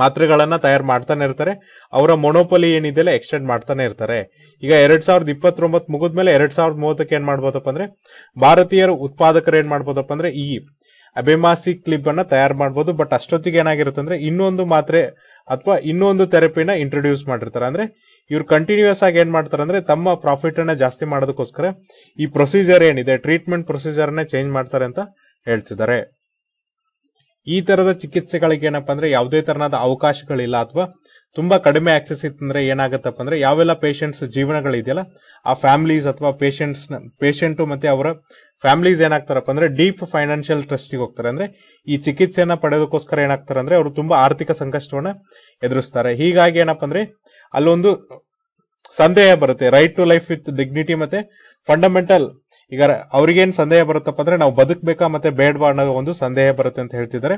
ಮಾತ್ರೆಗಳನ್ನ ತಯಾರು ಮಾಡ್ತಾನೆ ಇರ್ತಾರೆ ಅವರ ಮೊನೋಪಲಿ ಏನಿದೆಯಲ್ಲ ಎಕ್ಸ್ಟೆಂಡ್ ಮಾಡ್ತಾನೆ ಇರ್ತಾರೆ ಈಗ ಎರಡ್ ಸಾವಿರದ ಇಪ್ಪತ್ತೊಂಬತ್ತು ಮುಗಿದ್ಮೇಲೆ ಎರಡ್ ಸಾವಿರದ ಮೂವತ್ತಕ್ಕೆ ಏನ್ ಮಾಡ್ಬೋದಪ್ಪ ಅಂದ್ರೆ ಭಾರತೀಯರ ಉತ್ಪಾದಕರು ಏನ್ ಮಾಡ್ಬೋದಪ್ಪ ಅಂದ್ರೆ ಈ ಅಬೆಮಾಸಿ ಕ್ಲಿಪ್ ಅನ್ನ ತಯಾರು ಮಾಡಬಹುದು ಬಟ್ ಅಷ್ಟೊತ್ತಿಗೆ ಏನಾಗಿರುತ್ತೆ ಅಂದ್ರೆ ಇನ್ನೊಂದು ಮಾತ್ರೆ ಅಥವಾ ಇನ್ನೊಂದು ಥೆರಪಿನ ಇಂಟ್ರೊಡ್ಯೂಸ್ ಮಾಡಿರ್ತಾರೆ ಅಂದ್ರೆ ಇವ್ರು ಕಂಟಿನ್ಯೂಸ್ ಆಗಿ ಏನ್ ಮಾಡ್ತಾರೆ ಅಂದ್ರೆ ತಮ್ಮ ಪ್ರಾಫಿಟ್ ಅನ್ನ ಜಾಸ್ತಿ ಮಾಡೋದಕ್ಕೋಸ್ಕರ ಈ ಪ್ರೊಸೀಜರ್ ಏನಿದೆ ಟ್ರೀಟ್ಮೆಂಟ್ ಪ್ರೊಸೀಜರ್ ಚೇಂಜ್ ಮಾಡ್ತಾರೆ ಅಂತ ಹೇಳ್ತಿದ್ದಾರೆ ಈ ತರದ ಚಿಕಿತ್ಸೆಗಳಿಗೆ ಏನಪ್ಪ ಅಂದ್ರೆ ಯಾವುದೇ ತರನಾದ ಅವಕಾಶಗಳಿಲ್ಲ ಅಥವಾ ತುಂಬಾ ಕಡಿಮೆ ಆಕ್ಸೆಸ್ ಇತ್ತಂದ್ರೆ ಏನಾಗತ್ತಪ್ಪ ಅಂದ್ರೆ ಯಾವೆಲ್ಲ ಪೇಷಂಟ್ಸ್ ಜೀವನಗಳಿದೆಯಲ್ಲ ಆ ಫ್ಯಾಮಿಲೀಸ್ ಅಥವಾ ಪೇಷಂಟ್ಸ್ ಪೇಷಂಟ್ ಮತ್ತೆ ಅವರ ಫ್ಯಾಮಿಲೀಸ್ ಏನಾಗ್ತಾರಪ್ಪ ಅಂದ್ರೆ ಡೀಪ್ ಫೈನಾನ್ಷಿಯಲ್ ಟ್ರಸ್ಟಿಗೆ ಹೋಗ್ತಾರೆ ಅಂದ್ರೆ ಈ ಚಿಕಿತ್ಸೆಯನ್ನ ಪಡೆಯೋದಕ್ಕೋಸ್ಕರ ಏನಾಗ್ತಾರೆ ಅಂದ್ರೆ ಅವರು ತುಂಬಾ ಆರ್ಥಿಕ ಸಂಕಷ್ಟವನ್ನ ಎದುರಿಸ್ತಾರೆ ಹೀಗಾಗಿ ಏನಪ್ಪ ಅಂದ್ರೆ ಅಲ್ಲೊಂದು ಸಂದೇಹ ಬರುತ್ತೆ right to life with dignity ಮತ್ತೆ ಫಂಡಮೆಂಟಲ್ ಈಗ ಅವ್ರಿಗೇನ್ ಸಂದೇಹ ಬರುತ್ತಪ್ಪ ಅಂದ್ರೆ ನಾವು ಬದುಕಬೇಕಾ ಮತ್ತೆ ಬೇಡವಾ ಅನ್ನೋ ಒಂದು ಸಂದೇಹ ಬರುತ್ತೆ ಅಂತ ಹೇಳ್ತಿದ್ದಾರೆ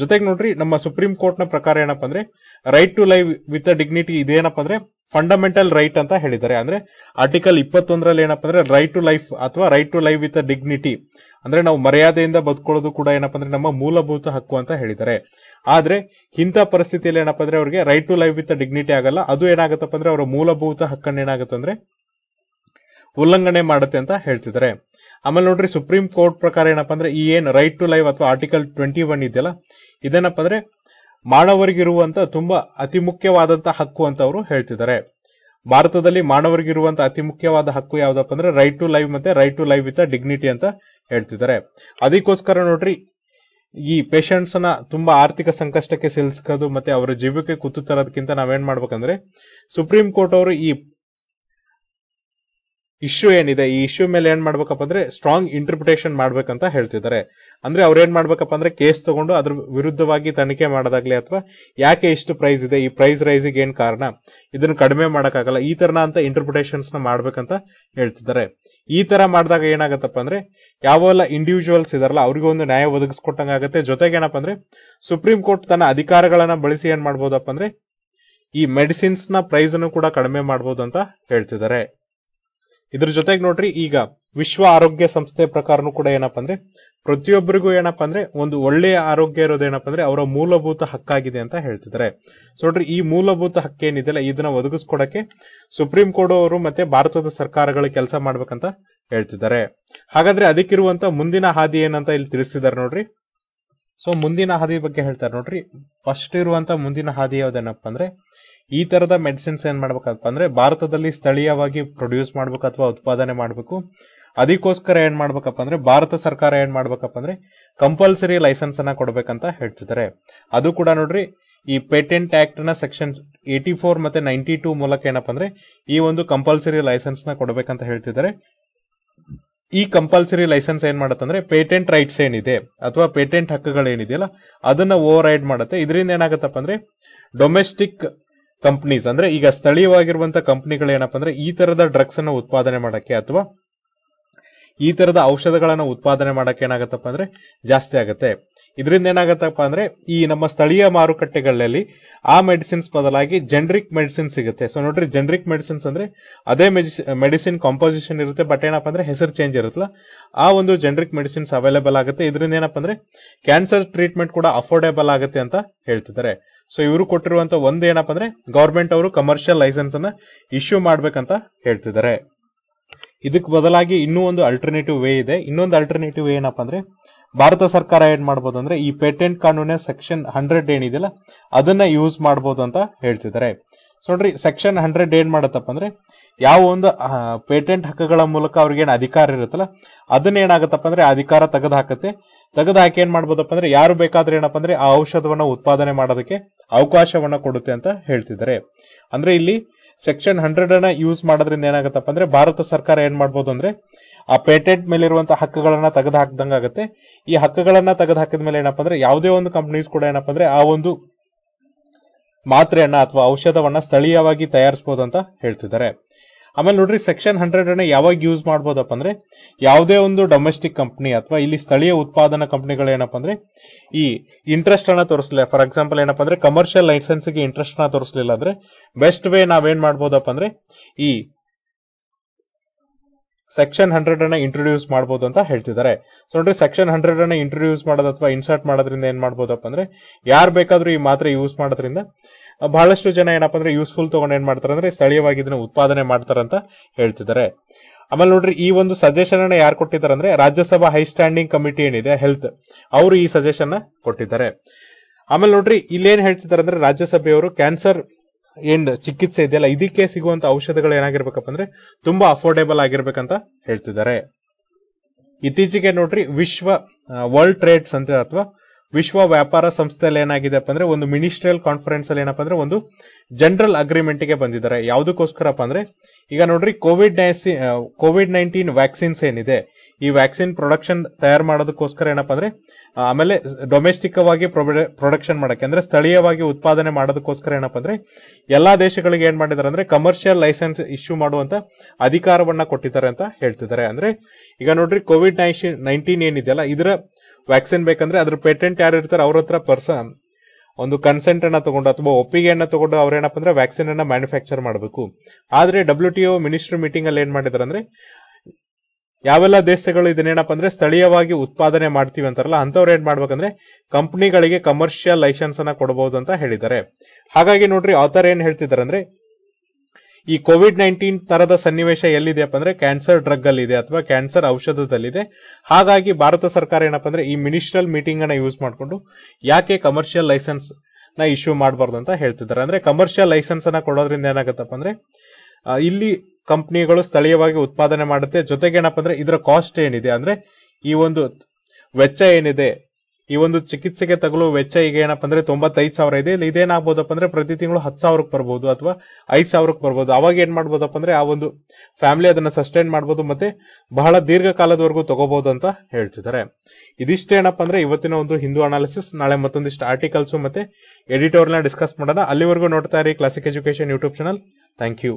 ಜೊತೆಗೆ ನೋಡ್ರಿ ನಮ್ಮ ಸುಪ್ರೀಂ ಕೋರ್ಟ್ ನ ಪ್ರಕಾರ ಏನಪ್ಪ ಅಂದ್ರೆ right to live with a dignity ಇದೇನಪ್ಪ ಅಂದ್ರೆ ಫಂಡಮೆಂಟಲ್ ರೈಟ್ ಅಂತ ಹೇಳಿದ್ದಾರೆ ಅಂದ್ರೆ ಆರ್ಟಿಕಲ್ ಇಪ್ಪತ್ತೊಂದರಲ್ಲಿ ಏನಪ್ಪ ಅಂದ್ರೆ ರೈಟ್ ಟು ಲೈಫ್ ಅಥವಾ right to live with a dignity ಅಂದ್ರೆ ನಾವು ಮರ್ಯಾದೆಯಿಂದ ಬದುಕೊಳ್ಳೋದು ಕೂಡ ಏನಪ್ಪ ಅಂದ್ರೆ ನಮ್ಮ ಮೂಲಭೂತ ಹಕ್ಕು ಅಂತ ಹೇಳಿದ್ದಾರೆ ಆದ್ರೆ ಇಂಥ ಪರಿಸ್ಥಿತಿಯಲ್ಲಿ ಏನಪ್ಪ ಅಂದ್ರೆ ಅವರಿಗೆ right to live with dignity ಆಗಲ್ಲ ಅದು ಏನಾಗುತ್ತಪ್ಪ ಅಂದ್ರೆ ಅವರ ಮೂಲಭೂತ ಹಕ್ಕನ್ನು ಏನಾಗುತ್ತೆ ಅಂದ್ರೆ ಉಲ್ಲಂಘನೆ ಮಾಡುತ್ತೆ ಅಂತ ಹೇಳ್ತಿದ್ದಾರೆ ಆಮೇಲೆ ನೋಡ್ರಿ ಸುಪ್ರೀಂ ಕೋರ್ಟ್ ಪ್ರಕಾರ ಏನಪ್ಪಾ ಅಂದ್ರೆ ಈ ಏನ್ ರೈಟ್ ಟು ಲೈವ್ ಅಥವಾ ಆರ್ಟಿಕಲ್ ಟ್ವೆಂಟಿ ಒನ್ ಇದೆಯಲ್ಲ ಇದೇನಪ್ಪ ಅಂದ್ರೆ ಮಾನವರಿಗಿರುವಂತ ತುಂಬಾ ಅತಿ ಮುಖ್ಯವಾದಂತ ಹಕ್ಕು ಅಂತ ಅವರು ಹೇಳ್ತಿದ್ದಾರೆ ಭಾರತದಲ್ಲಿ ಮಾನವರಿಗಿರುವಂತಹ ಅತಿ ಮುಖ್ಯವಾದ ಹಕ್ಕು ಯಾವ್ದಪ್ಪ ಅಂದ್ರೆ ರೈಟ್ ಟು ಲೈವ್ ಮತ್ತೆ right to live with dignity ಅಂತ ಹೇಳ್ತಿದ್ದಾರೆ ಅದಕ್ಕೋಸ್ಕರ ನೋಡ್ರಿ ಈ ಪೇಷಂಟ್ಸ್ ನ ತುಂಬಾ ಆರ್ಥಿಕ ಸಂಕಷ್ಟಕ್ಕೆ ಸಿಲ್ಸ್ಕೋದು ಮತ್ತೆ ಅವರ ಜೀವಕ್ಕೆ ಕುತ್ತು ತರೋದಕ್ಕಿಂತ ನಾವೇನ್ ಮಾಡ್ಬೇಕಂದ್ರೆ ಸುಪ್ರೀಂ ಕೋರ್ಟ್ ಅವರು ಈ ಇಶ್ಯೂ ಏನಿದೆ ಈ ಇಶ್ಯೂ ಮೇಲೆ ಏನ್ ಮಾಡ್ಬೇಕಪ್ಪ ಅಂದ್ರೆ ಸ್ಟ್ರಾಂಗ್ ಇಂಟರ್ಪ್ರಿಟೇಷನ್ ಮಾಡ್ಬೇಕಂತ ಹೇಳ್ತಿದ್ದಾರೆ ಅಂದ್ರೆ ಏನ್ ಮಾಡ್ಬೇಕಪ್ಪ ಅಂದ್ರೆ ಕೇಸ್ ತಗೊಂಡು ಅದ್ರ ವಿರುದ್ಧವಾಗಿ ತನಿಖೆ ಮಾಡೋದಾಗ್ಲಿ ಅಥವಾ ಯಾಕೆ ಇಷ್ಟು ಪ್ರೈಸ್ ಇದೆ ಈ ಪ್ರೈಸ್ ರೈಸಿಗೆ ಏನ್ ಕಾರಣ ಇದನ್ನು ಕಡಿಮೆ ಮಾಡೋಕ್ಕಾಗಲ್ಲ ಈ ತರನ ಅಂತ ಇಂಟರ್ಪ್ರಿಟೇಷನ್ಸ್ ನ ಮಾಡ್ಬೇಕಂತ ಹೇಳ್ತಿದ್ದಾರೆ ಈ ತರ ಮಾಡಿದಾಗ ಏನಾಗತ್ತಪ್ಪ ಅಂದ್ರೆ ಯಾವೆಲ್ಲ ಇಂಡಿವಿಜುವಲ್ಸ್ ಇದಾರಲ್ಲ ಅವ್ರಿಗೆ ಒಂದು ನ್ಯಾಯ ಒದಗಿಸ್ಕೊಟ್ಟಂಗಾಗತ್ತೆ ಜೊತೆಗೆ ಏನಪ್ಪ ಅಂದ್ರೆ ಸುಪ್ರೀಂ ಕೋರ್ಟ್ ತನ್ನ ಅಧಿಕಾರಗಳನ್ನ ಬಳಸಿ ಏನ್ ಮಾಡ್ಬೋದಪ್ಪ ಅಂದ್ರೆ ಈ ಮೆಡಿಸಿನ್ಸ್ ನ ಪ್ರೈಸ್ ಅನ್ನು ಕೂಡ ಕಡಿಮೆ ಮಾಡಬಹುದು ಅಂತ ಹೇಳ್ತಿದ್ದಾರೆ ಇದ್ರ ಜೊತೆಗೆ ನೋಡ್ರಿ ಈಗ ವಿಶ್ವ ಆರೋಗ್ಯ ಸಂಸ್ಥೆ ಪ್ರಕಾರನೂ ಕೂಡ ಏನಪ್ಪಾ ಅಂದ್ರೆ ಪ್ರತಿಯೊಬ್ಬರಿಗೂ ಏನಪ್ಪಾ ಅಂದ್ರೆ ಒಂದು ಒಳ್ಳೆಯ ಆರೋಗ್ಯ ಇರೋದು ಏನಪ್ಪಾ ಅಂದ್ರೆ ಅವರ ಮೂಲಭೂತ ಹಕ್ಕಾಗಿದೆ ಅಂತ ಹೇಳ್ತಿದ್ದಾರೆ ಸೊ ನೋಡ್ರಿ ಈ ಮೂಲಭೂತ ಹಕ್ಕ ಏನಿದೆಯಲ್ಲ ಇದನ್ನ ಒದಗಿಸ್ಕೊಡಕ್ಕೆ ಸುಪ್ರೀಂ ಕೋರ್ಟ್ ಅವರು ಮತ್ತೆ ಭಾರತದ ಸರ್ಕಾರಗಳು ಕೆಲಸ ಮಾಡ್ಬೇಕಂತ ಹೇಳ್ತಿದ್ದಾರೆ ಹಾಗಾದ್ರೆ ಅದಕ್ಕಿರುವಂತ ಮುಂದಿನ ಹಾದಿ ಏನಂತ ಇಲ್ಲಿ ತಿಳಿಸಿದ್ದಾರೆ ನೋಡ್ರಿ ಸೊ ಮುಂದಿನ ಹಾದಿ ಬಗ್ಗೆ ಹೇಳ್ತಾರೆ ನೋಡ್ರಿ ಫಸ್ಟ್ ಇರುವಂತ ಮುಂದಿನ ಹಾದಿ ಯಾವ್ದೇನಪ್ಪ ಅಂದ್ರೆ ಈ ತರದ ಮೆಡಿಸಿನ್ಸ್ ಏನ್ ಮಾಡ್ಬೇಕಪ್ಪ ಅಂದ್ರೆ ಭಾರತದಲ್ಲಿ ಸ್ಥಳೀಯವಾಗಿ ಪ್ರೊಡ್ಯೂಸ್ ಮಾಡ್ಬೇಕು ಅಥವಾ ಉತ್ಪಾದನೆ ಮಾಡಬೇಕು ಅದಕ್ಕೋಸ್ಕರ ಏನ್ ಮಾಡ್ಬೇಕಪ್ಪ ಅಂದ್ರೆ ಭಾರತ ಸರ್ಕಾರ ಏನ್ ಮಾಡ್ಬೇಕಪ್ಪ ಅಂದ್ರೆ ಕಂಪಲ್ಸರಿ ಲೈಸೆನ್ಸ್ ಅನ್ನ ಕೊಡ್ಬೇಕಂತ ಹೇಳ್ತಿದ್ದಾರೆ ಅದು ಕೂಡ ನೋಡ್ರಿ ಈ ಪೇಟೆಂಟ್ ಆಕ್ಟ್ ನ ಸೆಕ್ಷನ್ ಏಟಿ ಫೋರ್ ಮತ್ತೆ ನೈಂಟಿ ಟೂ ಮೂಲಕ ಏನಪ್ಪ ಅಂದ್ರೆ ಈ ಒಂದು ಕಂಪಲ್ಸರಿ ಲೈಸೆನ್ಸ್ ನ ಕೊಡಬೇಕಂತ ಹೇಳ್ತಿದ್ದಾರೆ ಈ ಕಂಪಲ್ಸರಿ ಲೈಸೆನ್ಸ್ ಏನ್ ಮಾಡತ್ತಂದ್ರೆ ಪೇಟೆಂಟ್ ರೈಟ್ಸ್ ಏನಿದೆ ಅಥವಾ ಪೇಟೆಂಟ್ ಹಕ್ಕುಗಳೇನಿದೆಯಲ್ಲ ಅದನ್ನ ಓವರ್ ರೈಡ್ ಮಾಡುತ್ತೆ ಇದರಿಂದ ಏನಾಗುತ್ತಪ್ಪ ಅಂದ್ರೆ ಡೊಮೆಸ್ಟಿಕ್ ಕಂಪ್ನೀಸ್ ಅಂದ್ರೆ ಈಗ ಸ್ಥಳೀಯವಾಗಿರುವಂತಹ ಕಂಪ್ನಿಗಳು ಏನಪ್ಪಾ ಅಂದ್ರೆ ಈ ತರದ ಡ್ರಗ್ಸ್ ಅನ್ನು ಉತ್ಪಾದನೆ ಮಾಡಕ್ಕೆ ಅಥವಾ ಈ ತರದ ಔಷಧಗಳನ್ನು ಉತ್ಪಾದನೆ ಮಾಡಕ್ಕೆ ಏನಾಗತ್ತಪ್ಪ ಅಂದ್ರೆ ಜಾಸ್ತಿ ಆಗುತ್ತೆ ಇದರಿಂದ ಏನಾಗತ್ತಪ್ಪ ಅಂದ್ರೆ ಈ ನಮ್ಮ ಸ್ಥಳೀಯ ಮಾರುಕಟ್ಟೆಗಳಲ್ಲಿ ಆ ಮೆಡಿಸಿನ್ಸ್ ಬದಲಾಗಿ ಜೆನರಿಕ್ ಮೆಡಿಸಿನ್ ಸಿಗುತ್ತೆ ಸೊ ನೋಡ್ರಿ ಜೆನರಿಕ್ ಮೆಡಿಸಿನ್ಸ್ ಅಂದ್ರೆ ಅದೇ ಮೆಡಿಸಿನ್ ಕಾಂಪೋಸಿಷನ್ ಇರುತ್ತೆ ಬಟ್ ಏನಪ್ಪಾ ಅಂದ್ರೆ ಹೆಸರು ಚೇಂಜ್ ಇರುತ್ತಲ್ಲ ಆ ಒಂದು ಜೆನರಿಕ್ ಮೆಡಿಸಿನ್ಸ್ ಅವೈಲೇಬಲ್ ಆಗುತ್ತೆ ಇದರಿಂದ ಏನಪ್ಪಾ ಅಂದ್ರೆ ಕ್ಯಾನ್ಸರ್ ಟ್ರೀಟ್ಮೆಂಟ್ ಕೂಡ ಅಫೋರ್ಡೆಬಲ್ ಆಗುತ್ತೆ ಅಂತ ಹೇಳ್ತಿದ್ದಾರೆ ಸೊ ಇವರು ಕೊಟ್ಟಿರುವಂತ ಒಂದು ಏನಪ್ಪ ಅಂದ್ರೆ ಗವರ್ಮೆಂಟ್ ಅವರು ಕಮರ್ಷಿಯಲ್ ಲೈಸೆನ್ಸ್ ಅನ್ನ ಇಶ್ಯೂ ಮಾಡ್ಬೇಕಂತ ಹೇಳ್ತಿದ್ದಾರೆ ಇದಕ್ಕೆ ಬದಲಾಗಿ ಇನ್ನೂ ಒಂದು ಅಲ್ಟರ್ನೇಟಿವ್ ವೇ ಇದೆ ಇನ್ನೊಂದು ಅಲ್ಟರ್ನೇಟಿವ್ ಏನಪ್ಪ ಅಂದ್ರೆ ಭಾರತ ಸರ್ಕಾರ ಏನ್ ಮಾಡಬಹುದು ಅಂದ್ರೆ ಈ ಪೇಟೆಂಟ್ ಕಾನೂನಿನ ಸೆಕ್ಷನ್ ಹಂಡ್ರೆಡ್ ಏನಿದೆಯಲ್ಲ ಅದನ್ನ ಯೂಸ್ ಮಾಡಬಹುದು ಅಂತ ಹೇಳ್ತಿದ್ದಾರೆ ಸೊ ನೋಡ್ರಿ ಸೆಕ್ಷನ್ ಹಂಡ್ರೆಡ್ ಏನ್ ಮಾಡತ್ತಪ್ಪ ಅಂದ್ರೆ ಯಾವ ಒಂದು ಪೇಟೆಂಟ್ ಹಕ್ಕುಗಳ ಮೂಲಕ ಅವ್ರಿಗೆ ಏನು ಅಧಿಕಾರ ಇರುತ್ತಲ್ಲ ಅದನ್ನ ಏನಾಗತ್ತಪ್ಪ ಅಂದ್ರೆ ಅಧಿಕಾರ ತೆಗೆದು ಹಾಕತ್ತೆ ತೆಗೆದು ಹಾಕಿ ಏನ್ ಮಾಡ್ಬೋದಪ್ಪ ಅಂದ್ರೆ ಯಾರು ಬೇಕಾದ್ರೆ ಏನಪ್ಪ ಅಂದ್ರೆ ಆ ಔಷಧವನ್ನ ಉತ್ಪಾದನೆ ಮಾಡೋದಕ್ಕೆ ಅವಕಾಶವನ್ನ ಕೊಡುತ್ತೆ ಅಂತ ಹೇಳ್ತಿದ್ದಾರೆ ಅಂದ್ರೆ ಇಲ್ಲಿ ಸೆಕ್ಷನ್ ಹಂಡ್ರೆಡ್ ಅನ್ನ ಯೂಸ್ ಮಾಡೋದ್ರಿಂದ ಏನಾಗುತ್ತಪ್ಪ ಅಂದ್ರೆ ಭಾರತ ಸರ್ಕಾರ ಏನ್ ಮಾಡ್ಬೋದು ಅಂದ್ರೆ ಆ ಪೇಟೆಂಟ್ ಮೇಲೆ ಇರುವಂತಹ ಹಕ್ಕುಗಳನ್ನ ತೆಗೆದು ಹಾಕದಂಗ ಆಗುತ್ತೆ ಈ ಹಕ್ಕುಗಳನ್ನ ತೆಗೆದು ಹಾಕಿದ ಮೇಲೆ ಏನಪ್ಪಾ ಅಂದ್ರೆ ಯಾವುದೇ ಒಂದು ಕಂಪನೀಸ್ ಕೂಡ ಏನಪ್ಪ ಅಂದ್ರೆ ಆ ಒಂದು ಮಾತ್ರೆಯನ್ನ ಅಥವಾ ಔಷಧವನ್ನ ಸ್ಥಳೀಯವಾಗಿ ತಯಾರಿಸಬಹುದು ಅಂತ ಹೇಳ್ತಿದ್ದಾರೆ ಆಮೇಲೆ ನೋಡ್ರಿ ಸೆಕ್ಷನ್ ಹಂಡ್ರೆಡ್ ಅನ್ನ ಯಾವಾಗ ಯೂಸ್ ಮಾಡ್ಬೋದಪ್ಪ ಅಂದ್ರೆ ಯಾವುದೇ ಒಂದು ಡೊಮೆಸ್ಟಿಕ್ ಕಂಪ್ನಿ ಅಥವಾ ಇಲ್ಲಿ ಸ್ಥಳೀಯ ಉತ್ಪಾದನಾ ಕಂಪ್ನಿಗಳು ಏನಪ್ಪ ಅಂದ್ರೆ ಈ ಇಂಟ್ರೆಸ್ಟ್ ಅನ್ನ ತೋರಿಸಲಿಲ್ಲ ಫಾರ್ ಎಕ್ಸಾಂಪಲ್ ಏನಪ್ಪ ಅಂದ್ರೆ ಕಮರ್ಷಿಯಲ್ ಲೈಸೆನ್ಸ್ ಗೆ ಇಂಟ್ರೆಸ್ಟ್ ಅನ್ನ ತೋರಿಸಲಿಲ್ಲ ಅಂದ್ರೆ ಬೆಸ್ಟ್ ವೇ ನಾವೇನ್ ಮಾಡ್ಬೋದಪ್ಪ ಅಂದ್ರೆ ಈ ಸೆಕ್ಷನ್ ಹಂಡ್ರೆಡ್ ಅನ್ನ ಇಂಟ್ರೊಡ್ಯೂಸ್ ಮಾಡಬಹುದು ಅಂತ ಹೇಳ್ತಿದ್ದಾರೆ ಸೊ ನೋಡ್ರಿ ಸೆಕ್ಷನ್ ಹಂಡ್ರೆಡ್ ಅನ್ನ ಇಂಟ್ರೊಡ್ಯೂಸ್ ಮಾಡೋದು ಅಥವಾ ಇನ್ಸರ್ಟ್ ಮಾಡೋದ್ರಿಂದ ಏನ್ ಮಾಡಬಹುದಪ್ಪ ಅಂದ್ರೆ ಯಾರು ಬೇಕಾದ್ರೂ ಈ ಮಾತ್ರೆ ಯೂಸ್ ಮಾಡೋದ್ರಿಂದ ಬಹಳಷ್ಟು ಜನ ಏನಪ್ಪ ಅಂದ್ರೆ ಯೂಸ್ಫುಲ್ ತಗೊಂಡು ಏನ್ ಮಾಡ್ತಾರೆ ಅಂದ್ರೆ ಸ್ಥಳೀಯವಾಗಿ ಇದನ್ನ ಉತ್ಪಾದನೆ ಮಾಡ್ತಾರಂತ ಹೇಳ್ತಿದ್ದಾರೆ ಆಮೇಲೆ ನೋಡ್ರಿ ಈ ಒಂದು ಸಜೆಷನ್ ಅನ್ನ ಯಾರು ಕೊಟ್ಟಿದ್ದಾರೆ ಅಂದ್ರೆ ರಾಜ್ಯಸಭಾ ಹೈ ಸ್ಟ್ಯಾಂಡಿಂಗ್ ಕಮಿಟಿ ಏನಿದೆ ಹೆಲ್ತ್ ಅವರು ಈ ಸಜೆಷನ್ ಕೊಟ್ಟಿದ್ದಾರೆ ಆಮೇಲೆ ನೋಡ್ರಿ ಇಲ್ಲೇನ್ ಹೇಳ್ತಿದ್ದಾರೆ ಅಂದ್ರೆ ರಾಜ್ಯಸಭೆಯವರು ಕ್ಯಾನ್ಸರ್ ಏನ್ ಚಿಕಿತ್ಸೆ ಇದೆಯಲ್ಲ ಇದಕ್ಕೆ ಸಿಗುವಂತ ಔಷಧಗಳು ಏನಾಗಿರ್ಬೇಕಪ್ಪ ಅಂದ್ರೆ ತುಂಬಾ ಅಫೋರ್ಡೇಬಲ್ ಆಗಿರ್ಬೇಕಂತ ಹೇಳ್ತಿದ್ದಾರೆ ಇತ್ತೀಚೆಗೆ ನೋಡ್ರಿ ವಿಶ್ವ ವರ್ಲ್ಡ್ ಟ್ರೇಡ್ಸ್ ಅಂತ ಅಥವಾ ವಿಶ್ವ ವ್ಯಾಪಾರ ಸಂಸ್ಥೆಯಲ್ಲಿ ಏನಾಗಿದೆಪ್ಪ ಅಂದ್ರೆ ಒಂದು ಮಿನಿಸ್ಟ್ರಿಯಲ್ ಕಾನ್ಫರೆನ್ಸ್ ಅಲ್ಲಿ ಏನಪ್ಪಾ ಅಂದ್ರೆ ಒಂದು ಜನರಲ್ ಅಗ್ರಿಮೆಂಟ್ ಗೆ ಬಂದಿದ್ದಾರೆ ಯಾವುದಕ್ಕೋಸ್ಕರಪ್ಪ ಅಂದ್ರೆ ಈಗ ನೋಡ್ರಿ ಕೋವಿಡ್ ಕೋವಿಡ್ ನೈನ್ಟೀನ್ ವ್ಯಾಕ್ಸಿನ್ಸ್ ಏನಿದೆ ಈ ವ್ಯಾಕ್ಸಿನ್ ಪ್ರೊಡಕ್ಷನ್ ತಯಾರು ಮಾಡೋದಕ್ಕೋಸ್ಕರ ಏನಪ್ಪ ಅಂದ್ರೆ ಆಮೇಲೆ ಡೊಮೆಸ್ಟಿಕ್ ಆಗಿ ಪ್ರೊಡಕ್ಷನ್ ಮಾಡಕ್ಕೆ ಅಂದ್ರೆ ಸ್ಥಳೀಯವಾಗಿ ಉತ್ಪಾದನೆ ಮಾಡೋದಕ್ಕೋಸ್ಕರ ಏನಪ್ಪಾ ಅಂದ್ರೆ ಎಲ್ಲಾ ದೇಶಗಳಿಗೆ ಏನ್ ಮಾಡಿದ್ದಾರೆ ಅಂದ್ರೆ ಕಮರ್ಷಿಯಲ್ ಲೈಸೆನ್ಸ್ ಇಶ್ಯೂ ಮಾಡುವಂತ ಅಧಿಕಾರವನ್ನ ಕೊಟ್ಟಿದ್ದಾರೆ ಅಂತ ಹೇಳ್ತಿದ್ದಾರೆ ಅಂದ್ರೆ ಈಗ ನೋಡ್ರಿ ಕೋವಿಡ್ ನೈನ್ಟೀನ್ ಏನಿದೆಯಲ್ಲ ಇದರ ವ್ಯಾಕ್ಸಿನ್ ಬೇಕಂದ್ರೆ ಅದ್ರ ಪೇಟೆಂಟ್ ಯಾರು ಇರ್ತಾರೆ ಅವ್ರ ಹತ್ರ ಪರ್ಸನ್ ಒಂದು ಕನ್ಸೆಂಟ್ ಅನ್ನ ತಗೊಂಡು ಅಥವಾ ಒಪ್ಪಿಗೆಯನ್ನ ತಗೊಂಡು ಏನಪ್ಪ ಅಂದ್ರೆ ವ್ಯಾಕ್ಸಿನ್ ಅನ್ನ ಮ್ಯಾನುಫ್ಯಾಕ್ಚರ್ ಮಾಡಬೇಕು ಆದ್ರೆ ಡಬ್ಲ್ಯೂ ಟಿ ಮಿನಿಸ್ಟರ್ ಮೀಟಿಂಗ್ ಅಲ್ಲಿ ಏನ್ ಮಾಡಿದಾರೆ ಅಂದ್ರೆ ಯಾವೆಲ್ಲ ದೇಶಗಳು ಇದನ್ನೇನಪ್ಪ ಅಂದ್ರೆ ಸ್ಥಳೀಯವಾಗಿ ಉತ್ಪಾದನೆ ಮಾಡ್ತೀವಿ ಅಂತಾರಲ್ಲ ಅಂತವ್ರು ಏನ್ ಮಾಡ್ಬೇಕಂದ್ರೆ ಕಂಪ್ನಿಗಳಿಗೆ ಕಮರ್ಷಿಯಲ್ ಲೈಸೆನ್ಸ್ ಅನ್ನ ಕೊಡಬಹುದು ಅಂತ ಹೇಳಿದ್ದಾರೆ ಹಾಗಾಗಿ ನೋಡ್ರಿ ಆತರ್ ಏನ್ ಹೇಳ್ತಿದ್ದಾರೆ ಅಂದ್ರೆ ಈ ಕೋವಿಡ್ ನೈನ್ಟೀನ್ ತರದ ಸನ್ನಿವೇಶ ಎಲ್ಲಿದೆಯಪ್ಪ ಅಂದ್ರೆ ಕ್ಯಾನ್ಸರ್ ಡ್ರಗ್ ಅಲ್ಲಿ ಇದೆ ಅಥವಾ ಕ್ಯಾನ್ಸರ್ ಔಷಧದಲ್ಲಿದೆ ಹಾಗಾಗಿ ಭಾರತ ಸರ್ಕಾರ ಏನಪ್ಪಾ ಅಂದ್ರೆ ಈ ಮಿನಿಸ್ಟ್ರಲ್ ಮೀಟಿಂಗ್ ಅನ್ನ ಯೂಸ್ ಮಾಡಿಕೊಂಡು ಯಾಕೆ ಕಮರ್ಷಿಯಲ್ ಲೈಸೆನ್ಸ್ ನ ಇಶ್ಯೂ ಮಾಡಬಾರ್ದು ಅಂತ ಹೇಳ್ತಿದ್ದಾರೆ ಅಂದ್ರೆ ಕಮರ್ಷಿಯಲ್ ಲೈಸೆನ್ಸ್ ಅನ್ನ ಕೊಡೋದ್ರಿಂದ ಏನಾಗತ್ತಪ್ಪ ಅಂದ್ರೆ ಇಲ್ಲಿ ಕಂಪ್ನಿಗಳು ಸ್ಥಳೀಯವಾಗಿ ಉತ್ಪಾದನೆ ಮಾಡುತ್ತೆ ಜೊತೆಗೆ ಏನಪ್ಪ ಅಂದ್ರೆ ಇದರ ಕಾಸ್ಟ್ ಏನಿದೆ ಅಂದ್ರೆ ಈ ಒಂದು ವೆಚ್ಚ ಏನಿದೆ ಈ ಒಂದು ಚಿಕಿತ್ಸೆಗೆ ತಗಲುವ ವೆಚ್ಚ ಈಗ ಏನಪ್ಪ ಅಂದ್ರೆ ತೊಂಬತ್ತೈದು ಸಾವಿರ ಇದೆ ಇಲ್ಲಿ ಇದೇನಾಗ್ಬೋದಪ್ಪ ಅಂದ್ರೆ ಪ್ರತಿ ತಿಂಗಳು ಹತ್ತು ಸಾವಿರಕ್ಕೆ ಬರ್ಬೋದು ಅಥವಾ ಐದು ಸಾವಿರಕ್ಕೆ ಬರ್ಬೋದು ಅವಾಗ ಏನ್ ಮಾಡ್ಬೋದಪ್ಪ ಅಂದ್ರೆ ಆ ಒಂದು ಫ್ಯಾಮಿಲಿ ಅದನ್ನ ಸಸ್ಟೈನ್ ಮಾಡ್ಬೋದು ಮತ್ತೆ ಬಹಳ ದೀರ್ಘಕಾಲದವರೆಗೂ ತಗೋಬಹುದು ಅಂತ ಹೇಳ್ತಿದ್ದಾರೆ ಇದಿಷ್ಟೇ ಏನಪ್ಪ ಅಂದ್ರೆ ಇವತ್ತಿನ ಒಂದು ಹಿಂದೂ ಅನಾಲಿಸಿಸ್ ನಾಳೆ ಮತ್ತೊಂದಿಷ್ಟು ಆರ್ಟಿಕಲ್ಸ್ ಮತ್ತೆ ಎಡಿಟೋರ್ನ ಡಿಸ್ಕಸ್ ಮಾಡೋಣ ಅಲ್ಲಿವರೆಗೂ ನೋಡ್ತಾ ಇರಿ Classic Education YouTube channel thank you